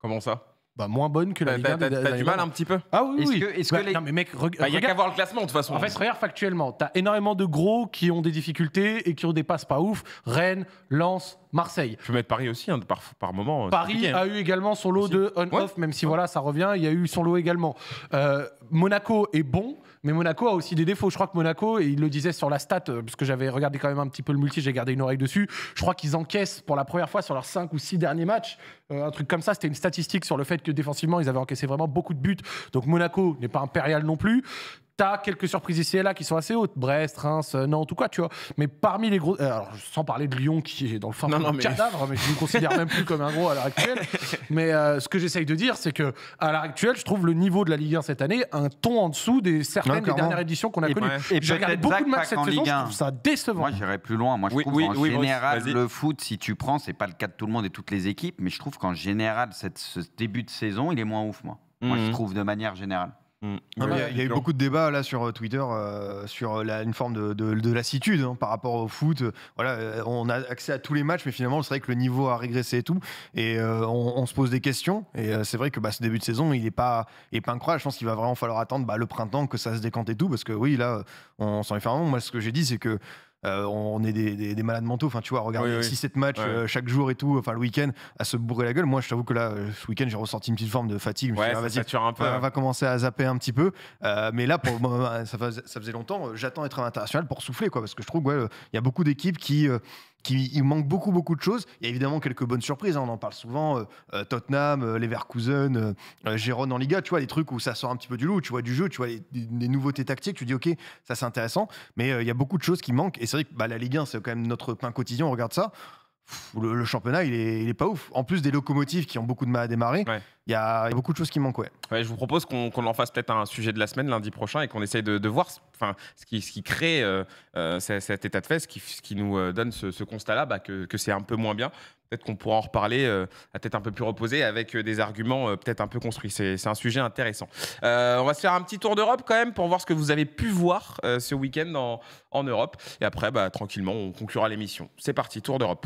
Comment ça bah, moins bonne que la Ligue 1. T'as, du mal un petit peu Ah oui, oui. il bah, n'y bah, a qu'à voir le classement de toute façon. En fait, regarde factuellement. T'as énormément de gros qui ont des difficultés et qui ont des passes pas ouf. Rennes, Lens, Marseille. Je peux mettre Paris aussi, hein, par, par moment. Paris hein. a eu également son lot de on-off, même si voilà, ça revient. Il y a eu son lot également. Euh, Monaco est bon. Mais Monaco a aussi des défauts. Je crois que Monaco, et il le disait sur la stat, euh, parce que j'avais regardé quand même un petit peu le multi, j'ai gardé une oreille dessus. Je crois qu'ils encaissent pour la première fois sur leurs 5 ou 6 derniers matchs. Euh, un truc comme ça, c'était une statistique sur le fait que défensivement, ils avaient encaissé vraiment beaucoup de buts. Donc Monaco n'est pas impérial non plus. T'as quelques surprises ici et là qui sont assez hautes. Brest, Reims, non, en tout cas, tu vois. Mais parmi les gros. Euh, alors, sans parler de Lyon qui est dans le fin du mais... cadavre, mais je ne me considère même plus comme un gros à l'heure actuelle. Mais euh, ce que j'essaye de dire, c'est que à l'heure actuelle, je trouve le niveau de la Ligue 1 cette année un ton en dessous des certaines des dernières éditions qu'on a connues. Et J'ai regardé beaucoup de matchs cette saison, je trouve ça décevant. Moi, j'irais plus loin. Moi, je trouve en général, le foot, si tu prends, c'est pas le cas de tout le monde et toutes les équipes, mais je trouve qu'en général, cette, ce début de saison, il est moins ouf, moi. Moi, je mhm. trouve de manière générale. Mm. Ah bah, il y a, eu beaucoup de débats là sur euh, Twitter euh, sur euh, une forme de, lassitude hein, par rapport au foot. Voilà, on a accès à tous les matchs, mais finalement c'est vrai que le niveau a régressé et tout. Et on, se pose des questions. Et c'est vrai que bah, ce début de saison, il n'est pas, pas incroyable. Je pense qu'il va vraiment falloir attendre bah, le printemps que ça se décante et tout, parce que oui, là, on, s'en est fait un moment. Moi, ce que j'ai dit, c'est que euh, on est des, malades mentaux. Enfin, tu vois, regarder 6-7 matchs euh, chaque jour et tout, enfin le week-end, à se bourrer la gueule. Moi, je t'avoue que là, euh, ce week-end, j'ai ressenti une petite forme de fatigue. Je On ah, hein. va commencer à zapper un petit peu. mais là, pour, ça, faisait, longtemps. J'attends être international pour souffler, quoi, parce que je trouve, il y a beaucoup d'équipes qui il manque beaucoup, beaucoup de choses. Il y a évidemment quelques bonnes surprises, hein. on en parle souvent. Euh, euh, Tottenham, euh, Leverkusen, Gérone en Liga, tu vois, les trucs où ça sort un petit peu du loup, tu vois du jeu, tu vois des nouveautés tactiques, tu dis, OK, ça c'est intéressant. Mais il y a beaucoup de choses qui manquent. Et c'est vrai que bah, la Ligue 1, c'est quand même notre pain quotidien, on regarde ça le, championnat, il est, pas ouf. En plus des locomotives qui ont beaucoup de mal à démarrer, il y, a, beaucoup de choses qui manquent. je vous propose qu'on en fasse peut-être un sujet de la semaine lundi prochain et qu'on essaye de, voir enfin, ce, qui, ce qui crée euh, euh, cet état de fait, ce qui, nous euh, donne ce, constat-là, bah, que, que c'est un peu moins bien. Peut-être qu'on pourra en reparler à tête un peu plus reposée avec des arguments peut-être un peu construits. C'est un sujet intéressant. on va se faire un petit tour d'Europe quand même pour voir ce que vous avez pu voir ce week-end en, Europe. Et après, bah, tranquillement, on conclura l'émission. C'est parti, tour d'Europe.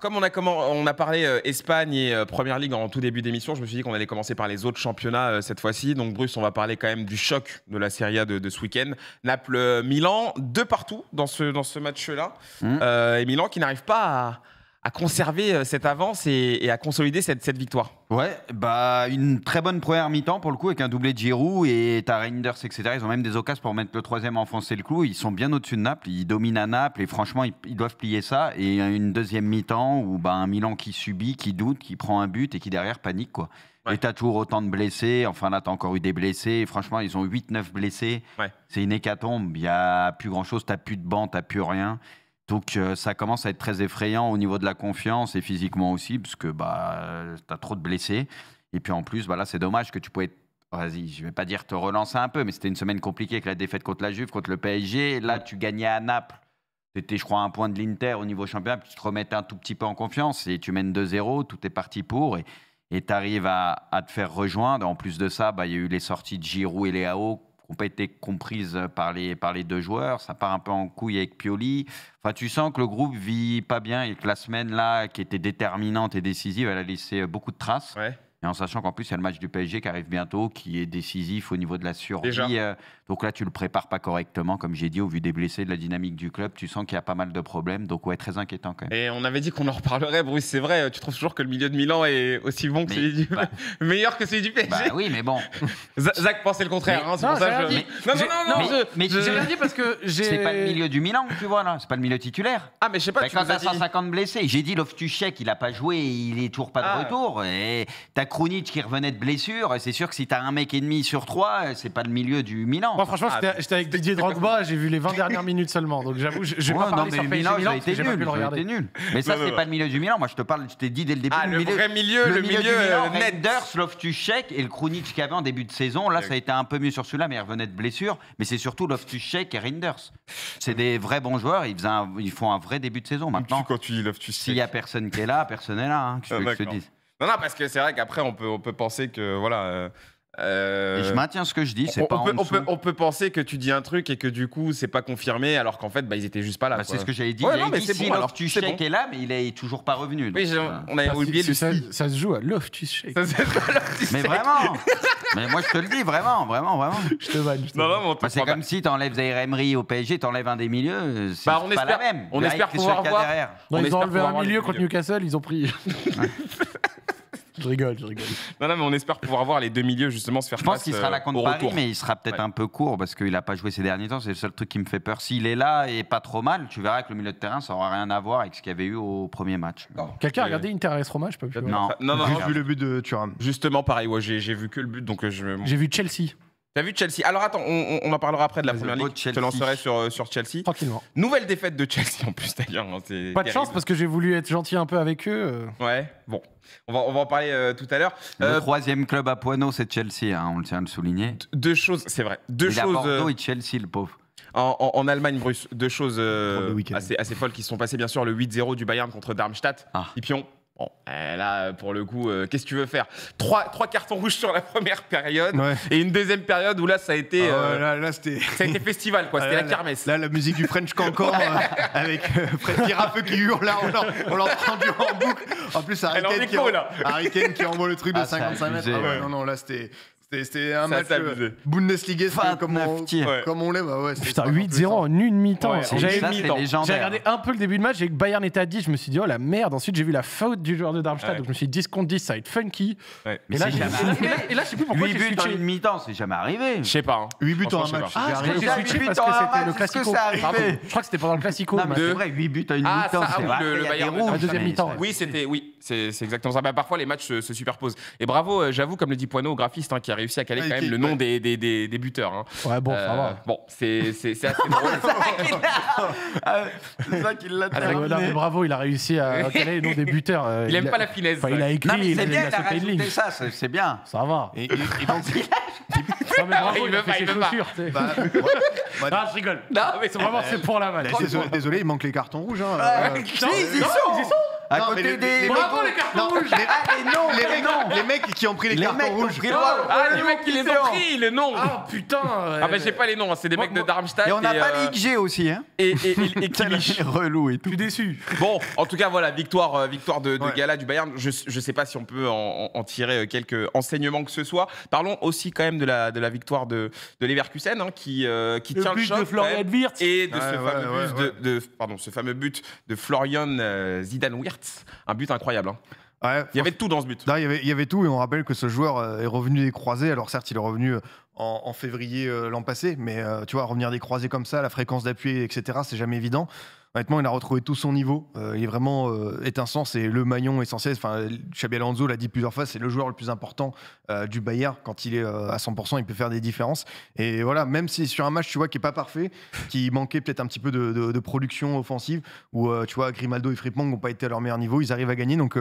Comme on a, comment, on a parlé euh, Espagne et euh, Première Ligue en tout début d'émission, je me suis dit qu'on allait commencer par les autres championnats euh, cette fois-ci. Donc Bruce, on va parler quand même du choc de la Serie A de, ce week-end. Naples-Milan, deux partout dans ce, dans ce match-là. Mmh. et Milan qui n'arrive pas à à conserver euh, cette avance et, à consolider cette, victoire Ouais, bah une très bonne première mi-temps pour le coup avec un doublé de Giroud et t'as Reinders, etc. Ils ont même des occasions pour mettre le troisième enfoncer le clou. Ils sont bien au-dessus de Naples, ils dominent à Naples et franchement ils, doivent plier ça. Et une deuxième mi-temps où bah, un Milan qui subit, qui doute, qui prend un but et qui derrière panique quoi. Ouais. Et t'as toujours autant de blessés. Enfin là, t'as encore eu des blessés. franchement, ils ont 8-9 blessés. C'est une hécatombe. Il n'y a plus grand-chose. T'as plus de banc, t'as plus rien. Donc euh, ça commence à être très effrayant au niveau de la confiance et physiquement aussi, parce que bah, tu as trop de blessés. Et puis en plus, bah, c'est dommage que tu pouvais, vas-y, je vais pas dire te relancer un peu, mais c'était une semaine compliquée avec la défaite contre la Juve, contre le PSG. Là, tu gagnais à Naples. C'était, je crois, un point de l'Inter au niveau championnat. tu te remettes un tout petit peu en confiance et tu mènes 2-0, tout est parti pour. Et tu arrives à, te faire rejoindre. En plus de ça, bah, il y a eu les sorties de Giroud et Léao n'ont pas été comprises par les, par les deux joueurs. Ça part un peu en couille avec Pioli. Enfin, tu sens que le groupe vit pas bien et que la semaine là, qui était déterminante et décisive, elle a laissé beaucoup de traces. Et en sachant qu'en plus, il y a le match du PSG qui arrive bientôt, qui est décisif au niveau de la survie. Euh, donc là, tu le prépares pas correctement, comme j'ai dit, au vu des blessés, de la dynamique du club. Tu sens qu'il y a pas mal de problèmes. Donc ouais, très inquiétant quand même. Et on avait dit qu'on en reparlerait, Bruce. C'est vrai, tu trouves toujours que le milieu de Milan est aussi bon que celui du. Bah. meilleur que celui du PSG. Bah oui, mais bon. Zach pensait le contraire. Hein, non, je... non, non, non, mais, je, bien dit parce que j'ai. C'est pas le milieu du Milan, tu vois, là. C'est pas le milieu titulaire. Ah, mais je sais pas. Bah, tu quand t'as 150 blessés, j'ai dit Loftuchek, il a pas joué, il est toujours pas de ah. retour. Et Krunic qui revenait de blessure. C'est sûr que si t'as un mec et demi sur trois, c'est pas le milieu du Milan. Moi, franchement, j'étais ah, avec Didier Drogba, j'ai vu les 20 dernières minutes seulement. Donc j'avoue, j'ai ouais, pas parlé sur Milan, été nul, pu le regarder. Mais ça, c'est pas le milieu du Milan. Moi, je te parle, je t'ai dit dès le début. Ah, le, milieu, vrai milieu, le milieu, milieu euh, et le Krunic qu'il avait en début de saison. Là, ça a été un peu mieux sur celui-là, mais il revenait de blessure. Mais c'est surtout Loftuschek et Rinders C'est des vrais bons joueurs. Ils, font un vrai début de saison maintenant. Quand tu dis S'il y a personne qui est là, personne n'est là. Hein, non, non, parce que c'est vrai qu'après, on peut, on peut penser que, voilà. Euh, euh, je maintiens ce que je dis, c'est pas on, peut, on peut penser que tu dis un truc et que du coup c'est pas confirmé, alors qu'en fait bah, ils étaient juste pas là. Bah, c'est ce que j'avais dit. Ouais, mais si bon, alors tu est, là, mais il est toujours pas revenu. Oui, euh, on avait oublié le ça, ça, se joue à l'off Shake. mais vraiment. mais moi je te le dis vraiment, vraiment, vraiment. je te vanne. Bah, c'est comme si t'enlèves Zaire Emery au PSG, t'enlèves un des milieux. C'est bah, pas la même. On espère pouvoir voir. Ils ont enlevé un milieu contre Newcastle, ils ont pris. Je rigole, je rigole. Non, mais on espère pouvoir voir les deux milieux justement se faire Je pense qu'il sera là la euh, contre Paris, mais il sera peut-être un peu court parce qu'il n'a pas joué ces derniers temps. C'est le seul truc qui me fait peur. S'il est là et pas trop mal, tu verras que le milieu de terrain, ça n'aura rien à voir avec ce qu'il y avait eu au premier match. Quelqu'un a euh, regardé Inter Roma Je peux Non, non, non, j'ai vu le but de Turin. Justement, pareil, j'ai vu que le but. donc euh, J'ai vu Chelsea. T'as vu Chelsea Alors attends, on, en parlera après de la première ligue. Je te lancerai euh, sur, Chelsea. Tranquillement. Nouvelle défaite de Chelsea en plus d'ailleurs. Hein, Pas de chance parce que j'ai voulu être gentil un peu avec eux. Euh. Ouais, bon. On va, on va en parler euh, tout à l'heure. le troisième club à Poignot, c'est Chelsea, hein, on le tient à le souligner. Deux choses, c'est vrai. Deux choses. Bordeaux et Chelsea, le pauvre. En, Allemagne, Bruce, deux choses assez, folles qui se sont passées. Bien sûr, le 8-0 du Bayern contre Darmstadt. Ah. puis on. Bon, eh, là, pour le coup, euh, qu'est-ce que tu veux faire trois, cartons rouges sur la première période et une deuxième période où là, ça a été, ah, euh, là, ça festival, quoi. Ah, c'était la, kermesse. Là, la musique du French Cancan euh, avec Fred Giraffe qui hurle, là, on l'en prend du en boucle. En plus, Harry Kane qui, qui envoie le truc de 55 ah, mètres. Ah ouais, non, non, là, c'était c'était un match euh, Bundesliga comme on, comme on l'est. Bah ouais, Putain, 8-0 en une mi-temps. Ouais, J'ai regardé un peu le début de match, j'ai que Bayern était à 10, je me suis dit, oh la merde. Ensuite, j'ai vu la faute du joueur de Darmstadt, donc je me suis dit, 10 contre 10, ça va être funky. Et là, là, et, là, je sais plus pourquoi 8 buts en une mi-temps, c'est jamais arrivé. Je sais pas. 8 hein. buts en un match. Ah, j'ai switché parce que c'était le classico. Je crois que c'était pendant le classico. C'est vrai, 8 buts en une ah, mi-temps. Ah le deuxième ah, mi-temps. Oui, c'était, oui c'est exactement ça. Bah, parfois, les matchs se, superposent. Et bravo, euh, j'avoue, comme le dit Poineau, au graphiste, hein, qui a réussi à caler quand même le nom des, buteurs. Hein. Ouais, bon, euh, Bon, c'est assez drôle. Ah, c'est ça qu'il l'a ah, terminé. bravo, il a réussi à caler le nom des buteurs. Euh, il, n'aime aime pas la finesse. il a écrit, c'est bien, il a ça, c'est bien. Ça va. Et, donc, non, mais il, veut pas, chaussures bah, Non, je rigole. Non, mais c'est vraiment, c'est pour la malaise. Désolé, il manque les cartons rouges. Hein. Euh, ils y sont à côté des, les cartons rouges les ah, mecs, les mecs qui ont pris les, cartons rouges. Ah, ah, les mecs qui les ont pris, les noms Ah putain Ah ben j'ai pas les noms, hein, c'est des mecs de Darmstadt. Et on a pas l'IG euh, aussi, hein Et Kimmich. relou et tout. Je déçu. Bon, en tout cas, voilà, victoire euh, victoire de Gala du Bayern. Je sais pas si on peut en tirer euh, quelques enseignements que ce soit. Parlons aussi quand même de la, victoire de, de Leverkusen hein, qui, tient le tient le choc. De Florian Wirtz. Et de, ce fameux but de, pardon, ce fameux but de Florian Zidane Wirtz. Un but incroyable. Hein. il y avait tout dans ce but. Là, il, y avait, tout, et on rappelle que ce joueur euh, est revenu des croisés. Alors, certes, il est revenu euh, en, en février euh, l'an passé, mais tu vois, revenir des croisés comme ça, la fréquence d'appui, etc., c'est jamais évident. Honnêtement, il a retrouvé tout son niveau. Euh, il est vraiment euh, étincelant. C'est le maillon essentiel. Enfin, Xabi Alonso l'a dit plusieurs fois. C'est le joueur le plus important euh, du Bayern. Quand il est euh, à 100%, il peut faire des différences. Et voilà, même si sur un match, tu vois, qui est pas parfait, qui manquait peut-être un petit peu de, production offensive, où tu vois, Grimaldo et Frimpong n'ont pas été à leur meilleur niveau, ils arrivent à gagner. Donc,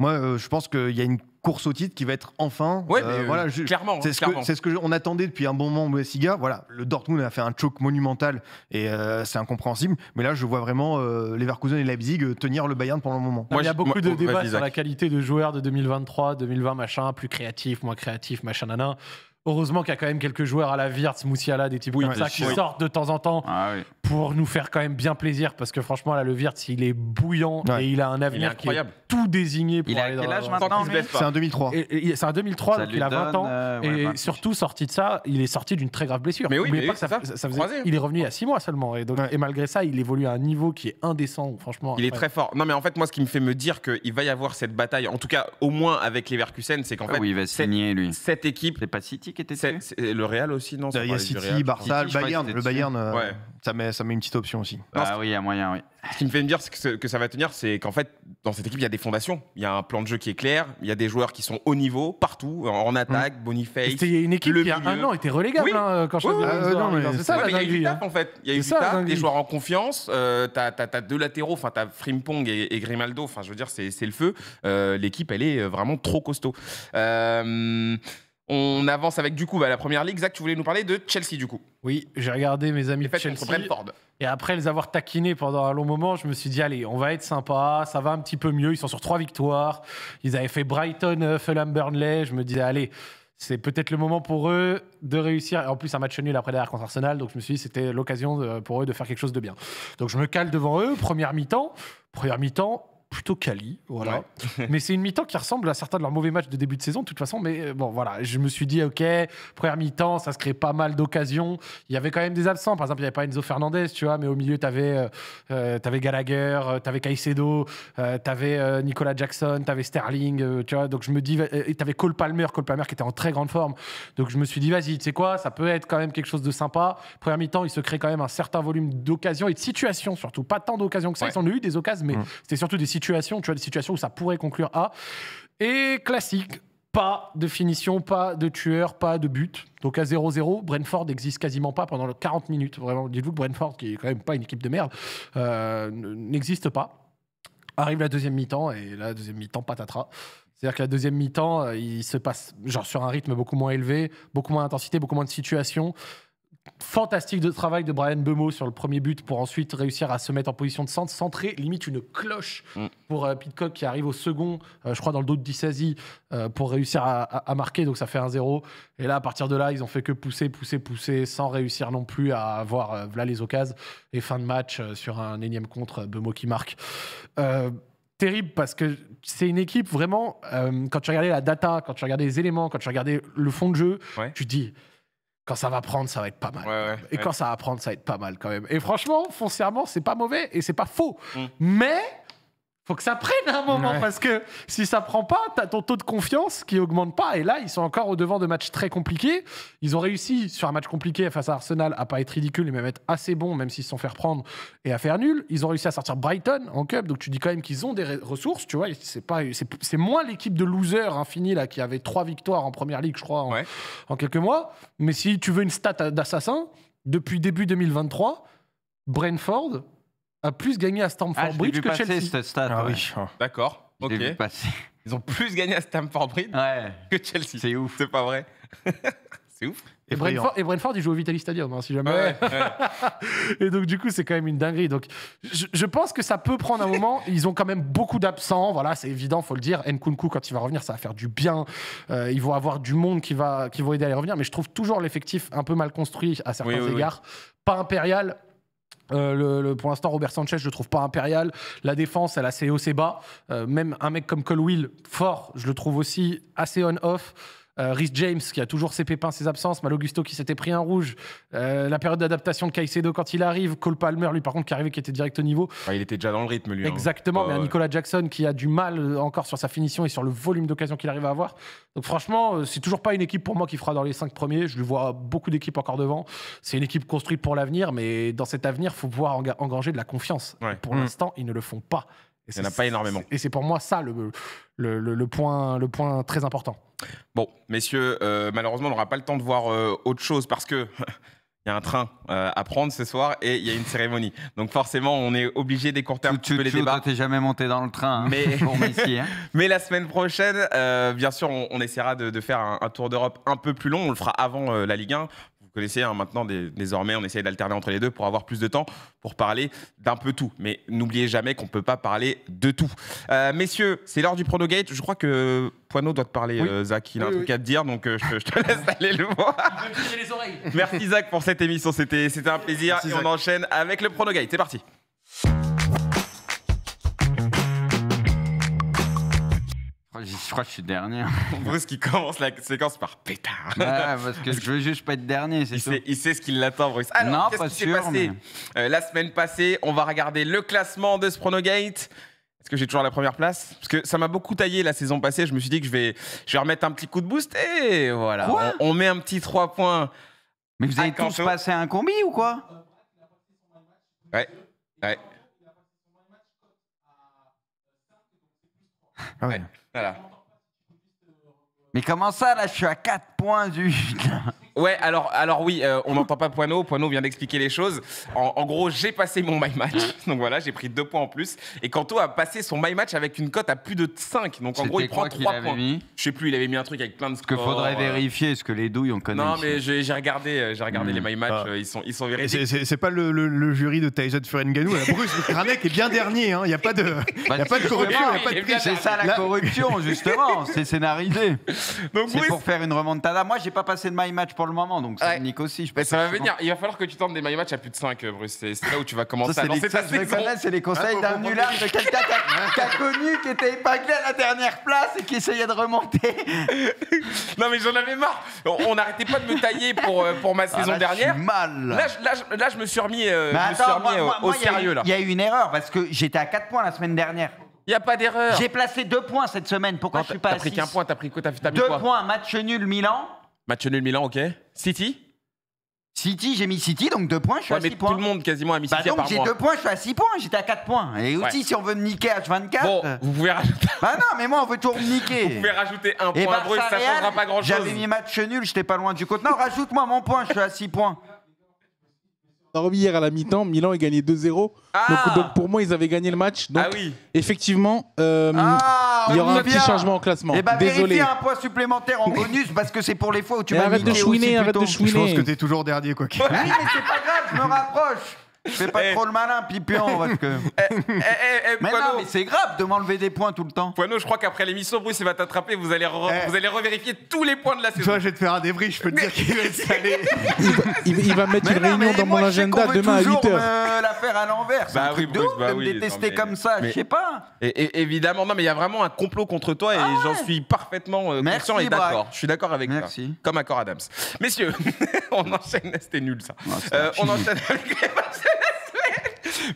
moi, je pense qu'il y a une course au titre qui va être enfin. Euh, voilà, euh, clairement. C'est ce, que, attendait depuis un bon moment Bundesliga. Voilà, le Dortmund a fait un choc monumental et euh, c'est incompréhensible. Mais là, je vois vraiment les Leverkusen et Leipzig tenir le Bayern pendant le moment. il y a beaucoup de débats sur la qualité de joueurs de 2023, 2020, machin, plus créatif, moins créatif, machin, nanan. Heureusement qu'il y a quand même quelques joueurs à la Wirtz, Moussiala, des types comme ça qui sortent de temps en temps. Ah, oui pour nous faire quand même bien plaisir parce que franchement là le Virt il est bouillant et il a un avenir qui est tout désigné pour aller dans c'est un 2003 c'est un 2003 donc il a 20 ans euh, et surtout sorti de ça il est sorti d'une très grave blessure mais oui, mais pas ça, faisait, il est revenu à 6 mois seulement et, donc, et malgré ça il évolue à un niveau qui est indécent franchement il est très fort non mais en fait moi ce qui me fait me dire qu'il va y avoir cette bataille en tout cas au moins avec les Verkusen c'est qu'en ah fait il va saigner lui cette équipe c'est pas City qui était le Real aussi non City Barça Bayern le Bayern euh, ça ça une petite option aussi. Ah oui, il y a moyen, oui. Ce qui me fait me dire que, que ça va tenir, c'est qu'en fait, dans cette équipe, il y a des fondations. Il y a un plan de jeu qui est clair, il y a des joueurs qui sont haut niveau, partout, en attaque, hmm. Boniface. C'était une équipe qui, il a était relégable quand je C'est ça, Il y a eu en fait. Il y a des joueurs en confiance. Euh, tu t'as, deux latéraux, enfin, t'as Frimpong et, et, Grimaldo. Enfin, je veux dire, c'est, c'est le feu. Euh, l'équipe, elle est euh, vraiment trop costaud. Euh, on avance avec du coup bah, la première ligue. Zach, tu voulais nous parler de Chelsea du coup. Oui, j'ai regardé mes amis de Chelsea. Et après les avoir taquinés pendant un long moment, je me suis dit, allez, on va être sympa, ça va un petit peu mieux. Ils sont sur trois victoires. Ils avaient fait Brighton, euh, Fulham, Burnley. Je me disais, allez, c'est peut-être le moment pour eux de réussir. Et en plus, un match nul après derrière contre Arsenal. Donc je me suis dit, c'était l'occasion euh, pour eux de faire quelque chose de bien. Donc je me cale devant eux, première mi-temps. Première mi-temps, plutôt Cali voilà. mais c'est une mi-temps qui ressemble à certains de leurs mauvais matchs de début de saison, de toute façon. Mais euh, bon, voilà, je me suis dit, ok, première mi-temps, ça se crée pas mal d'occasions. Il y avait quand même des absents. Par exemple, il n'y avait pas Enzo Fernandez, tu vois, mais au milieu, tu avais, euh, euh, avais, Gallagher, tu avais Caicedo, tu avais Nicolas Jackson, tu avais Sterling, tu vois. Donc je me dis, et tu avais Cole Palmer, Cole Palmer qui était en très grande forme. Donc je me suis dit, vas-y, tu sais quoi, ça peut être quand même quelque chose de sympa. Première mi-temps, il se crée quand même un certain volume d'occasions et de situations surtout. Pas tant d'occasions que ça. Ils en ont eu des occasions, mais mmh. c'était surtout des situations tu vois, des situations où ça pourrait conclure à Et classique, pas de finition, pas de tueur, pas de but. Donc à 0-0, Brentford n'existe quasiment pas pendant 40 minutes. Vraiment, dites-vous, Brentford, qui est quand même pas une équipe de merde, euh, n'existe pas. Arrive la deuxième mi-temps, et la deuxième mi-temps, patatras. C'est-à-dire que la deuxième mi-temps, euh, il se passe genre sur un rythme beaucoup moins élevé, beaucoup moins d'intensité, beaucoup moins de situations fantastique de travail de Brian Bemo sur le premier but pour ensuite réussir à se mettre en position de centre, Centré, limite une cloche mm. pour euh, Pitcock qui arrive au second, euh, je crois dans le dos de Dissasi, euh, pour réussir à, marquer, donc ça fait 1-0. Et là, à partir de là, ils ont fait que pousser, pousser, pousser, sans réussir non plus à avoir là les occasions. Et fin de match sur un énième contre, Bemo qui marque. Terrible parce que c'est une équipe vraiment, quand tu regardais la data, quand tu regardais les éléments, quand tu regardais le fond de jeu, tu te dis, quand ça va prendre, ça va être pas mal. et quand ça va prendre, ça va être pas mal quand même. Et franchement, foncièrement, c'est pas mauvais et c'est pas faux. Mm. Mais faut que ça prenne un moment parce que si ça prend pas, tu as ton taux de confiance qui augmente pas. Et là, ils sont encore au devant de matchs très compliqués. Ils ont réussi sur un match compliqué face à Arsenal à pas être ridicule et même être assez bon, même s'ils se sont faire prendre et à faire nul. Ils ont réussi à sortir Brighton en cup, donc tu dis quand même qu'ils ont des ressources, tu vois. C'est pas, c'est moins l'équipe de losers infinie là qui avait trois victoires en première ligue, je crois, en, en quelques mois. Mais si tu veux une stat d'assassin, depuis début 2023, Brentford, a plus gagné à Stamford ah, Bridge que Chelsea. Cette stat, ah ouais. oui. D'accord. Ils ont plus gagné à Stamford Bridge que Chelsea. C'est ouf. C'est pas vrai. c'est ouf. Et, Brentford, et Brentford, il joue au Vitaly Stadium, hein, si jamais. et donc, du coup, c'est quand même une dinguerie. Donc, je, pense que ça peut prendre un moment. Ils ont quand même beaucoup d'absents. Voilà, c'est évident, faut le dire. Nkunku, quand il va revenir, ça va faire du bien. Euh, ils vont avoir du monde qui va, qui vont aider à les revenir. Mais je trouve toujours l'effectif un peu mal construit à certains égards. Pas impérial, euh, pour l'instant, Robert Sanchez, je le trouve pas impérial. La défense, elle a ses hauts ses bas. Euh, même un mec comme Colwill, fort, je le trouve aussi assez on-off. Euh, Rhys James qui a toujours ses pépins, ses absences, Mal Augusto qui s'était pris un rouge, euh, la période d'adaptation de Caicedo quand il arrive, Cole Palmer lui par contre qui arrivait qui était direct au niveau. il était déjà dans le rythme lui. Hein. Exactement, mais Nicolas Jackson qui a du mal euh, encore sur sa finition et sur le volume d'occasion qu'il arrive à avoir. Donc franchement, c'est toujours pas une équipe pour moi qui fera dans les cinq premiers. Je lui vois beaucoup d'équipes encore devant. C'est une équipe construite pour l'avenir, mais dans cet avenir, il faut pouvoir engager de la confiance. Pour mmh. l'instant, ils ne le font pas. Il n'y pas énormément. Et c'est pour moi ça le, le, point, le point très important. Bon, messieurs, euh, malheureusement, on n'aura pas le temps de voir euh, autre chose parce que. il y a un train euh, à prendre ce soir et il y a une cérémonie. Donc forcément, on est obligé d'écourter un petit peu les débats. Tu jamais monté dans le train hein, mais... Hein. mais la semaine prochaine, bien sûr, on, essaiera de, faire un, tour d'Europe un peu plus long. On le fera avant la Ligue 1 connaissez hein, maintenant, désormais, on essaye d'alterner entre les deux pour avoir plus de temps pour parler d'un peu tout. Mais n'oubliez jamais qu'on ne peut pas parler de tout. Euh, messieurs, c'est l'heure du Pronogate. Je crois que Poineau doit te parler, euh, Zach. Il a un truc à te dire, donc euh, je, te laisse aller le voir. Merci, Zach, pour cette émission. C'était un plaisir. on enchaîne avec le Pronogate. C'est parti. je, crois que je suis dernier. Bruce qui commence la séquence par pétard. parce que je veux juste pas être dernier, c'est il, sait, il sait ce qui l'attend, Bruce. non, pas sûr. Passé euh, la semaine passée, on va regarder le classement de ce Pronogate. Est-ce que j'ai toujours la première place Parce que ça m'a beaucoup taillé la saison passée. Je me suis dit que je vais, je vais remettre un petit coup de boost. Et voilà, on, on, met un petit 3 points. Mais vous avez tous passé un combi ou quoi Ouais, ouais. Ah ouais. Mais comment ça, là, je suis à 4 points du. Ouais, alors, alors oui, euh, on n'entend pas Poineau. Poineau vient d'expliquer les choses. En, gros, j'ai passé mon my match. Donc voilà, j'ai pris deux points en plus. Et Kanto a passé son my match avec une cote à plus de 5. Donc en gros, il prend points. Je sais plus, il avait mis un truc avec plein de que faudrait euh. vérifier, ce que les douilles, on connaît. Non, mais j'ai regardé, euh, hmm. les my match. Ah. Ils sont, ils sont c'est- pas le, jury de Tyson Furenganou. Bruce Kranek est bien dernier. Il hein. n'y a pas de, y a pas de corruption, pas de C'est ça la corruption, justement. C'est scénarisé. C'est pour faire une remontada. Moi, j'ai pas passé de my match le moment, donc ça Ouais. nique aussi. ça va venir. Il va falloir que tu tentes des my match à plus de 5, euh, Bruce. C'est là où tu vas commencer à lancer c'est les conseils ah, oh, oh, oh. d'un nulard de quelqu'un qui a- connu, qui était épinglé à la dernière place et qui essayait de remonter. Non, mais j'en avais marre. On arrêtait n'arrêtait pas de me tailler pour, euh, pour ma ah, saison dernière. mal. Là je, là, là, je me suis remis, euh, me suis remis, au sérieux. là. Il y a eu une erreur parce que j'étais à 4 points la semaine dernière. Il n'y a pas d'erreur. J'ai placé 2 points cette semaine. Pourquoi tu je suis pas à pris qu'un point, t'as pris quoi T'as mis 2 points, match nul Milan. Match nul Milan, ok. City City, j'ai mis City, donc deux points, je suis à mais tout le monde quasiment a mis bah City donc j'ai deux points, je suis à 6 points, j'étais à 4 points. Et aussi, si on veut me niquer H24... Bon, euh, vous pouvez rajouter... Bah non, mais moi, on veut toujours me niquer. vous pouvez rajouter un point à Bruce, ça changera pas grand-chose. J'avais mis match nul, j'étais pas loin du compte. Non, rajoute-moi mon point, je suis à 6 points hier à la mi-temps, Milan a gagné 2-0. donc, pour moi, ils avaient gagné le match. Donc ah effectivement, euh, ah, il y aura un petit changement en classement. Et eh bah, ben, Désolé. un point supplémentaire en bonus parce que c'est pour les fois où tu vas Arrête de chouiner, arrête de chouiner. Je pense que t'es toujours dernier quoi. Oui, mais c'est pas grave, je me rapproche. Je Fais pas eh. trop le malin, Pipion, parce que... Eh, eh, mais non, mais c'est grave de m'enlever des points tout le temps. Poineau, je crois qu'après l'émission, Bruce il va t'attraper. Vous allez vous allez revérifier tous les points de la saison. Toi, je vais te faire un débris je peux te dire qu'il va installer. Il, va mettre une réunion dans mon agenda demain à 8h. va me la faire à l'envers. Bah un oui, truc me bah détester comme ça, je sais pas. Et- évidemment, non, mais il y a vraiment un complot contre toi et ah j'en suis parfaitement euh, conscient et d'accord. Je suis d'accord avec toi. Merci. Comme accord Adams. Messieurs, on enchaîne. C'était nul ça. Euh, on enchaîne avec les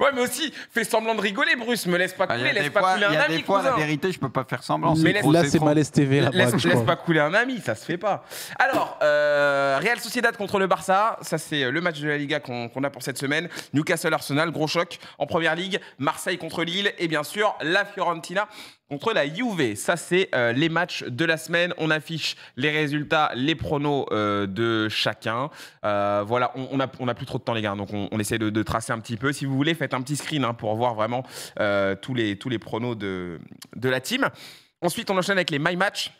Ouais, mais aussi, fais semblant de rigoler, Bruce. Me laisse pas ah, couler, laisse pas couler un ami. Il y a des fois, la vérité, je peux pas faire semblant. Mais là, c'est malaise TV. Laisse pas couler un ami, ça se fait pas. Alors, euh, Real Sociedad contre le Barça, ça c'est euh, le match de la Liga qu'on a pour cette semaine. Newcastle Arsenal, gros choc en première ligue. Marseille contre Lille et bien sûr la Fiorentina contre la Juve. Ça, c'est euh, les matchs de la semaine. On affiche les résultats, les pronos euh, de chacun. Euh, voilà, on n'a on a plus trop de temps, les gars, donc on, essaie de, tracer un petit peu. Si vous voulez, faites un petit screen hein, pour voir vraiment tous, les, tous les pronos de, de la team. Ensuite, on enchaîne avec les My Match.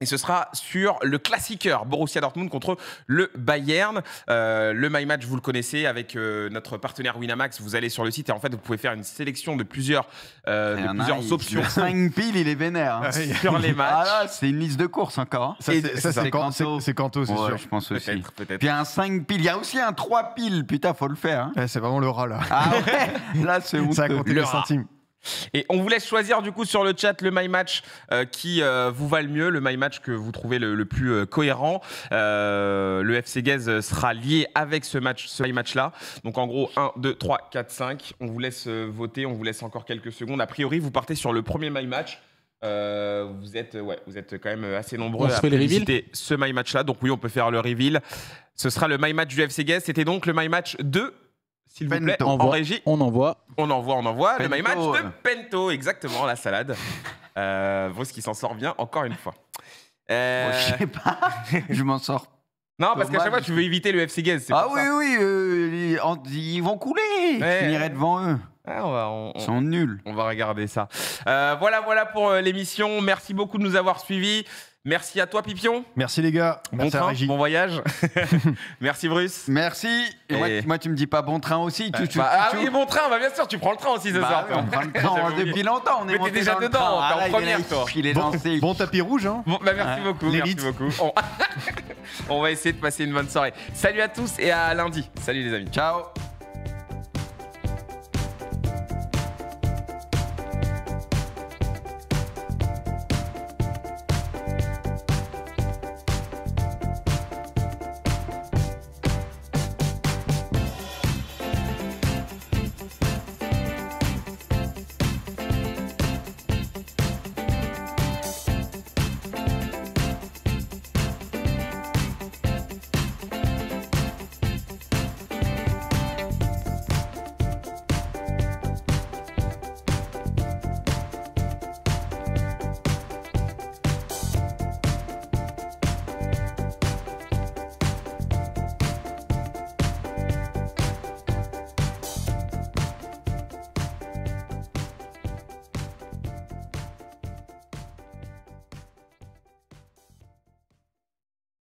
Et ce sera sur le classiqueur Borussia Dortmund contre le Bayern. Euh, le My Match, vous le connaissez avec euh, notre partenaire Winamax. Vous allez sur le site et en fait, vous pouvez faire une sélection de plusieurs, euh, de eh, plusieurs options. 5 piles, il est vénère. Hein. Ah, sur les ah, matchs. Ah c'est une liste de courses encore. Hein. Ça, c'est Kanto, C'est Canto, c'est sûr. Je pense aussi. Puis un 5 piles. Il y a aussi un 3 piles. Putain, faut le faire. Hein. Eh, c'est vraiment le rat, là. Ah ouais Là, c'est où Ça a le centime. Et on vous laisse choisir du coup sur le chat le My Match euh, qui euh, vous va le mieux, le My Match que vous trouvez le, plus euh, cohérent. le FC Gaze sera lié avec ce match, ce My Match là. Donc en gros 1, 2, 3, 4, 5. On vous laisse voter, on vous laisse encore quelques secondes. A priori, vous partez sur le premier My Match. vous êtes vous êtes quand même assez nombreux à visiter ce my match là. Donc oui, on peut faire le reveal. Ce sera le my match du FC Gaze. C'était donc le my match 2 s'il en régie. On envoie. On envoie, on envoie. Le My Match de Pento, exactement, la salade. Euh, qui s'en sort bien, encore une fois. Euh... je sais pas, je m'en sors. Non, parce qu'à chaque fois, tu veux éviter le FC Guest. Ah oui, oui, euh, ils vont couler. Tu Je devant eux. on va, on, Ils sont nuls. On va regarder ça. Euh, voilà, voilà pour euh, l'émission. Merci beaucoup de nous avoir suivis. Merci à toi, Pipion. Merci, les gars. Bon bon voyage. Merci, Bruce. Merci. Moi, tu, me dis pas bon train aussi. Tu, euh, bah, ah oui, bon train, bah, bien sûr, tu prends le train aussi ce bah, soir. Le on depuis longtemps, on est déjà dedans, t'es en première, toi. Bon, tapis rouge. Hein. Bon, bah, merci ah, beaucoup. Merci beaucoup. on va essayer de passer une bonne soirée. Salut à tous et à lundi. Salut, les amis. Ciao.